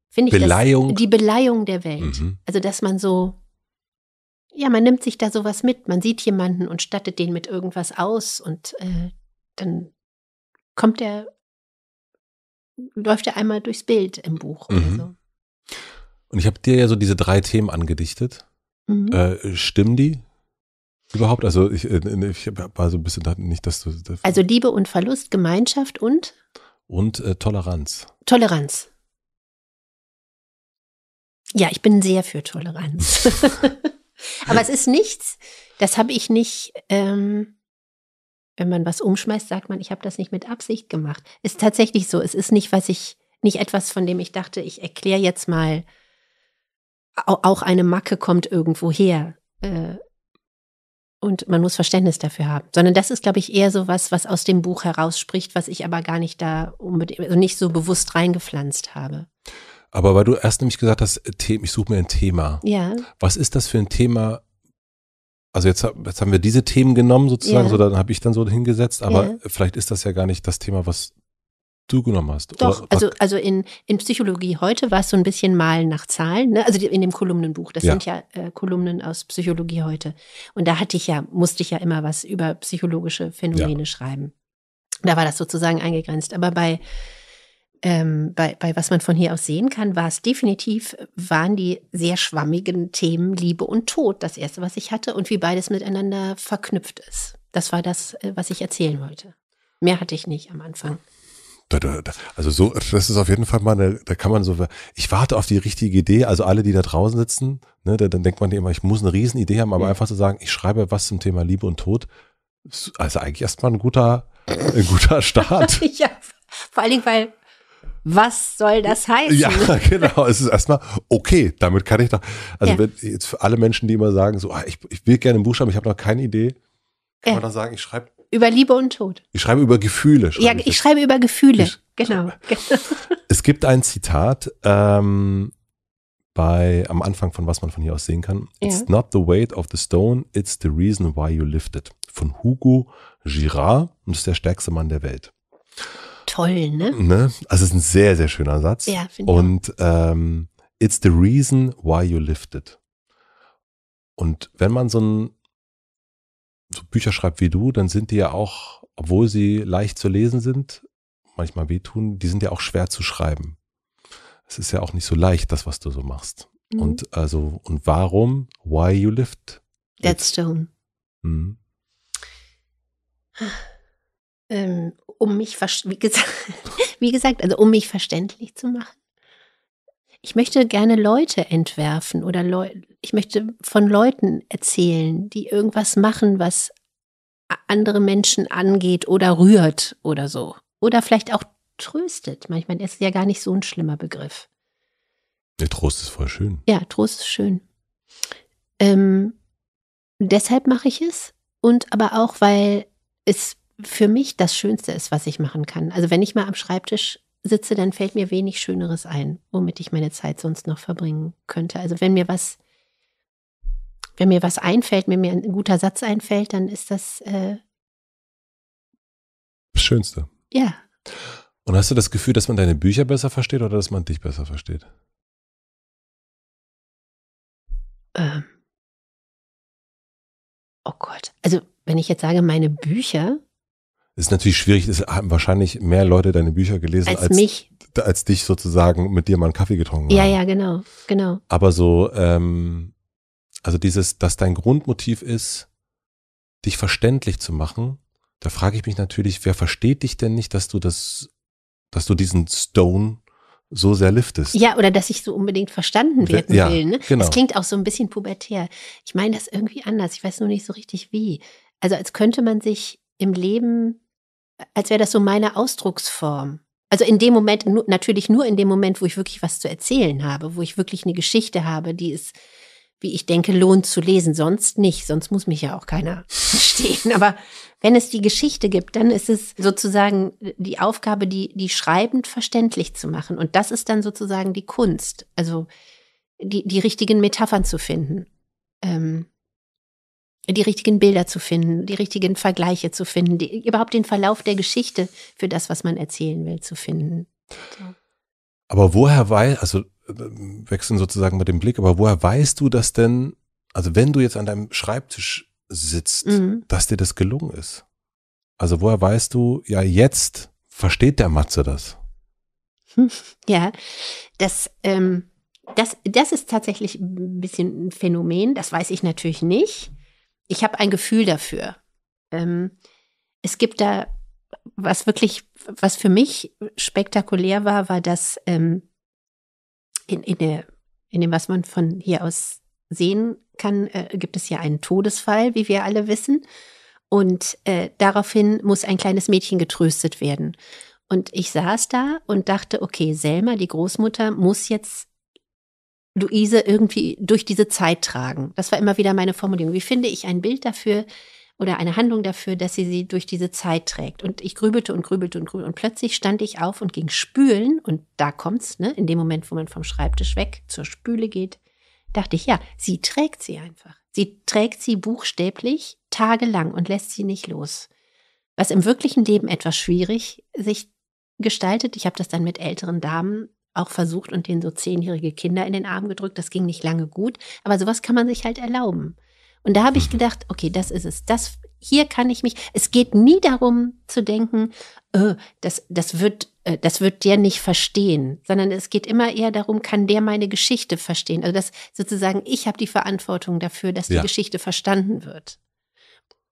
finde ich Beleihung. Das, die Beleihung der Welt. Mhm. Also, dass man so, ja, man nimmt sich da sowas mit. Man sieht jemanden und stattet den mit irgendwas aus und äh, dann kommt der, läuft er einmal durchs Bild im Buch mhm. so. Und ich habe dir ja so diese drei Themen angedichtet. Mhm. Äh, stimmen die? Überhaupt, also ich, äh, ne, ich war so ein bisschen nicht, dass du. Das also Liebe und Verlust, Gemeinschaft und? Und äh, Toleranz. Toleranz. Ja, ich bin sehr für Toleranz. Aber es ist nichts, das habe ich nicht, ähm, wenn man was umschmeißt, sagt man, ich habe das nicht mit Absicht gemacht. Ist tatsächlich so. Es ist nicht, was ich, nicht etwas, von dem ich dachte, ich erkläre jetzt mal, auch eine Macke kommt irgendwo her. Äh, und man muss Verständnis dafür haben. Sondern das ist, glaube ich, eher so was, was aus dem Buch herausspricht, was ich aber gar nicht da unbedingt, also nicht so bewusst reingepflanzt habe. Aber weil du erst nämlich gesagt hast, äh, ich suche mir ein Thema. Ja. Was ist das für ein Thema? Also jetzt, jetzt haben wir diese Themen genommen sozusagen, ja. so dann habe ich dann so hingesetzt, aber ja. vielleicht ist das ja gar nicht das Thema, was zugenommen hast. Doch, Oder, also, also in, in Psychologie heute war es so ein bisschen Malen nach Zahlen, ne? also in dem Kolumnenbuch. Das ja. sind ja äh, Kolumnen aus Psychologie heute. Und da hatte ich ja, musste ich ja immer was über psychologische Phänomene ja. schreiben. Da war das sozusagen eingegrenzt. Aber bei, ähm, bei, bei was man von hier aus sehen kann, war es definitiv, waren die sehr schwammigen Themen Liebe und Tod das erste, was ich hatte und wie beides miteinander verknüpft ist. Das war das, äh, was ich erzählen wollte. Mehr hatte ich nicht am Anfang. Also so, das ist auf jeden Fall mal, eine, da kann man so, ich warte auf die richtige Idee. Also alle, die da draußen sitzen, ne, da, dann denkt man immer, ich muss eine Riesenidee haben, aber mhm. einfach zu so sagen, ich schreibe was zum Thema Liebe und Tod, ist also eigentlich erstmal ein guter, ein guter Start. ja, vor allen Dingen, weil was soll das heißen? Ja, genau. Es ist erstmal, okay, damit kann ich doch. Also, ja. wenn jetzt für alle Menschen, die immer sagen, so, ah, ich, ich will gerne ein Buch schreiben, ich habe noch keine Idee, kann ja. man dann sagen, ich schreibe über Liebe und Tod. Ich schreibe über Gefühle. Schreibe ja, ich, ich schreibe über Gefühle. Ich, genau. genau. Es gibt ein Zitat ähm, bei am Anfang von was man von hier aus sehen kann. Ja. It's not the weight of the stone, it's the reason why you lift it. Von Hugo Girard und ist der stärkste Mann der Welt. Toll, ne? ne? Also es ist ein sehr, sehr schöner Satz. Ja, finde ich. Und ähm, it's the reason why you lift it. Und wenn man so ein so Bücher schreibt wie du, dann sind die ja auch, obwohl sie leicht zu lesen sind, manchmal wehtun, die sind ja auch schwer zu schreiben. Es ist ja auch nicht so leicht, das, was du so machst. Mhm. Und also, und warum? Why you lift? That's stone. Mhm. Ähm, um mich, wie gesagt, wie gesagt, also um mich verständlich zu machen ich möchte gerne Leute entwerfen oder Leu ich möchte von Leuten erzählen, die irgendwas machen, was andere Menschen angeht oder rührt oder so. Oder vielleicht auch tröstet. Manchmal ist es ja gar nicht so ein schlimmer Begriff. Der Trost ist voll schön. Ja, Trost ist schön. Ähm, deshalb mache ich es und aber auch, weil es für mich das Schönste ist, was ich machen kann. Also wenn ich mal am Schreibtisch sitze, dann fällt mir wenig Schöneres ein, womit ich meine Zeit sonst noch verbringen könnte. Also wenn mir was, wenn mir was einfällt, wenn mir ein guter Satz einfällt, dann ist das äh das Schönste. Ja. Und hast du das Gefühl, dass man deine Bücher besser versteht oder dass man dich besser versteht? Ähm. Oh Gott. Also, wenn ich jetzt sage, meine Bücher, ist natürlich schwierig, es haben wahrscheinlich mehr Leute deine Bücher gelesen als, als mich. Als dich sozusagen, mit dir mal einen Kaffee getrunken ja, haben. Ja, ja, genau, genau. Aber so, ähm, also dieses, dass dein Grundmotiv ist, dich verständlich zu machen, da frage ich mich natürlich, wer versteht dich denn nicht, dass du das, dass du diesen Stone so sehr liftest. Ja, oder dass ich so unbedingt verstanden werden ja, will. Ne? Genau. Das klingt auch so ein bisschen pubertär. Ich meine das irgendwie anders. Ich weiß nur nicht so richtig wie. Also als könnte man sich im Leben, als wäre das so meine Ausdrucksform. Also in dem Moment, natürlich nur in dem Moment, wo ich wirklich was zu erzählen habe, wo ich wirklich eine Geschichte habe, die es, wie ich denke, lohnt zu lesen. Sonst nicht, sonst muss mich ja auch keiner verstehen. Aber wenn es die Geschichte gibt, dann ist es sozusagen die Aufgabe, die, die schreibend verständlich zu machen. Und das ist dann sozusagen die Kunst, also die, die richtigen Metaphern zu finden. Ähm, die richtigen Bilder zu finden, die richtigen Vergleiche zu finden, die, überhaupt den Verlauf der Geschichte für das, was man erzählen will, zu finden. Aber woher weiß, also äh, wechseln sozusagen mit dem Blick, aber woher weißt du das denn, also wenn du jetzt an deinem Schreibtisch sitzt, mhm. dass dir das gelungen ist? Also woher weißt du, ja, jetzt versteht der Matze das? ja, das, ähm, das, das ist tatsächlich ein bisschen ein Phänomen, das weiß ich natürlich nicht ich habe ein Gefühl dafür. Ähm, es gibt da, was wirklich, was für mich spektakulär war, war das ähm, in, in, der, in dem, was man von hier aus sehen kann, äh, gibt es ja einen Todesfall, wie wir alle wissen. Und äh, daraufhin muss ein kleines Mädchen getröstet werden. Und ich saß da und dachte, okay, Selma, die Großmutter, muss jetzt Luise irgendwie durch diese Zeit tragen. Das war immer wieder meine Formulierung. Wie finde ich ein Bild dafür oder eine Handlung dafür, dass sie sie durch diese Zeit trägt? Und ich grübelte und grübelte und grübelte und plötzlich stand ich auf und ging spülen und da kommt's, ne? In dem Moment, wo man vom Schreibtisch weg zur Spüle geht, dachte ich, ja, sie trägt sie einfach. Sie trägt sie buchstäblich tagelang und lässt sie nicht los. Was im wirklichen Leben etwas schwierig sich gestaltet. Ich habe das dann mit älteren Damen auch versucht und denen so zehnjährige Kinder in den Arm gedrückt. Das ging nicht lange gut, aber sowas kann man sich halt erlauben. Und da habe ich mhm. gedacht, okay, das ist es. Das hier kann ich mich. Es geht nie darum zu denken, oh, das, das wird, äh, das wird der nicht verstehen, sondern es geht immer eher darum, kann der meine Geschichte verstehen. Also dass sozusagen, ich habe die Verantwortung dafür, dass die ja. Geschichte verstanden wird.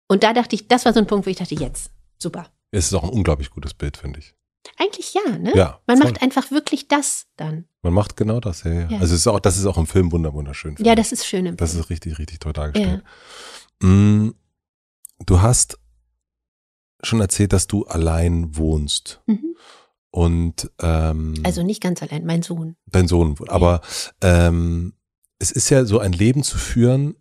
Und da dachte ich, das war so ein Punkt, wo ich dachte, jetzt super. Es ist auch ein unglaublich gutes Bild, finde ich. Eigentlich ja, ne? Ja. Man voll. macht einfach wirklich das dann. Man macht genau das, ja, ja. ja. Also ist auch, das ist auch im Film wunderschön. Ja, das ist schön im Film. Das ist richtig, richtig toll dargestellt. Ja. Mm, du hast schon erzählt, dass du allein wohnst. Mhm. Und ähm, also nicht ganz allein, mein Sohn. Dein Sohn, aber ähm, es ist ja so ein Leben zu führen,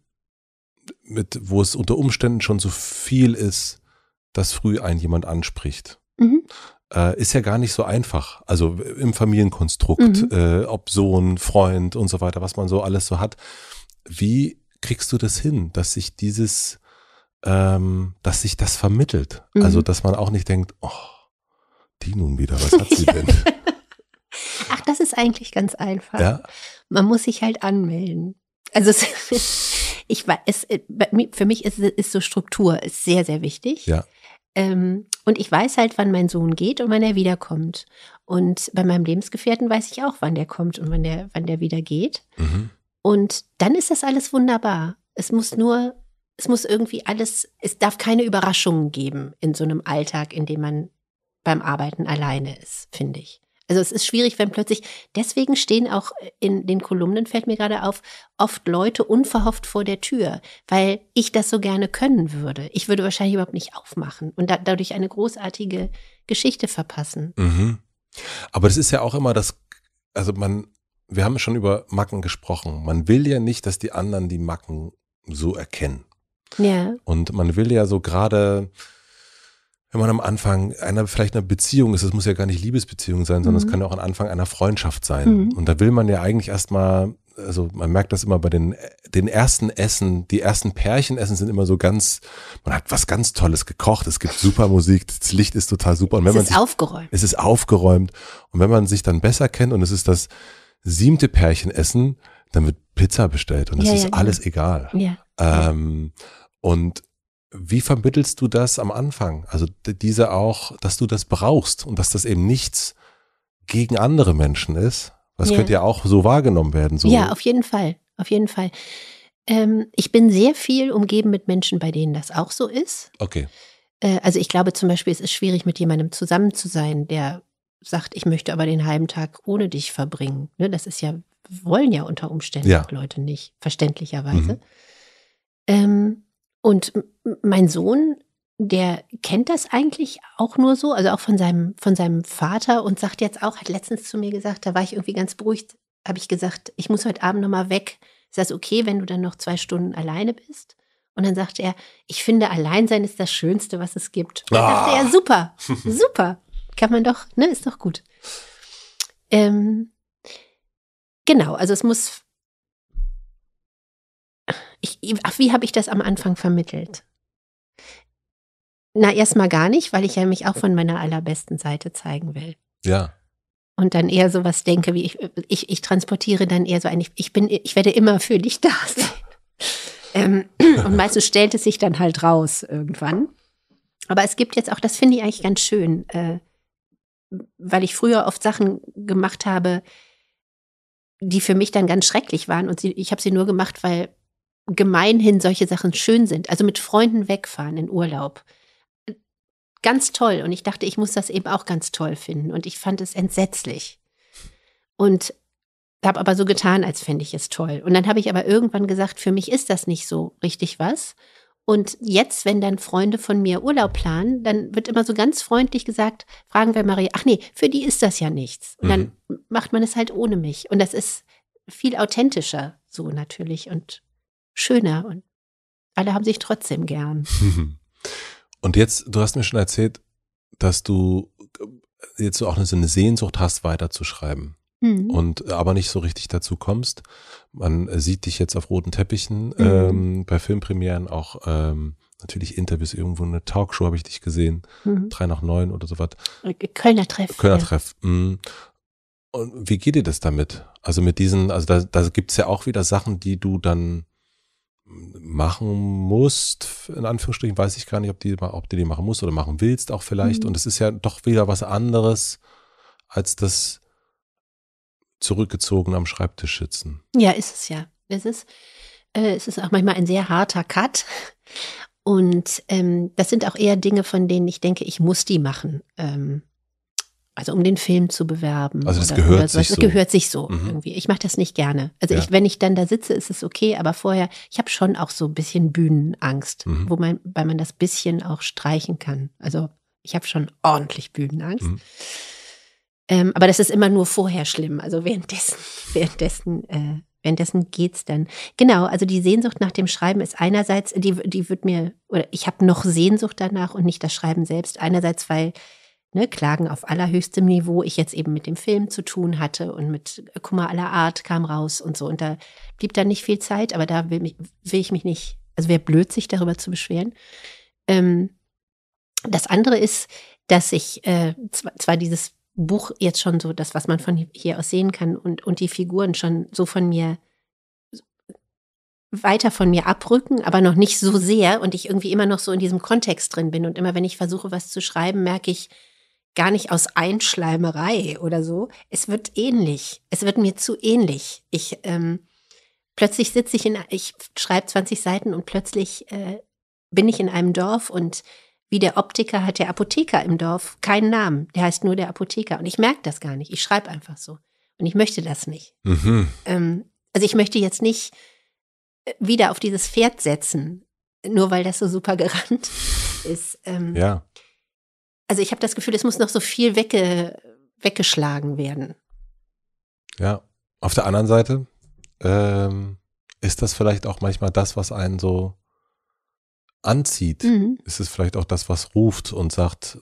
mit, wo es unter Umständen schon so viel ist, dass früh ein jemand anspricht. Mhm äh, ist ja gar nicht so einfach. Also im Familienkonstrukt, mhm. äh, ob Sohn, Freund und so weiter, was man so alles so hat. Wie kriegst du das hin, dass sich dieses, ähm, dass sich das vermittelt? Also, mhm. Also, dass man auch nicht denkt, oh, die nun wieder, was hat sie denn? Ach, das ist eigentlich ganz einfach. Ja? Man muss sich halt anmelden. Also ich weiß, es, für mich ist, ist so Struktur ist sehr, sehr wichtig. Ja. Ähm, und ich weiß halt, wann mein Sohn geht und wann er wiederkommt. Und bei meinem Lebensgefährten weiß ich auch, wann der kommt und wann der, wann der wieder geht. Mhm. Und dann ist das alles wunderbar. Es muss nur, es muss irgendwie alles, es darf keine Überraschungen geben in so einem Alltag, in dem man beim Arbeiten alleine ist, finde ich. Also es ist schwierig, wenn plötzlich, deswegen stehen auch äh, in den Kolumnen, fällt mir gerade auf, oft Leute unverhofft vor der Tür, weil ich das so gerne können würde. Ich würde wahrscheinlich überhaupt nicht aufmachen und da, dadurch eine großartige Geschichte verpassen. Mhm. Aber das ist ja auch immer das, also man, wir haben schon über Macken gesprochen. Man will ja nicht, dass die anderen die Macken so erkennen. Ja. Und man will ja so gerade, wenn man am Anfang einer, vielleicht einer Beziehung ist, das muss ja gar nicht Liebesbeziehung sein, sondern es mhm. kann ja auch am Anfang einer Freundschaft sein. Mhm. Und da will man ja eigentlich erstmal, also man merkt das immer bei den, den ersten Essen, die ersten Pärchenessen sind immer so ganz, man hat was ganz Tolles gekocht, es gibt super Musik, das Licht ist total super. Und wenn es man ist sich, aufgeräumt. Es ist aufgeräumt. Und wenn man sich dann besser kennt und es ist das siebte Pärchenessen, dann wird Pizza bestellt und es ja, ist ja, genau. alles genau. egal. Ja. Ähm, und wie vermittelst du das am Anfang? Also diese auch, dass du das brauchst und dass das eben nichts gegen andere Menschen ist. Das ja. könnte ja auch so wahrgenommen werden. So. Ja, auf jeden Fall. Auf jeden Fall. Ähm, ich bin sehr viel umgeben mit Menschen, bei denen das auch so ist. Okay. Äh, also ich glaube zum Beispiel, es ist schwierig, mit jemandem zusammen zu sein, der sagt, ich möchte aber den halben Tag ohne dich verbringen. Ne, das ist ja, wollen ja unter Umständen ja. Leute nicht, verständlicherweise. Mhm. Ähm, und mein Sohn, der kennt das eigentlich auch nur so, also auch von seinem, von seinem Vater und sagt jetzt auch, hat letztens zu mir gesagt, da war ich irgendwie ganz beruhigt, habe ich gesagt, ich muss heute Abend nochmal weg. Ist das okay, wenn du dann noch zwei Stunden alleine bist? Und dann sagte er, ich finde, Alleinsein ist das Schönste, was es gibt. Und ah. dachte er, super, super. Kann man doch, ne, ist doch gut. Ähm, genau, also es muss ich, ach, wie habe ich das am Anfang vermittelt? Na, erstmal gar nicht, weil ich ja mich auch von meiner allerbesten Seite zeigen will. Ja. Und dann eher so was denke, wie ich, ich, ich transportiere dann eher so ein, ich, ich bin, ich werde immer für dich da sein. ähm, und meistens stellt es sich dann halt raus irgendwann. Aber es gibt jetzt auch, das finde ich eigentlich ganz schön, äh, weil ich früher oft Sachen gemacht habe, die für mich dann ganz schrecklich waren. Und sie, ich habe sie nur gemacht, weil gemeinhin solche Sachen schön sind. Also mit Freunden wegfahren in Urlaub. Ganz toll. Und ich dachte, ich muss das eben auch ganz toll finden. Und ich fand es entsetzlich. Und habe aber so getan, als fände ich es toll. Und dann habe ich aber irgendwann gesagt, für mich ist das nicht so richtig was. Und jetzt, wenn dann Freunde von mir Urlaub planen, dann wird immer so ganz freundlich gesagt, fragen wir Marie, ach nee, für die ist das ja nichts. Und dann mhm. macht man es halt ohne mich. Und das ist viel authentischer so natürlich und schöner und alle haben sich trotzdem gern. Und jetzt, du hast mir schon erzählt, dass du äh, jetzt auch so eine Sehnsucht hast, weiterzuschreiben. Mhm. Und äh, aber nicht so richtig dazu kommst. Man äh, sieht dich jetzt auf roten Teppichen, mhm. ähm, bei Filmpremieren auch ähm, natürlich Interviews, irgendwo eine Talkshow habe ich dich gesehen, mhm. drei nach neun oder sowas. Kölner Treff. Kölner ja. Treff. Mh. Und wie geht dir das damit? Also mit diesen, also da, da gibt es ja auch wieder Sachen, die du dann machen musst, in Anführungsstrichen, weiß ich gar nicht, ob, die, ob du die machen musst oder machen willst auch vielleicht. Mhm. Und es ist ja doch wieder was anderes als das zurückgezogen am Schreibtisch sitzen. Ja, ist es ja. Es ist, äh, es ist auch manchmal ein sehr harter Cut. Und ähm, das sind auch eher Dinge, von denen ich denke, ich muss die machen. Ähm, also um den Film zu bewerben. Also das gehört sich so. Das gehört sich so mhm. irgendwie. Ich mache das nicht gerne. Also ja. ich, wenn ich dann da sitze, ist es okay, aber vorher, ich habe schon auch so ein bisschen Bühnenangst, mhm. wo man, weil man das bisschen auch streichen kann. Also ich habe schon ordentlich Bühnenangst. Mhm. Ähm, aber das ist immer nur vorher schlimm. Also währenddessen, währenddessen, äh, währenddessen geht's dann. Genau, also die Sehnsucht nach dem Schreiben ist einerseits, die, die wird mir, oder ich habe noch Sehnsucht danach und nicht das Schreiben selbst. Einerseits, weil ne, Klagen auf allerhöchstem Niveau, ich jetzt eben mit dem Film zu tun hatte und mit äh, Kummer aller Art kam raus und so. Und da blieb dann nicht viel Zeit, aber da will, mich, will ich mich nicht, also wäre blöd, sich darüber zu beschweren. Ähm, das andere ist, dass ich äh, zwar, zwar dieses Buch jetzt schon so, das, was man von hier aus sehen kann und, und die Figuren schon so von mir weiter von mir abrücken, aber noch nicht so sehr und ich irgendwie immer noch so in diesem Kontext drin bin. Und immer wenn ich versuche, was zu schreiben, merke ich, gar nicht aus Einschleimerei oder so. Es wird ähnlich. Es wird mir zu ähnlich. Ich ähm, plötzlich sitze ich in, ich schreibe 20 Seiten und plötzlich äh, bin ich in einem Dorf und wie der Optiker hat der Apotheker im Dorf keinen Namen. Der heißt nur der Apotheker. Und ich merke das gar nicht. Ich schreibe einfach so. Und ich möchte das nicht. Mhm. Ähm, also ich möchte jetzt nicht äh, wieder auf dieses Pferd setzen, nur weil das so super gerannt ist. Ähm, ja also ich habe das Gefühl, es muss noch so viel wegge, weggeschlagen werden. Ja, auf der anderen Seite ähm, ist das vielleicht auch manchmal das, was einen so anzieht. Mhm. Ist es vielleicht auch das, was ruft und sagt,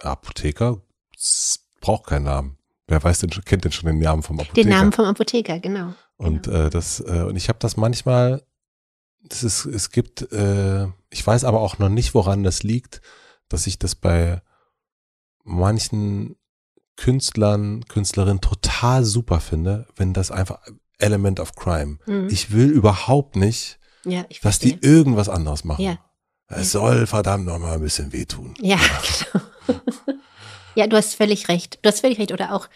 Apotheker braucht keinen Namen. Wer weiß denn, kennt denn schon den Namen vom Apotheker? Den Namen vom Apotheker, genau. Und genau. Äh, das äh, und ich habe das manchmal. Das ist, es gibt, äh, ich weiß aber auch noch nicht, woran das liegt dass ich das bei manchen Künstlern, Künstlerinnen total super finde, wenn das einfach Element of Crime. Mhm. Ich will überhaupt nicht, ja, dass die irgendwas anderes machen. Ja. Es ja. soll verdammt nochmal ein bisschen wehtun. Ja, genau. ja, du hast völlig recht. Du hast völlig recht. Oder auch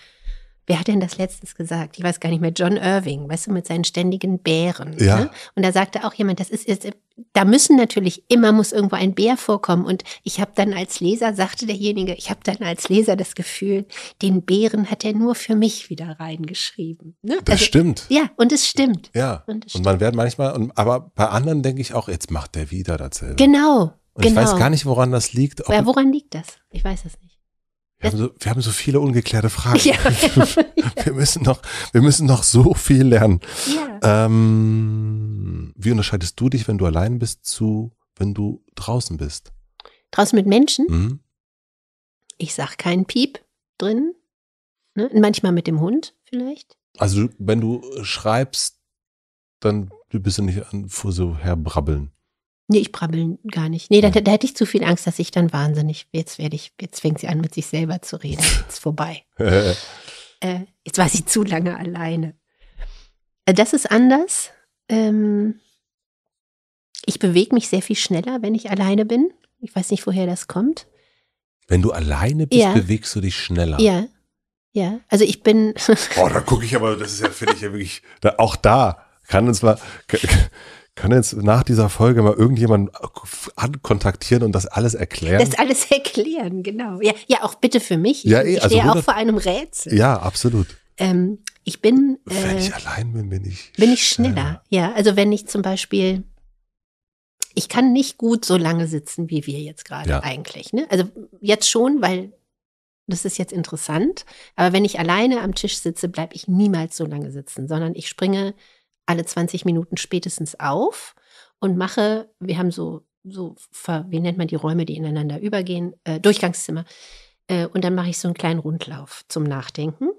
wer hat denn das letztens gesagt? Ich weiß gar nicht mehr, John Irving, weißt du, mit seinen ständigen Bären. Ne? Ja. Ne? Und da sagte auch jemand, das ist jetzt, da müssen natürlich immer muss irgendwo ein Bär vorkommen. Und ich habe dann als Leser, sagte derjenige, ich habe dann als Leser das Gefühl, den Bären hat er nur für mich wieder reingeschrieben. Ne? Das also, stimmt. Ja, und es stimmt. Ja. Und, es und man wird manchmal, und, aber bei anderen denke ich auch, jetzt macht der wieder dasselbe. Genau. Und genau. ich weiß genau. gar nicht, woran das liegt. Ob, ja, woran liegt das? Ich weiß es nicht. Wir haben, so, wir haben so viele ungeklärte Fragen. Ja, ja. Wir, müssen noch, wir müssen noch so viel lernen. Ja. Ähm, wie unterscheidest du dich, wenn du allein bist, zu, wenn du draußen bist? Draußen mit Menschen? Mhm. Ich sag keinen Piep drin. Ne? Manchmal mit dem Hund vielleicht. Also wenn du schreibst, dann bist du nicht vor so herbrabbeln. Nee, ich brabbel gar nicht. Nee, da, da, hätte ich zu viel Angst, dass ich dann wahnsinnig. Jetzt werde ich, jetzt fängt sie an, mit sich selber zu reden. Jetzt vorbei. äh, jetzt war sie zu lange alleine. Äh, das ist anders. Ähm, ich bewege mich sehr viel schneller, wenn ich alleine bin. Ich weiß nicht, woher das kommt. Wenn du alleine bist, ja. bewegst du dich schneller. Ja. Ja. Also ich bin. Boah, da gucke ich aber, das ist ja, finde ich ja wirklich. Da, auch da kann uns mal. Können jetzt nach dieser Folge mal irgendjemanden ankontaktieren und das alles erklären? Das alles erklären, genau. Ja, ja auch bitte für mich. Ja, ich eh, also stehe auch vor einem Rätsel. Ja, absolut. Ähm, ich bin. Äh, wenn ich allein bin, bin ich. Bin ich schneller. schneller. Ja, also wenn ich zum Beispiel ich kann nicht gut so lange sitzen, wie wir jetzt gerade ja. eigentlich. Ne? Also jetzt schon, weil das ist jetzt interessant. Aber wenn ich alleine am Tisch sitze, bleibe ich niemals so lange sitzen, sondern ich springe alle 20 Minuten spätestens auf und mache, wir haben so, so wie nennt man die Räume, die ineinander übergehen, äh, Durchgangszimmer. Äh, und dann mache ich so einen kleinen Rundlauf zum Nachdenken.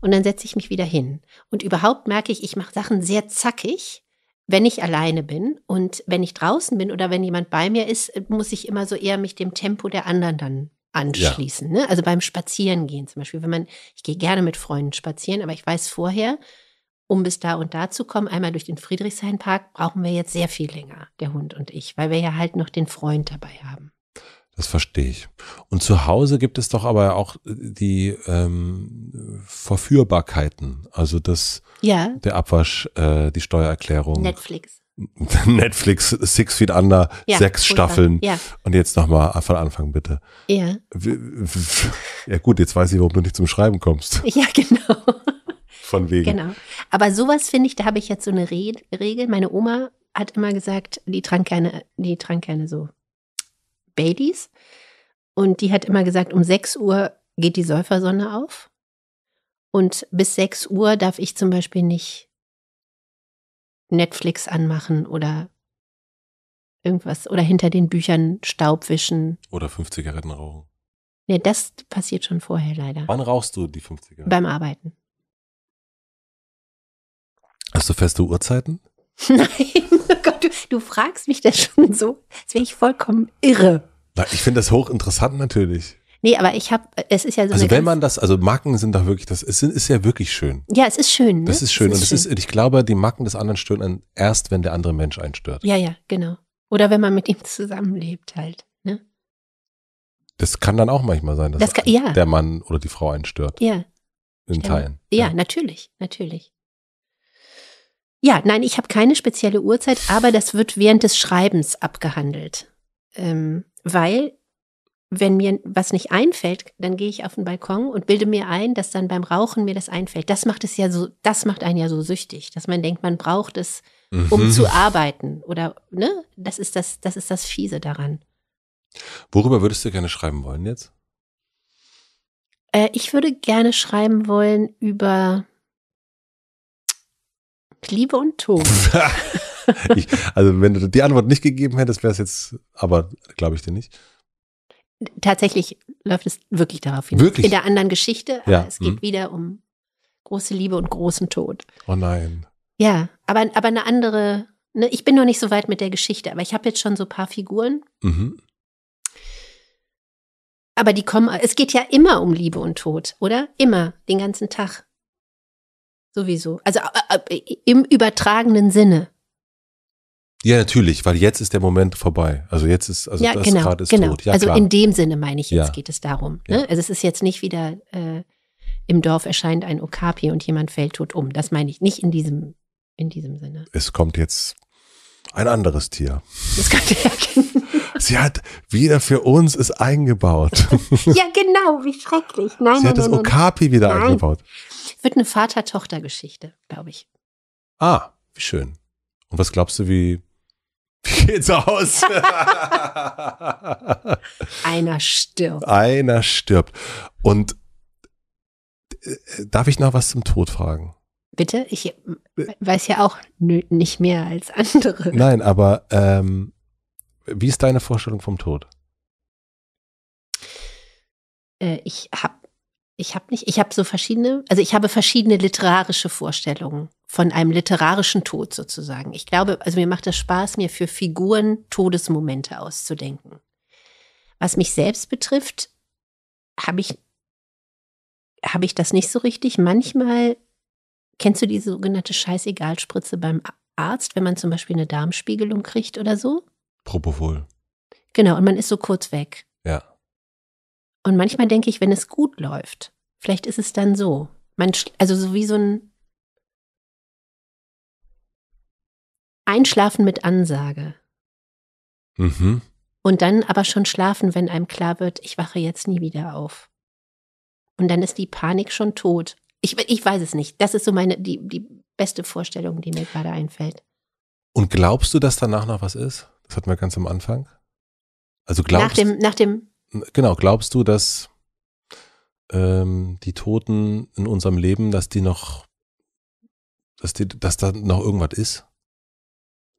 Und dann setze ich mich wieder hin. Und überhaupt merke ich, ich mache Sachen sehr zackig, wenn ich alleine bin. Und wenn ich draußen bin oder wenn jemand bei mir ist, äh, muss ich immer so eher mich dem Tempo der anderen dann anschließen. Ja. Ne? Also beim Spazierengehen zum Beispiel. Wenn man, ich gehe gerne mit Freunden spazieren, aber ich weiß vorher, um bis da und da zu kommen, einmal durch den Friedrichshain-Park, brauchen wir jetzt sehr viel länger, der Hund und ich, weil wir ja halt noch den Freund dabei haben. Das verstehe ich. Und zu Hause gibt es doch aber auch die ähm, Verführbarkeiten, also das, ja. der Abwasch, äh, die Steuererklärung. Netflix. Netflix, Six Feet Under, ja, sechs Staffeln. Ja. Und jetzt nochmal von Anfang bitte. Ja. Ja gut, jetzt weiß ich, warum du nicht zum Schreiben kommst. Ja, genau. Von wegen. Genau. Aber sowas finde ich, da habe ich jetzt so eine Re Regel. Meine Oma hat immer gesagt, die trank gerne, die trank gerne so Babys. Und die hat immer gesagt, um 6 Uhr geht die Säufersonne auf. Und bis 6 Uhr darf ich zum Beispiel nicht Netflix anmachen oder irgendwas oder hinter den Büchern Staub wischen. Oder fünf Zigaretten rauchen. Ne, das passiert schon vorher leider. Wann rauchst du die 50er? Beim Arbeiten. Hast du feste Uhrzeiten? Nein, oh Gott, du, du, fragst mich das schon so, als wäre ich vollkommen irre. Ich finde das hochinteressant natürlich. Nee, aber ich habe, es ist ja so. Also wenn man das, also Marken sind doch wirklich, das ist, ist ja wirklich schön. Ja, es ist schön. Ne? Das ist schön. Es ist und es ist, ich glaube, die Marken des anderen stören erst, wenn der andere Mensch einstört. Ja, ja, genau. Oder wenn man mit ihm zusammenlebt halt. Ne? Das kann dann auch manchmal sein, dass das kann, ja. der Mann oder die Frau einstört. Ja. In Teilen. Ja, ja, natürlich, natürlich. Ja, nein, ich habe keine spezielle Uhrzeit, aber das wird während des Schreibens abgehandelt. Ähm, weil, wenn mir was nicht einfällt, dann gehe ich auf den Balkon und bilde mir ein, dass dann beim Rauchen mir das einfällt. Das macht es ja so, das macht einen ja so süchtig, dass man denkt, man braucht es, um mhm. zu arbeiten. Oder, ne? Das ist das, das ist das Fiese daran. Worüber würdest du gerne schreiben wollen jetzt? Äh, ich würde gerne schreiben wollen über Liebe und Tod. ich, also wenn du die Antwort nicht gegeben hättest, wäre es jetzt, aber glaube ich dir nicht. Tatsächlich läuft es wirklich darauf hin. Wirklich? In der anderen Geschichte, aber ja. es geht mhm. wieder um große Liebe und großen Tod. Oh nein. Ja, aber, aber eine andere, ne, ich bin noch nicht so weit mit der Geschichte, aber ich habe jetzt schon so ein paar Figuren. Mhm. Aber die kommen, es geht ja immer um Liebe und Tod, oder? Immer, den ganzen Tag. Sowieso. Also äh, äh, im übertragenen Sinne. Ja, natürlich, weil jetzt ist der Moment vorbei. Also jetzt ist, also ja, das genau, Rad ist genau. tot. Ja, also klar. in dem Sinne meine ich, jetzt ja. geht es darum. Ne? Ja. Also es ist jetzt nicht wieder äh, im Dorf erscheint ein Okapi und jemand fällt tot um. Das meine ich nicht in diesem, in diesem Sinne. Es kommt jetzt ein anderes Tier. Das kommt ja, genau. Sie hat wieder für uns es eingebaut. ja, genau, wie schrecklich. Nein, Sie nein, hat das Okapi nein. wieder nein. eingebaut. Wird eine Vater-Tochter-Geschichte, glaube ich. Ah, wie schön. Und was glaubst du, wie, wie geht's aus? Einer stirbt. Einer stirbt. Und äh, darf ich noch was zum Tod fragen? Bitte? Ich äh, weiß ja auch nicht mehr als andere. Nein, aber ähm, wie ist deine Vorstellung vom Tod? Äh, ich habe ich habe nicht, ich habe so verschiedene, also ich habe verschiedene literarische Vorstellungen von einem literarischen Tod sozusagen. Ich glaube, also mir macht das Spaß, mir für Figuren Todesmomente auszudenken. Was mich selbst betrifft, habe ich, habe ich das nicht so richtig. Manchmal kennst du die sogenannte Scheißegal-Spritze beim Arzt, wenn man zum Beispiel eine Darmspiegelung kriegt oder so? Propofol. Genau, und man ist so kurz weg. Und manchmal denke ich, wenn es gut läuft, vielleicht ist es dann so. Man, also so wie so ein Einschlafen mit Ansage. Mhm. Und dann aber schon schlafen, wenn einem klar wird, ich wache jetzt nie wieder auf. Und dann ist die Panik schon tot. Ich, ich weiß es nicht. Das ist so meine, die, die beste Vorstellung, die mir gerade einfällt. Und glaubst du, dass danach noch was ist? Das hatten wir ganz am Anfang. Also glaubst du? Nach dem, nach dem genau, glaubst du, dass ähm, die Toten in unserem Leben, dass die noch, dass die, dass da noch irgendwas ist?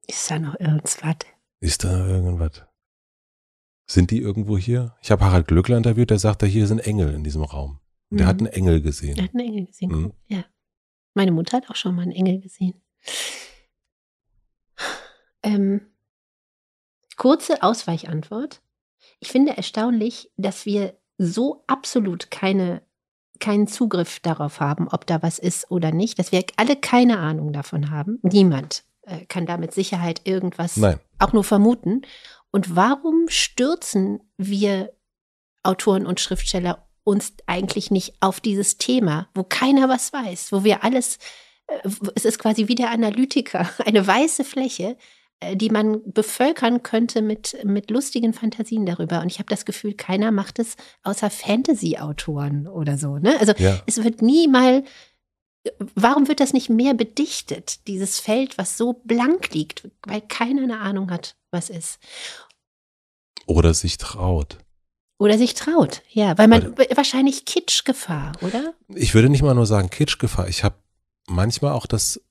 Ist da noch irgendwas? Ist da irgendwas? Sind die irgendwo hier? Ich habe Harald Glückler interviewt, der sagte, hier sind Engel in diesem Raum. Und mhm. der hat mhm. einen Engel gesehen. Der hat einen Engel gesehen, mhm. ja. Meine Mutter hat auch schon mal einen Engel gesehen. Ähm, kurze Ausweichantwort. Ich finde erstaunlich, dass wir so absolut keine, keinen Zugriff darauf haben, ob da was ist oder nicht, dass wir alle keine Ahnung davon haben. Niemand äh, kann da mit Sicherheit irgendwas Nein. auch nur vermuten. Und warum stürzen wir Autoren und Schriftsteller uns eigentlich nicht auf dieses Thema, wo keiner was weiß, wo wir alles, äh, es ist quasi wie der Analytiker, eine weiße Fläche, äh, die man bevölkern könnte mit, mit lustigen Fantasien darüber. Und ich habe das Gefühl, keiner macht es außer Fantasy-Autoren oder so. Ne? Also ja. es wird nie mal, warum wird das nicht mehr bedichtet, dieses Feld, was so blank liegt, weil keiner eine Ahnung hat, was ist. Oder sich traut. Oder sich traut, ja, weil man oder, wahrscheinlich Kitschgefahr, oder? Ich würde nicht mal nur sagen Kitschgefahr. Ich habe manchmal auch das,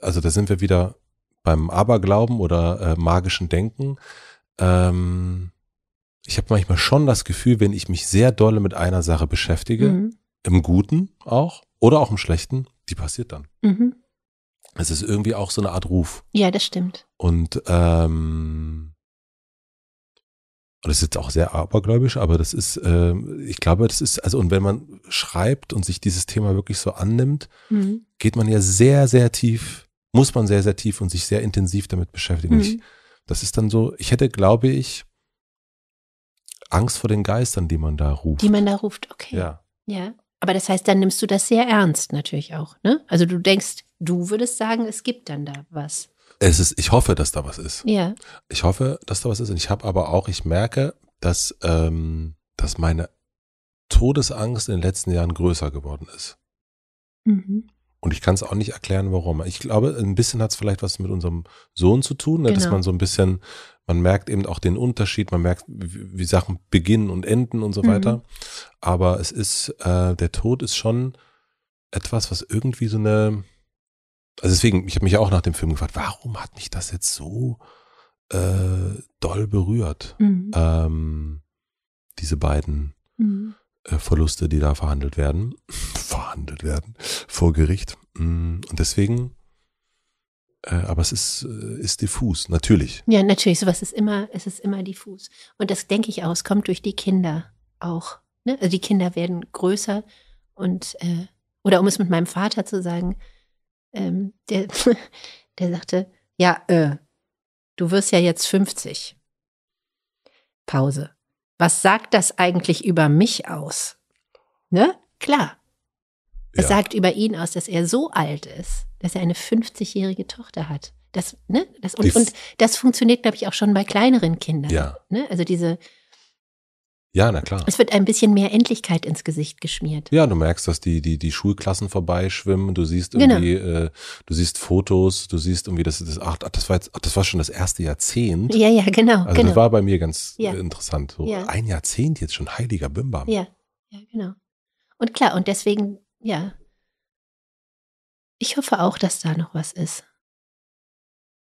also da sind wir wieder beim Aberglauben oder äh, magischen Denken. Ähm, ich habe manchmal schon das Gefühl, wenn ich mich sehr dolle mit einer Sache beschäftige, mhm. im Guten auch oder auch im Schlechten, die passiert dann. Mhm. Es ist irgendwie auch so eine Art Ruf. Ja, das stimmt. Und ähm, das ist jetzt auch sehr abergläubisch, aber das ist, äh, ich glaube, das ist, also und wenn man schreibt und sich dieses Thema wirklich so annimmt, mhm. geht man ja sehr, sehr tief muss man sehr, sehr tief und sich sehr intensiv damit beschäftigen. Mhm. Ich, das ist dann so, ich hätte, glaube ich, Angst vor den Geistern, die man da ruft. Die man da ruft, okay. Ja. Ja. Aber das heißt, dann nimmst du das sehr ernst natürlich auch, ne? Also du denkst, du würdest sagen, es gibt dann da was. Es ist, ich hoffe, dass da was ist. Ja. Ich hoffe, dass da was ist. Und ich habe aber auch, ich merke, dass, ähm, dass meine Todesangst in den letzten Jahren größer geworden ist. Mhm. Und ich kann es auch nicht erklären, warum. Ich glaube, ein bisschen hat es vielleicht was mit unserem Sohn zu tun, ne? genau. dass man so ein bisschen, man merkt eben auch den Unterschied, man merkt, wie, wie Sachen beginnen und enden und so mhm. weiter. Aber es ist, äh, der Tod ist schon etwas, was irgendwie so eine, also deswegen, ich habe mich auch nach dem Film gefragt, warum hat mich das jetzt so äh, doll berührt? Mhm. Ähm, diese beiden. Mhm. Äh, Verluste, die da verhandelt werden, verhandelt werden vor Gericht. Mm, und deswegen, äh, aber es ist, äh, ist diffus, natürlich. Ja, natürlich. Sowas ist immer, es ist immer diffus. Und das denke ich auch, es kommt durch die Kinder auch. Ne? Also die Kinder werden größer und, äh, oder um es mit meinem Vater zu sagen, ähm, der, der sagte, ja, äh, du wirst ja jetzt 50. Pause was sagt das eigentlich über mich aus? Ne? Klar. Es ja. sagt über ihn aus, dass er so alt ist, dass er eine 50-jährige Tochter hat. Das, ne? das, und, und das funktioniert, glaube ich, auch schon bei kleineren Kindern. Ja. Ne? Also diese ja, na klar. Es wird ein bisschen mehr Endlichkeit ins Gesicht geschmiert. Ja, du merkst, dass die, die, die Schulklassen vorbeischwimmen, du siehst genau. irgendwie, genau. äh, du siehst Fotos, du siehst irgendwie, das, das, ach, das war jetzt, ach, das war schon das erste Jahrzehnt. Ja, ja, genau. Also genau. das war bei mir ganz ja. interessant. So ja. ein Jahrzehnt jetzt schon heiliger Bimba. Ja, ja, genau. Und klar, und deswegen, ja. Ich hoffe auch, dass da noch was ist.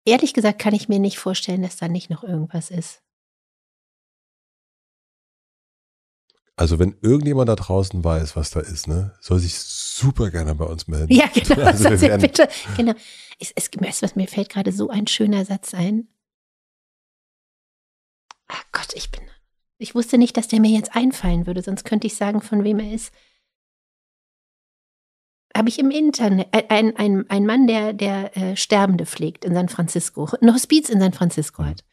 Ehrlich gesagt kann ich mir nicht vorstellen, dass da nicht noch irgendwas ist. Also wenn irgendjemand da draußen weiß, was da ist, ne, soll sich super gerne bei uns melden. Ja, genau. Also wir werden bitte. Genau. Es, es, was mir fällt gerade so ein schöner Satz ein. Ach Gott, ich bin. Ich wusste nicht, dass der mir jetzt einfallen würde, sonst könnte ich sagen, von wem er ist. Habe ich im Internet äh, ein, ein, ein Mann, der, der äh, Sterbende pflegt in San Francisco, ein Hospiz in San Francisco mhm. hat.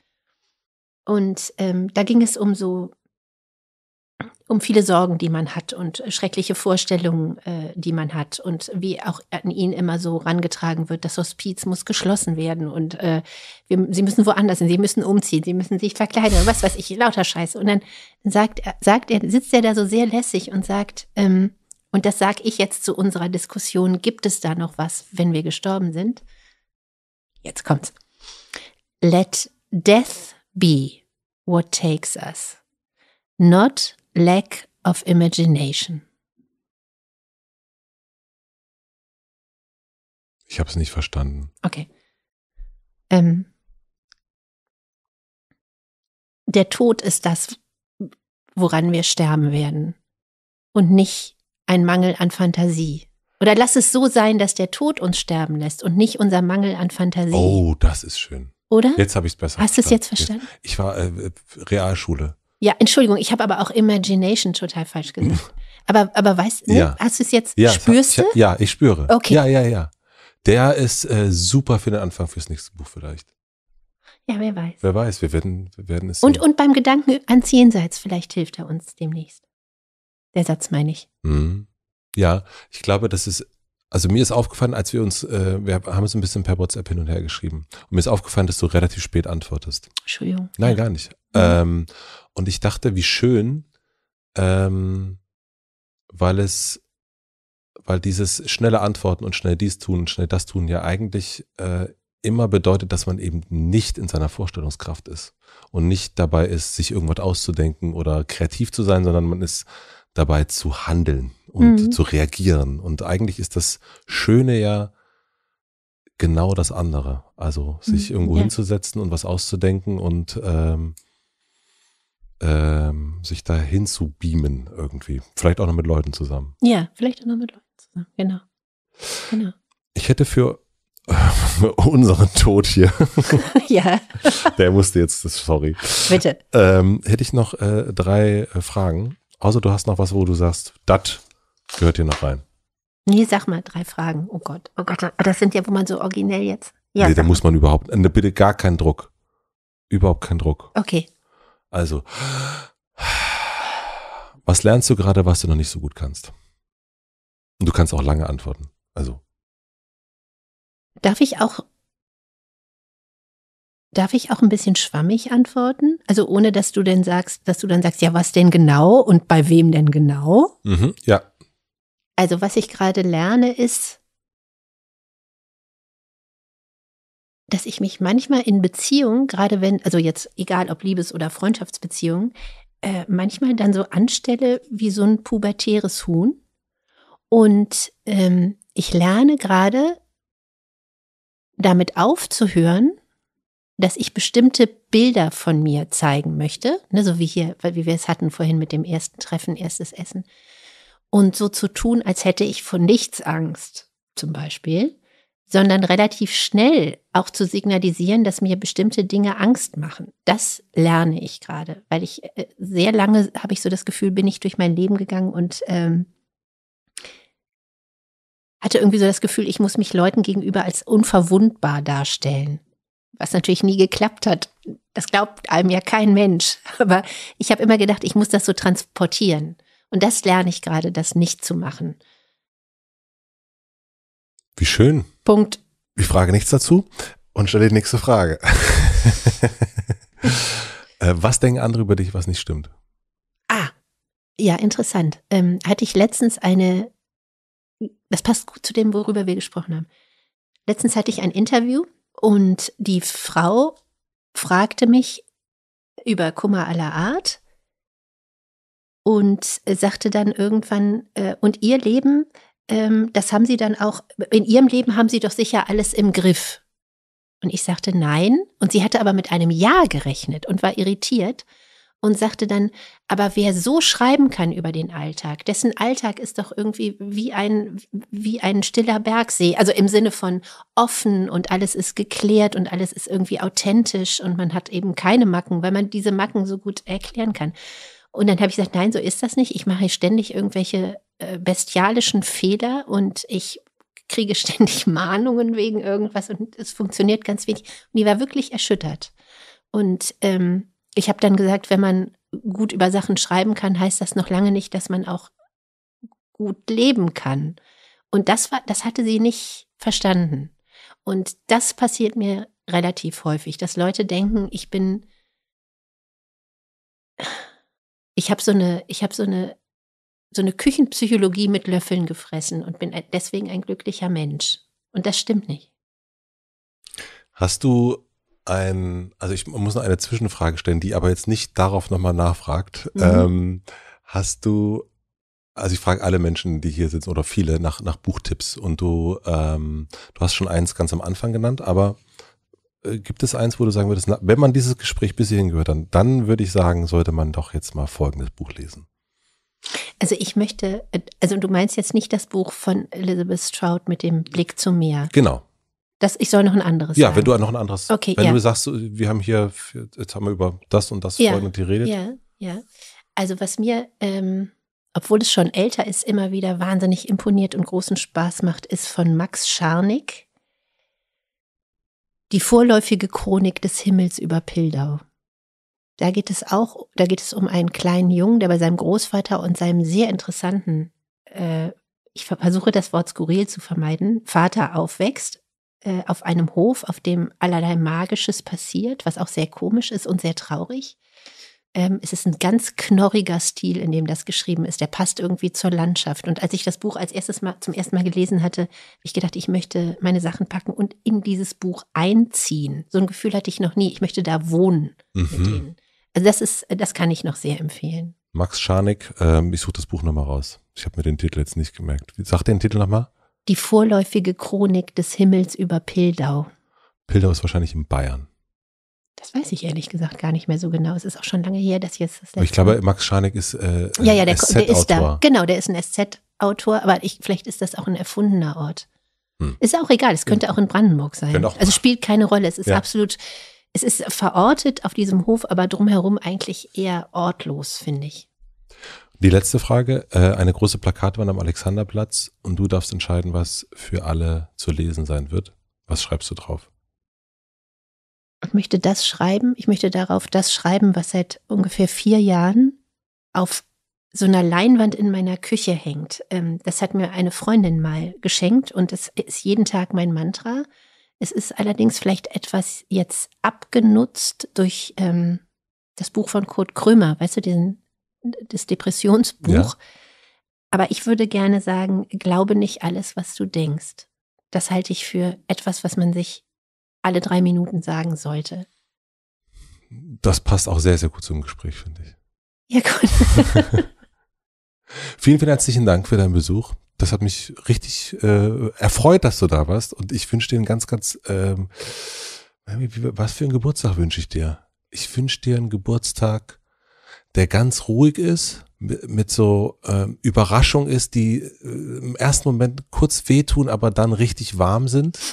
Und ähm, da ging es um so um viele Sorgen, die man hat und äh, schreckliche Vorstellungen, äh, die man hat und wie auch an ihn immer so rangetragen wird, das Hospiz muss geschlossen werden und äh, wir, sie müssen woanders hin, sie müssen umziehen, sie müssen sich verkleiden und was weiß ich, lauter Scheiße. Und dann sagt er, sagt er, sitzt er da so sehr lässig und sagt, ähm, und das sage ich jetzt zu unserer Diskussion, gibt es da noch was, wenn wir gestorben sind? Jetzt kommt's. Let death be what takes us, not Lack of Imagination. Ich habe es nicht verstanden. Okay. Ähm, der Tod ist das, woran wir sterben werden und nicht ein Mangel an Fantasie. Oder lass es so sein, dass der Tod uns sterben lässt und nicht unser Mangel an Fantasie. Oh, das ist schön. Oder? Jetzt habe ich es besser. Hast du es jetzt verstanden? Ich war äh, Realschule. Ja, Entschuldigung, ich habe aber auch Imagination total falsch gesagt. Aber, aber weißt du, ne? ja. hast du es jetzt, ja, spürst du? Ja, ich spüre. Okay. Ja, ja, ja. Der ist äh, super für den Anfang fürs nächste Buch vielleicht. Ja, wer weiß. Wer weiß, wir werden, wir werden es. Und, sehen. und beim Gedanken ans Jenseits, vielleicht hilft er uns demnächst. Der Satz meine ich. Mhm. Ja, ich glaube, das ist, also mir ist aufgefallen, als wir uns, äh, wir haben es ein bisschen per WhatsApp hin und her geschrieben. Und mir ist aufgefallen, dass du relativ spät antwortest. Entschuldigung. Nein, gar nicht. Mhm. Ähm, und ich dachte, wie schön, ähm, weil es, weil dieses schnelle Antworten und schnell dies tun und schnell das tun ja eigentlich äh, immer bedeutet, dass man eben nicht in seiner Vorstellungskraft ist und nicht dabei ist, sich irgendwas auszudenken oder kreativ zu sein, sondern man ist dabei zu handeln und mhm. zu reagieren. Und eigentlich ist das Schöne ja genau das andere. Also sich mhm. irgendwo ja. hinzusetzen und was auszudenken und ähm, ähm, sich da hinzubeamen irgendwie. Vielleicht auch noch mit Leuten zusammen. Ja, vielleicht auch noch mit Leuten zusammen, genau. genau. Ich hätte für äh, unseren Tod hier. ja. Der musste jetzt, sorry. Bitte. Ähm, hätte ich noch äh, drei äh, Fragen. Außer du hast noch was, wo du sagst, das gehört hier noch rein. Nee, sag mal, drei Fragen. Oh Gott, oh Gott, oh, das sind ja wo man so originell jetzt. Ja, nee, da muss man überhaupt, äh, bitte gar keinen Druck. Überhaupt keinen Druck. Okay. Also, was lernst du gerade, was du noch nicht so gut kannst? Und du kannst auch lange antworten. Also. Darf ich auch Darf ich auch ein bisschen schwammig antworten? Also ohne, dass du denn sagst, dass du dann sagst, ja, was denn genau und bei wem denn genau? Mhm, ja. Also was ich gerade lerne ist, dass ich mich manchmal in Beziehungen, gerade wenn, also jetzt egal ob Liebes- oder Freundschaftsbeziehungen, äh, manchmal dann so anstelle wie so ein pubertäres Huhn. Und ähm, ich lerne gerade damit aufzuhören, dass ich bestimmte Bilder von mir zeigen möchte, ne, so wie hier, wie wir es hatten vorhin mit dem ersten Treffen, erstes Essen, und so zu tun, als hätte ich vor nichts Angst, zum Beispiel, sondern relativ schnell auch zu signalisieren, dass mir bestimmte Dinge Angst machen. Das lerne ich gerade, weil ich äh, sehr lange habe ich so das Gefühl, bin ich durch mein Leben gegangen und ähm, hatte irgendwie so das Gefühl, ich muss mich Leuten gegenüber als unverwundbar darstellen. Was natürlich nie geklappt hat. Das glaubt einem ja kein Mensch. Aber ich habe immer gedacht, ich muss das so transportieren. Und das lerne ich gerade, das nicht zu machen. Wie schön. Punkt. Ich frage nichts dazu und stelle die nächste Frage. Äh, was denken andere über dich, was nicht stimmt? Ah, ja, interessant. Ähm, hatte ich letztens eine, das passt gut zu dem, worüber wir gesprochen haben. Letztens hatte ich ein Interview und die Frau fragte mich über Kummer aller Art und äh, sagte dann irgendwann, äh, und ihr Leben ähm, das haben Sie dann auch, in Ihrem Leben haben Sie doch sicher alles im Griff. Und ich sagte nein. Und sie hatte aber mit einem Ja gerechnet und war irritiert und sagte dann, aber wer so schreiben kann über den Alltag, dessen Alltag ist doch irgendwie wie ein, wie ein stiller Bergsee. Also im Sinne von offen und alles ist geklärt und alles ist irgendwie authentisch und man hat eben keine Macken, weil man diese Macken so gut erklären kann. Und dann habe ich gesagt, nein, so ist das nicht. Ich mache ständig irgendwelche äh, bestialischen Fehler und ich kriege ständig Mahnungen wegen irgendwas und es funktioniert ganz wenig. Und die war wirklich erschüttert. Und ähm, ich habe dann gesagt, wenn man gut über Sachen schreiben kann, heißt das noch lange nicht, dass man auch gut leben kann. Und das war, das hatte sie nicht verstanden. Und das passiert mir relativ häufig, dass Leute denken, ich bin ich habe so eine, ich habe so eine, so eine Küchenpsychologie mit Löffeln gefressen und bin deswegen ein glücklicher Mensch. Und das stimmt nicht. Hast du ein, also ich muss noch eine Zwischenfrage stellen, die aber jetzt nicht darauf nochmal nachfragt. Mhm. Ähm, hast du, also ich frage alle Menschen, die hier sitzen oder viele nach, nach Buchtipps und du, ähm, du hast schon eins ganz am Anfang genannt, aber äh, gibt es eins, wo du sagen würdest, na, wenn man dieses Gespräch bis hierhin gehört hat, dann würde ich sagen, sollte man doch jetzt mal folgendes Buch lesen. Also ich möchte, äh, also du meinst jetzt nicht das Buch von Elizabeth Stroud mit dem Blick zum Meer. Genau. Das, ich soll noch ein anderes. Ja, sagen. wenn du noch ein anderes. Okay, wenn ja. du sagst, wir haben hier, jetzt haben wir über das und das ja, folgendes geredet. Ja, ja. Also was mir, ähm, obwohl es schon älter ist, immer wieder wahnsinnig imponiert und großen Spaß macht, ist von Max Scharnick die vorläufige Chronik des Himmels über Pildau. Da geht es auch, da geht es um einen kleinen Jungen, der bei seinem Großvater und seinem sehr interessanten, äh, ich versuche das Wort skurril zu vermeiden, Vater aufwächst äh, auf einem Hof, auf dem allerlei Magisches passiert, was auch sehr komisch ist und sehr traurig. Ähm, es ist ein ganz knorriger Stil, in dem das geschrieben ist. Der passt irgendwie zur Landschaft. Und als ich das Buch als erstes mal zum ersten Mal gelesen hatte, habe ich gedacht, ich möchte meine Sachen packen und in dieses Buch einziehen. So ein Gefühl hatte ich noch nie. Ich möchte da wohnen mhm. mit denen. Also das ist, das kann ich noch sehr empfehlen. Max Scharnick, ähm, ich suche das Buch nochmal raus. Ich habe mir den Titel jetzt nicht gemerkt. Sag den Titel nochmal. Die vorläufige Chronik des Himmels über Pildau. Pildau ist wahrscheinlich in Bayern. Das weiß ich ehrlich gesagt gar nicht mehr so genau. Es ist auch schon lange her, dass jetzt das letzte. Aber ich glaube, Max Scharnick ist. Äh, ja, ja, der, der ist da. Genau, der ist ein SZ-Autor, aber ich, vielleicht ist das auch ein erfundener Ort. Hm. Ist auch egal, es könnte hm. auch in Brandenburg sein. also spielt keine Rolle. Es ist ja. absolut, es ist verortet auf diesem Hof, aber drumherum eigentlich eher ortlos, finde ich. Die letzte Frage, äh, eine große Plakatwand am Alexanderplatz und du darfst entscheiden, was für alle zu lesen sein wird. Was schreibst du drauf? und möchte das schreiben. Ich möchte darauf das schreiben, was seit ungefähr vier Jahren auf so einer Leinwand in meiner Küche hängt. Ähm, das hat mir eine Freundin mal geschenkt und es ist jeden Tag mein Mantra. Es ist allerdings vielleicht etwas jetzt abgenutzt durch ähm, das Buch von Kurt Krömer, weißt du, diesen, das Depressionsbuch. Ja. Aber ich würde gerne sagen, glaube nicht alles, was du denkst. Das halte ich für etwas, was man sich alle drei Minuten sagen sollte. Das passt auch sehr, sehr gut zum Gespräch, finde ich. Ja, gut. vielen, vielen herzlichen Dank für deinen Besuch. Das hat mich richtig äh, erfreut, dass du da warst. Und ich wünsche dir einen ganz, ganz, ähm, was für einen Geburtstag wünsche ich dir? Ich wünsche dir einen Geburtstag, der ganz ruhig ist, mit so ähm, Überraschung ist, die äh, im ersten Moment kurz wehtun, aber dann richtig warm sind.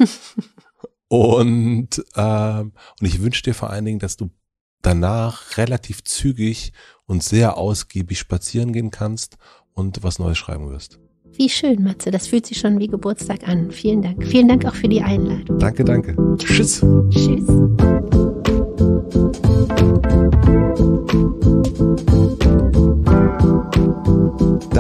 Und, ähm, und ich wünsche dir vor allen Dingen, dass du danach relativ zügig und sehr ausgiebig spazieren gehen kannst und was Neues schreiben wirst. Wie schön, Matze. Das fühlt sich schon wie Geburtstag an. Vielen Dank. Vielen Dank auch für die Einladung. Danke, danke. Tschüss. Tschüss.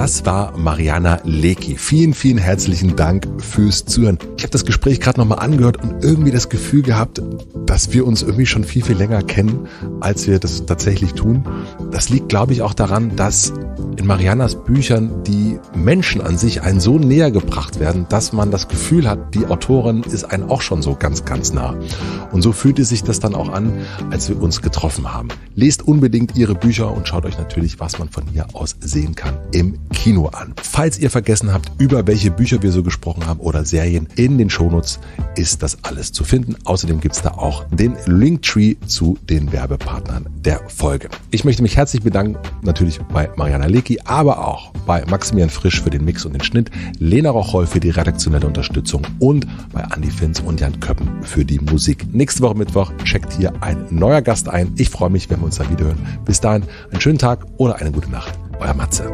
Das war Mariana Leki. Vielen, vielen herzlichen Dank fürs Zuhören. Ich habe das Gespräch gerade nochmal angehört und irgendwie das Gefühl gehabt, dass wir uns irgendwie schon viel, viel länger kennen, als wir das tatsächlich tun. Das liegt, glaube ich, auch daran, dass in Marianas Büchern die Menschen an sich einen so näher gebracht werden, dass man das Gefühl hat, die Autorin ist einen auch schon so ganz, ganz nah. Und so fühlte sich das dann auch an, als wir uns getroffen haben. Lest unbedingt ihre Bücher und schaut euch natürlich, was man von ihr aus sehen kann im Kino an. Falls ihr vergessen habt, über welche Bücher wir so gesprochen haben oder Serien, in den Shownotes ist das alles zu finden. Außerdem gibt es da auch den Linktree zu den Werbepartnern der Folge. Ich möchte mich herzlich bedanken, natürlich bei Mariana Lecki, aber auch bei Maximilian Frisch für den Mix und den Schnitt, Lena Rocholl für die redaktionelle Unterstützung und bei Andy Finz und Jan Köppen für die Musik. Nächste Woche Mittwoch checkt hier ein neuer Gast ein. Ich freue mich, wenn wir uns da wiederhören. Bis dahin, einen schönen Tag oder eine gute Nacht. Euer Matze.